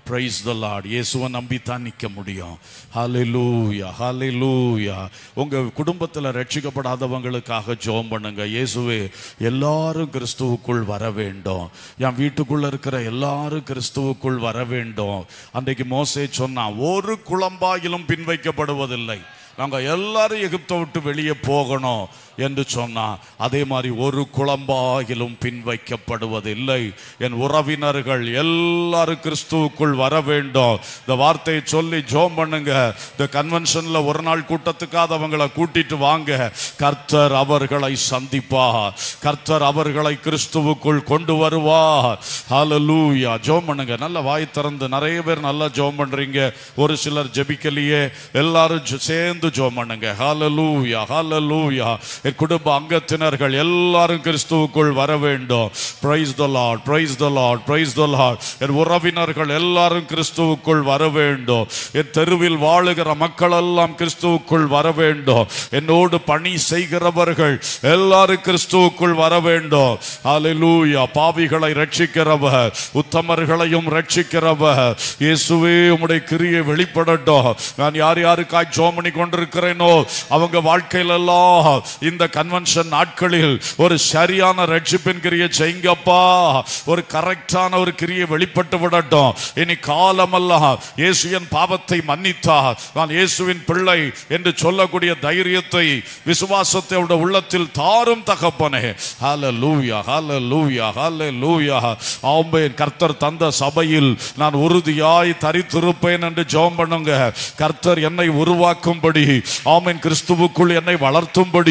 ப்ரைஸ் த லார்ட் இயேசுவை நம்பித்தான் நிற்க முடியும் ஹாலே லூயா ஹாலே லூயா உங்கள் குடும்பத்தில் ரட்சிக்கப்படாதவங்களுக்காக ஜோம் பண்ணுங்க இயேசுவே எல்லாரும் கிறிஸ்துவுக்குள் வர வேண்டும் என் வீட்டுக்குள்ளே இருக்கிற எல்லாரும் கிறிஸ்துவுக்குள் வர வேண்டும் அன்றைக்கு மோசே சொன்னான் ஒரு குழம்பாயிலும் பின் வைக்கப்படுவதில்லை நாங்கள் எல்லாரும் எகிப்தை விட்டு வெளியே போகணும் என்று சொன்னான் அதே மாதிரி ஒரு குழம்பாகிலும் பின் வைக்கப்படுவதில்லை என் உறவினர்கள் எல்லாரும் கிறிஸ்துவுக்குள் வர வேண்டும் இந்த வார்த்தையை சொல்லி ஜோம் பண்ணுங்க இந்த கன்வென்ஷனில் ஒரு நாள் கூட்டத்துக்காக அவங்களை கூட்டிட்டு வாங்க கர்த்தர் அவர்களை சந்திப்பா கர்த்தர் அவர்களை கிறிஸ்துவுக்குள் கொண்டு வருவா ஹலலூயா ஜோம் பண்ணுங்க நல்ல வாய் திறந்து நிறைய பேர் நல்லா ஜோம் பண்றீங்க ஒரு சிலர் ஜெபிக்கலையே எல்லாரும் சேர்ந்து ஜோம் பண்ணுங்க ஹலலூயா ஹலலூயா என் குடும்ப அங்கத்தினர்கள் எல்லாரும் கிறிஸ்துவுக்குள் வர வேண்டும் praise the lord praise the lord praise the lord என் உறவினர்கள் எல்லாரும் கிறிஸ்துவுக்குள் வர வேண்டும் என் தெருவில் வாழுகிற மக்கள் எல்லாம் கிறிஸ்துவுக்குள் வர வேண்டும் என்னோடு பணி செய்கிறவர்கள் எல்லாரும் கிறிஸ்துவுக்குள் வர வேண்டும் அலிலூயா பாவிகளை ரட்சிக்கிறவர் உத்தமர்களையும் ரட்சிக்கிறவர் இயேசுவே உம்முடைய கிரியை வெளிப்படட்டும் நான் யார் யாருக்காய் ஜோமணி கொண்டிருக்கிறேனோ அவங்க வாழ்க்கையிலெல்லாம் இந்த இந்த கன்வென்ஷன் நாட்களில் ஒரு சரியான ரட்சிப்பின் கிரியை செய்ங்கப்பா ஒரு கரெக்டான ஒரு கிரியை வெளிப்பட்டு விடட்டும் இனி காலமல்ல இயேசுவின் பாவத்தை மன்னித்தா நான் இயேசுவின் பிள்ளை என்று சொல்லக்கூடிய தைரியத்தை விசுவாசத்தை அவருடைய உள்ளத்தில் தாரும் தகப்பனே ஹால லூவியா ஹால லூவியா ஹால லூவியா ஆம்பேன் கர்த்தர் தந்த சபையில் நான் உறுதியாய் தரித்திருப்பேன் என்று ஜோம் பண்ணுங்க கர்த்தர் என்னை உருவாக்கும்படி ஆமீன் கிறிஸ்துவுக்குள் என்னை வளர்த்தும்படி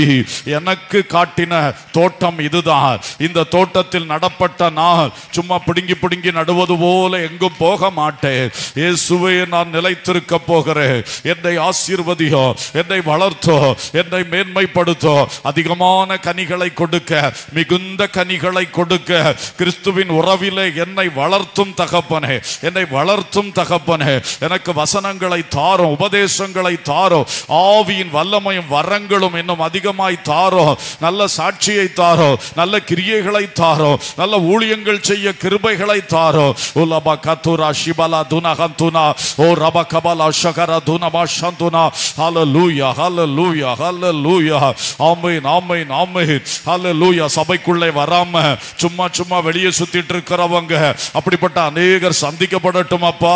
எனக்கு காட்டின தோட்டம் இதுதான் இந்த தோட்டத்தில் நடப்பட்ட நான் சும்மா பிடுங்கி பிடுங்கி நடுவது போல எங்கும் போக மாட்டேன் இயேசுவே நான் நிலைத்திருக்க போகிறேன் என்னை ஆசீர்வதியோ என்னை வளர்த்தோ என்னை மேன்மைப்படுத்தோ அதிகமான கனிகளை கொடுக்க மிகுந்த கனிகளை கொடுக்க கிறிஸ்துவின் உறவிலே என்னை வளர்த்தும் தகப்பனே என்னை வளர்த்தும் தகப்பனே எனக்கு வசனங்களை தாரும் உபதேசங்களை தாரும் ஆவியின் வல்லமையும் வரங்களும் இன்னும் அதிகமாய் தாரோ நல்ல சாட்சியை தாரோ நல்ல கிரியைகளை தாரோ நல்ல ஊழியங்கள் செய்ய கிருபைகளை தாரோ உலபா கத்துரா சிபலா துனகம் துனா ஓ ரபா கபாலா ஷகரா துனமா சந்துனா ஹல லூயா ஹல லூயா ஹல லூயா ஆமை நாமை நாமை ஹல லூயா சபைக்குள்ளே வராம சும்மா சும்மா வெளியே சுத்திட்டு இருக்கிறவங்க அப்படிப்பட்ட அநேகர் சந்திக்கப்படட்டும் அப்பா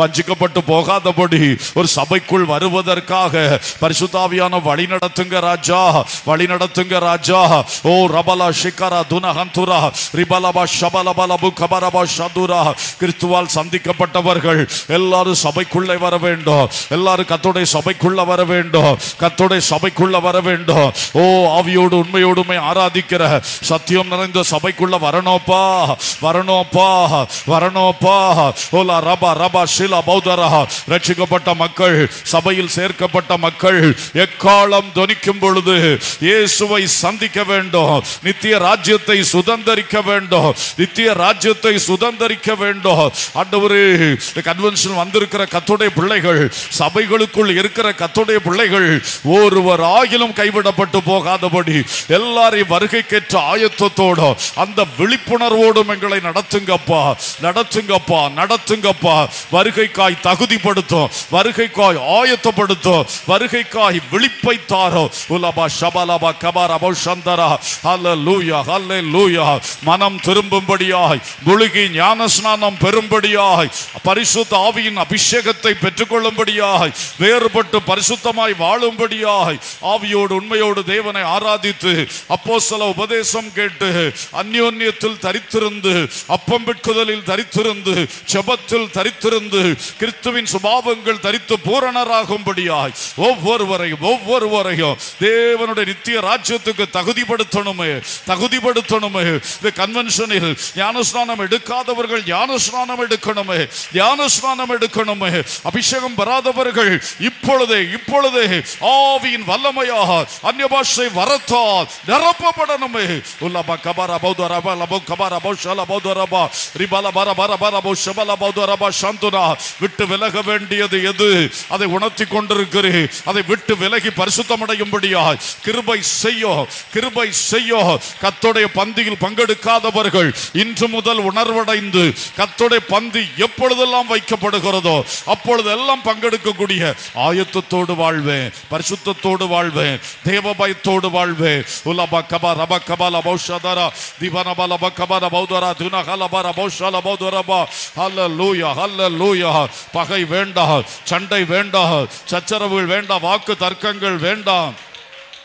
வஞ்சிக்கப்பட்டு போகாதபடி ஒரு சபைக்குள் வருவதற்காக பரிசுத்தாவியான வழி நடத்துங்க ராஜா வழி நடத்துங்க ராஜா ஓ ரபல ஷிகரா துனஹந்துரா ரிபலபா ஷபலபலபு கபரபா ஷதுரா கிறிஸ்துவால் சந்திக்கப்பட்டவர்கள் எல்லாரும் சபைக்குள்ளே வர வேண்டும் எல்லாரும் கத்தோடைய சபைக்குள்ள வர வேண்டும் கத்தோடைய சபைக்குள்ள வர வேண்டும் ஓ ஆவியோடு உண்மையோடுமே ஆராதிக்கிற சத்தியம் நிறைந்த சபைக்குள்ள வரணும்ப்பா வரணும்ப்பா வரணும்ப்பா ஓலா ரபா ரபா ஷிலா பௌதரா ரட்சிக்கப்பட்ட மக்கள் சபையில் சேர்க்கப்பட்ட மக்கள் எக்காலம் துணிக்கும் பொழுது இயேசுவை சந்திக்க வேண்டும் நித்திய ராஜ்யத்தை சுதந்திரிக்க வேண்டும் நித்திய ராஜ்யத்தை சுதந்திரிக்க வேண்டும் ஆண்டவரு கன்வென்ஷன் வந்திருக்கிற கத்துடைய பிள்ளைகள் சபைகளுக்குள் இருக்கிற கத்துடைய பிள்ளைகள் ஒருவர் ஆகிலும் கைவிடப்பட்டு போகாதபடி எல்லாரையும் வருகைக்கேற்ற ஆயத்தத்தோடு அந்த விழிப்புணர்வோடும் எங்களை நடத்துங்கப்பா நடத்துங்கப்பா நடத்துங்கப்பா வருகைக்காய் தகுதிப்படுத்தும் வருகைக்காய் ஆயத்தப்படுத்தும் வருகைக்காய் விழிப்பை தாரோ உலபாஷ ஷபலப கபாரபோ சந்தரா ஹல்லேலூயா ஹல்லேலூயா மனம் திரும்பும்படியாக முழுகி ஞானஸ்நானம் பெறும்படியாய் பரிசுத்த ஆவியின் அபிஷேகத்தை பெற்றுக்கொள்ளும்படியாக வேறுபட்டு பரிசுத்தமாய் வாழும்படியாக ஆவியோடு உண்மையோடு தேவனை ஆராதித்து அப்போ சில உபதேசம் கேட்டு அந்யோன்யத்தில் தரித்திருந்து அப்பம் பெற்றுதலில் தரித்திருந்து செபத்தில் தரித்திருந்து கிறிஸ்துவின் சுபாவங்கள் தரித்து பூரணராகும்படியாய் ஒவ்வொருவரையும் ஒவ்வொருவரையும் தேவனுடைய தேவனோட நித்திய ராஜ்யத்துக்கு தகுதிப்படுத்தணுமே தகுதிப்படுத்தணுமே இந்த கன்வென்ஷனில் ஞானஸ்நானம் எடுக்காதவர்கள் ஞானஸ்நானம் எடுக்கணுமே ஞானஸ்நானம் எடுக்கணுமே அபிஷேகம் பெறாதவர்கள் இப்பொழுதே இப்பொழுதே ஆவியின் வல்லமையாக அந்நிய பாஷை வரத்தால் நிரப்பப்படணுமே உல்லபா கபாரா பௌத ரபா லபோ கபாரா பௌ பௌத ரபா ரிபால பர பர பர பௌ ஷபல பௌத ரபா சாந்துனா விட்டு விலக வேண்டியது எது அதை உணர்த்தி கொண்டிருக்கிறேன் அதை விட்டு விலகி பரிசுத்தமடையும்படியாய் கிருபை செய்யோ கிருபை செய்யோ கத்துடைய பந்தியில் பங்கெடுக்காதவர்கள் இன்று முதல் உணர்வடைந்து கத்தோடைய பந்தி எப்பொழுதெல்லாம் வைக்கப்படுகிறதோ அப்பொழுதெல்லாம் பங்கெடுக்கக்கூடிய ஆயத்தத்தோடு வாழ்வேன் பரிசுத்தத்தோடு வாழ்வேன் தேவபயத்தோடு வாழ்வேன் உலபா கபா ரபா திபனபா லபா கபா ரபௌதரா ரபௌஷா லபௌதரபா ஹல்ல லூயா ஹல்ல லூயா பகை வேண்டா சண்டை வேண்டாம் சச்சரவுகள் வேண்டாம் வாக்கு தர்க்கங்கள் வேண்டாம்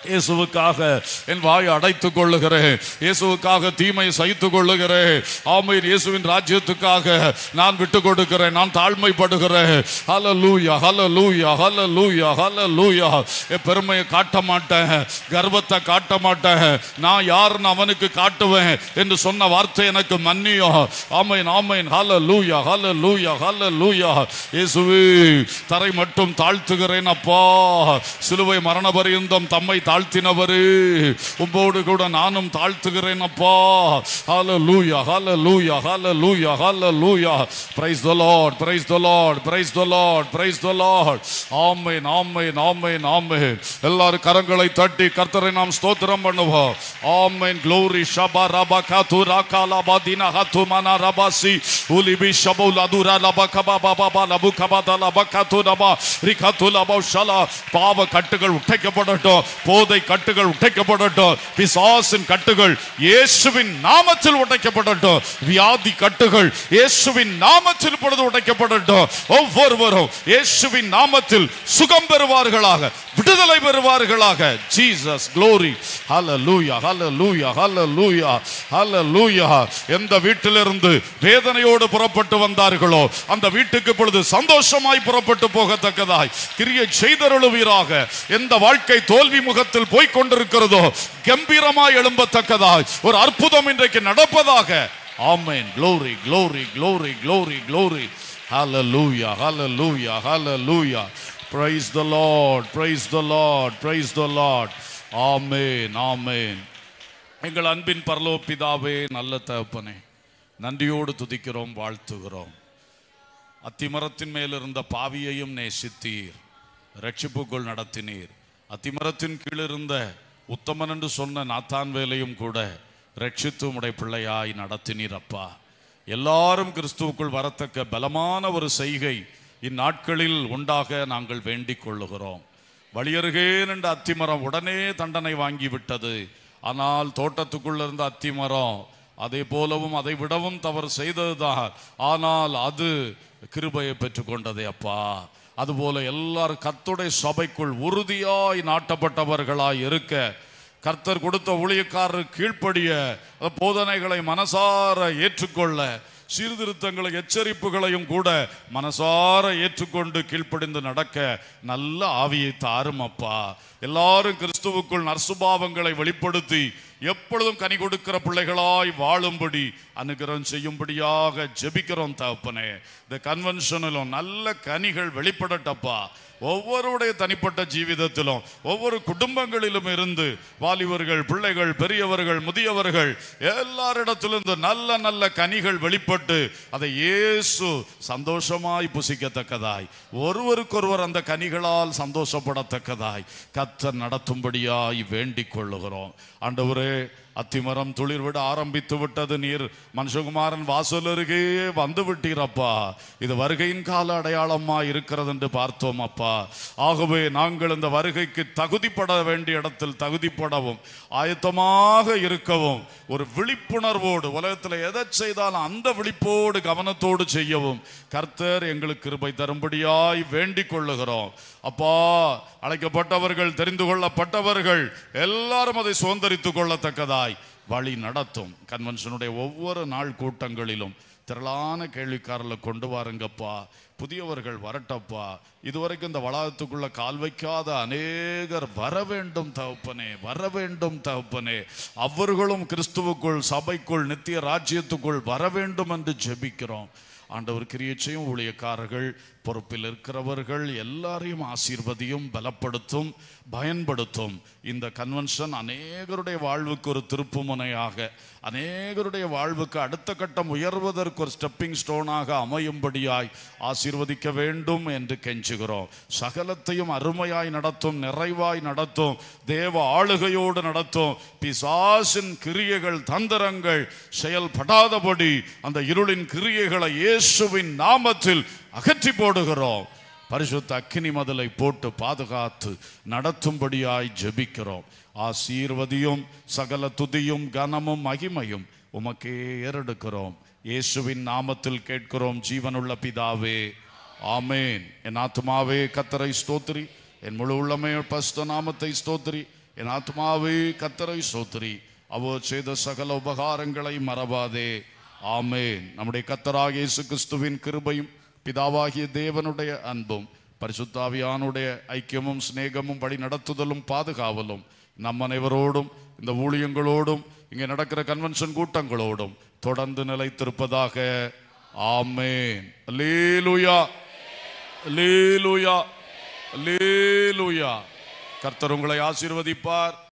இயேசுவுக்காக என் வாயை அடைத்துக் கொள்ளுகிறேன் இயேசுவுக்காக தீமை சகித்துக் கொள்ளுகிறேன் ஆமையின் இயேசுவின் ராஜ்யத்துக்காக நான் விட்டு கொடுக்கிறேன் நான் தாழ்மைப்படுகிறேன் ஹல லூயா ஹல லூயா ஹல லூயா ஹல லூயா என் பெருமையை காட்ட மாட்டேன் கர்வத்தை காட்ட மாட்டேன் நான் யாருன்னு அவனுக்கு காட்டுவேன் என்று சொன்ன வார்த்தை எனக்கு மன்னியோ ஆமையின் ஆமையின் ஹல லூயா ஹல லூயா ஹல லூயா இயேசுவே தரை மட்டும் தாழ்த்துகிறேன் அப்பா சிலுவை மரண பரியந்தம் தம்மை தாழ்த்தினவரு உம்போடு கூட நானும் தாழ்த்துகிறேன் அப்பா ஹால hallelujah hallelujah hallelujah hallelujah praise the praise the praise the praise தொலாட் லார்ட் ஆமை நாமை நாமை நாமை எல்லாரும் கரங்களை தட்டி கர்த்தரை நாம் ஸ்தோத்திரம் பண்ணுவோம் ஆமைன் க்ளோரி ஷபா ரபா காத்து ராகா லபா தினா ஹத்து மனா ரபாசி உலிபி ஷபு லதுரா லபா கபா பாபா பா லபு கபா தலபா காத்து ரபா ரிகாத்து லபா ஷலா பாவ கட்டுகள் உடைக்கப்படட்டும் போ போதை கட்டுகள் உடைக்கப்படட்டும் பிசாசின் கட்டுகள் இயேசுவின் நாமத்தில் உடைக்கப்படட்டும் வியாதி கட்டுகள் இயேசுவின் நாமத்தில் பொழுது உடைக்கப்படட்டும் ஒவ்வொருவரும் இயேசுவின் நாமத்தில் சுகம் பெறுவார்களாக விடுதலை பெறுவார்களாக ஜீசஸ் க்ளோரி ஹல லூயா ஹல லூயா ஹல லூயா ஹல லூயா எந்த வீட்டிலிருந்து வேதனையோடு புறப்பட்டு வந்தார்களோ அந்த வீட்டுக்கு பொழுது சந்தோஷமாய் புறப்பட்டு போகத்தக்கதாய் கிரியை செய்தருளுவீராக எந்த வாழ்க்கை தோல்வி முகத்தில் இடத்தில் போய் கொண்டிருக்கிறதோ கம்பீரமாய் எழும்பத்தக்கதாய் ஒரு அற்புதம் இன்றைக்கு நடப்பதாக amen glory glory glory glory glory ஹalleluya ஹalleluya லூயா praise the lord praise the lord praise the lord amen amen எங்கள் அன்பின் பரலோப்பிதாவே நல்ல தகப்பனே நன்றியோடு துதிக்கிறோம் வாழ்த்துகிறோம் அத்திமரத்தின் மேலிருந்த பாவியையும் நேசித்தீர் ரட்சிப்புக்குள் நடத்தினீர் அத்திமரத்தின் இருந்த உத்தமன் என்று சொன்ன நாத்தான் வேலையும் கூட ரட்சித்து உடைய பிள்ளையாய் நடத்தினீர் அப்பா எல்லாரும் கிறிஸ்துவுக்குள் வரத்தக்க பலமான ஒரு செய்கை இந்நாட்களில் உண்டாக நாங்கள் வேண்டிக் கொள்ளுகிறோம் வழியருகேன் என்ற அத்திமரம் உடனே தண்டனை வாங்கிவிட்டது ஆனால் இருந்த அத்திமரம் அதே போலவும் அதை விடவும் தவறு செய்ததுதான் ஆனால் அது கிருபையை பெற்றுக்கொண்டதே அப்பா அதுபோல எல்லாரும் கத்துடைய சபைக்குள் உறுதியாய் நாட்டப்பட்டவர்களாய் இருக்க கர்த்தர் கொடுத்த ஊழியக்காரர் கீழ்ப்படிய போதனைகளை மனசார ஏற்றுக்கொள்ள சீர்திருத்தங்களை எச்சரிப்புகளையும் கூட மனசார ஏற்றுக்கொண்டு கீழ்ப்படிந்து நடக்க நல்ல ஆவியை தாருமப்பா எல்லாரும் கிறிஸ்துவுக்குள் நர்சுபாவங்களை வெளிப்படுத்தி எப்பொழுதும் கனி கொடுக்கிற பிள்ளைகளாய் வாழும்படி அனுகிரகம் செய்யும்படியாக ஜெபிக்கிறோம் தப்பனே இந்த கன்வென்ஷனிலும் நல்ல கனிகள் வெளிப்படட்டப்பா ஒவ்வொருடைய தனிப்பட்ட ஜீவிதத்திலும் ஒவ்வொரு குடும்பங்களிலும் இருந்து வாலிபர்கள் பிள்ளைகள் பெரியவர்கள் முதியவர்கள் எல்லாரிடத்திலிருந்து நல்ல நல்ல கனிகள் வெளிப்பட்டு அதை இயேசு சந்தோஷமாய் புசிக்கத்தக்கதாய் ஒருவருக்கொருவர் அந்த கனிகளால் சந்தோஷப்படத்தக்கதாய் கத்தர் நடத்தும்படியாய் வேண்டிக் கொள்ளுகிறோம் அண்டவரே அத்திமரம் துளிர் விட ஆரம்பித்து விட்டது நீர் மனுஷகுமாரன் வாசல் அருகே வந்து விட்டீரப்பா இது வருகையின் கால அடையாளமா இருக்கிறது என்று பார்த்தோம் அப்பா ஆகவே நாங்கள் இந்த வருகைக்கு தகுதிப்பட வேண்டிய இடத்தில் தகுதிப்படவும் ஆயத்தமாக இருக்கவும் ஒரு விழிப்புணர்வோடு உலகத்தில் எதை செய்தாலும் அந்த விழிப்போடு கவனத்தோடு செய்யவும் கர்த்தர் எங்களுக்கு கிருபை தரும்படியாய் வேண்டிக் கொள்ளுகிறோம் அப்பா அழைக்கப்பட்டவர்கள் தெரிந்து கொள்ளப்பட்டவர்கள் எல்லாரும் அதை சுதந்திரித்துக் கொள்ளத்தக்கதாய் கருவியாய் வழி நடத்தும் கன்வென்ஷனுடைய ஒவ்வொரு நாள் கூட்டங்களிலும் திரளான கேள்விக்காரில் கொண்டு வாருங்கப்பா புதியவர்கள் வரட்டப்பா இதுவரைக்கும் இந்த வளாகத்துக்குள்ள கால் வைக்காத அநேகர் வர வேண்டும் தகப்பனே வர வேண்டும் தகப்பனே அவர்களும் கிறிஸ்துவுக்குள் சபைக்குள் நித்திய ராஜ்யத்துக்குள் வர வேண்டும் என்று ஜெபிக்கிறோம் ஆண்டவர் கிரியச்சையும் ஊழியக்காரர்கள் பொறுப்பில் இருக்கிறவர்கள் எல்லாரையும் ஆசீர்வதியும் பலப்படுத்தும் பயன்படுத்தும் இந்த கன்வென்ஷன் அநேகருடைய வாழ்வுக்கு ஒரு திருப்பு முனையாக அநேகருடைய வாழ்வுக்கு அடுத்த கட்டம் உயர்வதற்கு ஒரு ஸ்டெப்பிங் ஸ்டோனாக அமையும்படியாய் ஆசீர்வதிக்க வேண்டும் என்று கெஞ்சுகிறோம் சகலத்தையும் அருமையாய் நடத்தும் நிறைவாய் நடத்தும் தேவ ஆளுகையோடு நடத்தும் பிசாசின் கிரியைகள் தந்திரங்கள் செயல்படாதபடி அந்த இருளின் கிரியைகளை இயேசுவின் நாமத்தில் அகற்றி போடுகிறோம் பரிசுத்த அக்கினி மதலை போட்டு பாதுகாத்து நடத்தும்படியாய் ஜெபிக்கிறோம் ஆசீர்வதியும் சகல துதியும் கனமும் மகிமையும் உமக்கே ஏறெடுக்கிறோம் இயேசுவின் நாமத்தில் கேட்கிறோம் ஜீவனுள்ள பிதாவே ஆமேன் என் ஆத்மாவே கத்தரை ஸ்தோத்திரி என் முழு உள்ளமே பஸ்த நாமத்தை ஸ்தோத்திரி என் ஆத்மாவே கத்தரை ஸ்தோத்திரி அவர் செய்த சகல உபகாரங்களை மறவாதே ஆமேன் நம்முடைய கத்தராக இயேசு கிறிஸ்துவின் கிருபையும் பிதாவாகிய தேவனுடைய அன்பும் பரிசுத்தாவியானுடைய ஐக்கியமும் சிநேகமும் வழி நடத்துதலும் பாதுகாவலும் நம்ம அனைவரோடும் இந்த ஊழியங்களோடும் இங்கே நடக்கிற கன்வென்ஷன் கூட்டங்களோடும் தொடர்ந்து நிலைத்திருப்பதாக ஆமேன் லீலுயா லீலுயா லீலுயா கர்த்தர் உங்களை ஆசீர்வதிப்பார்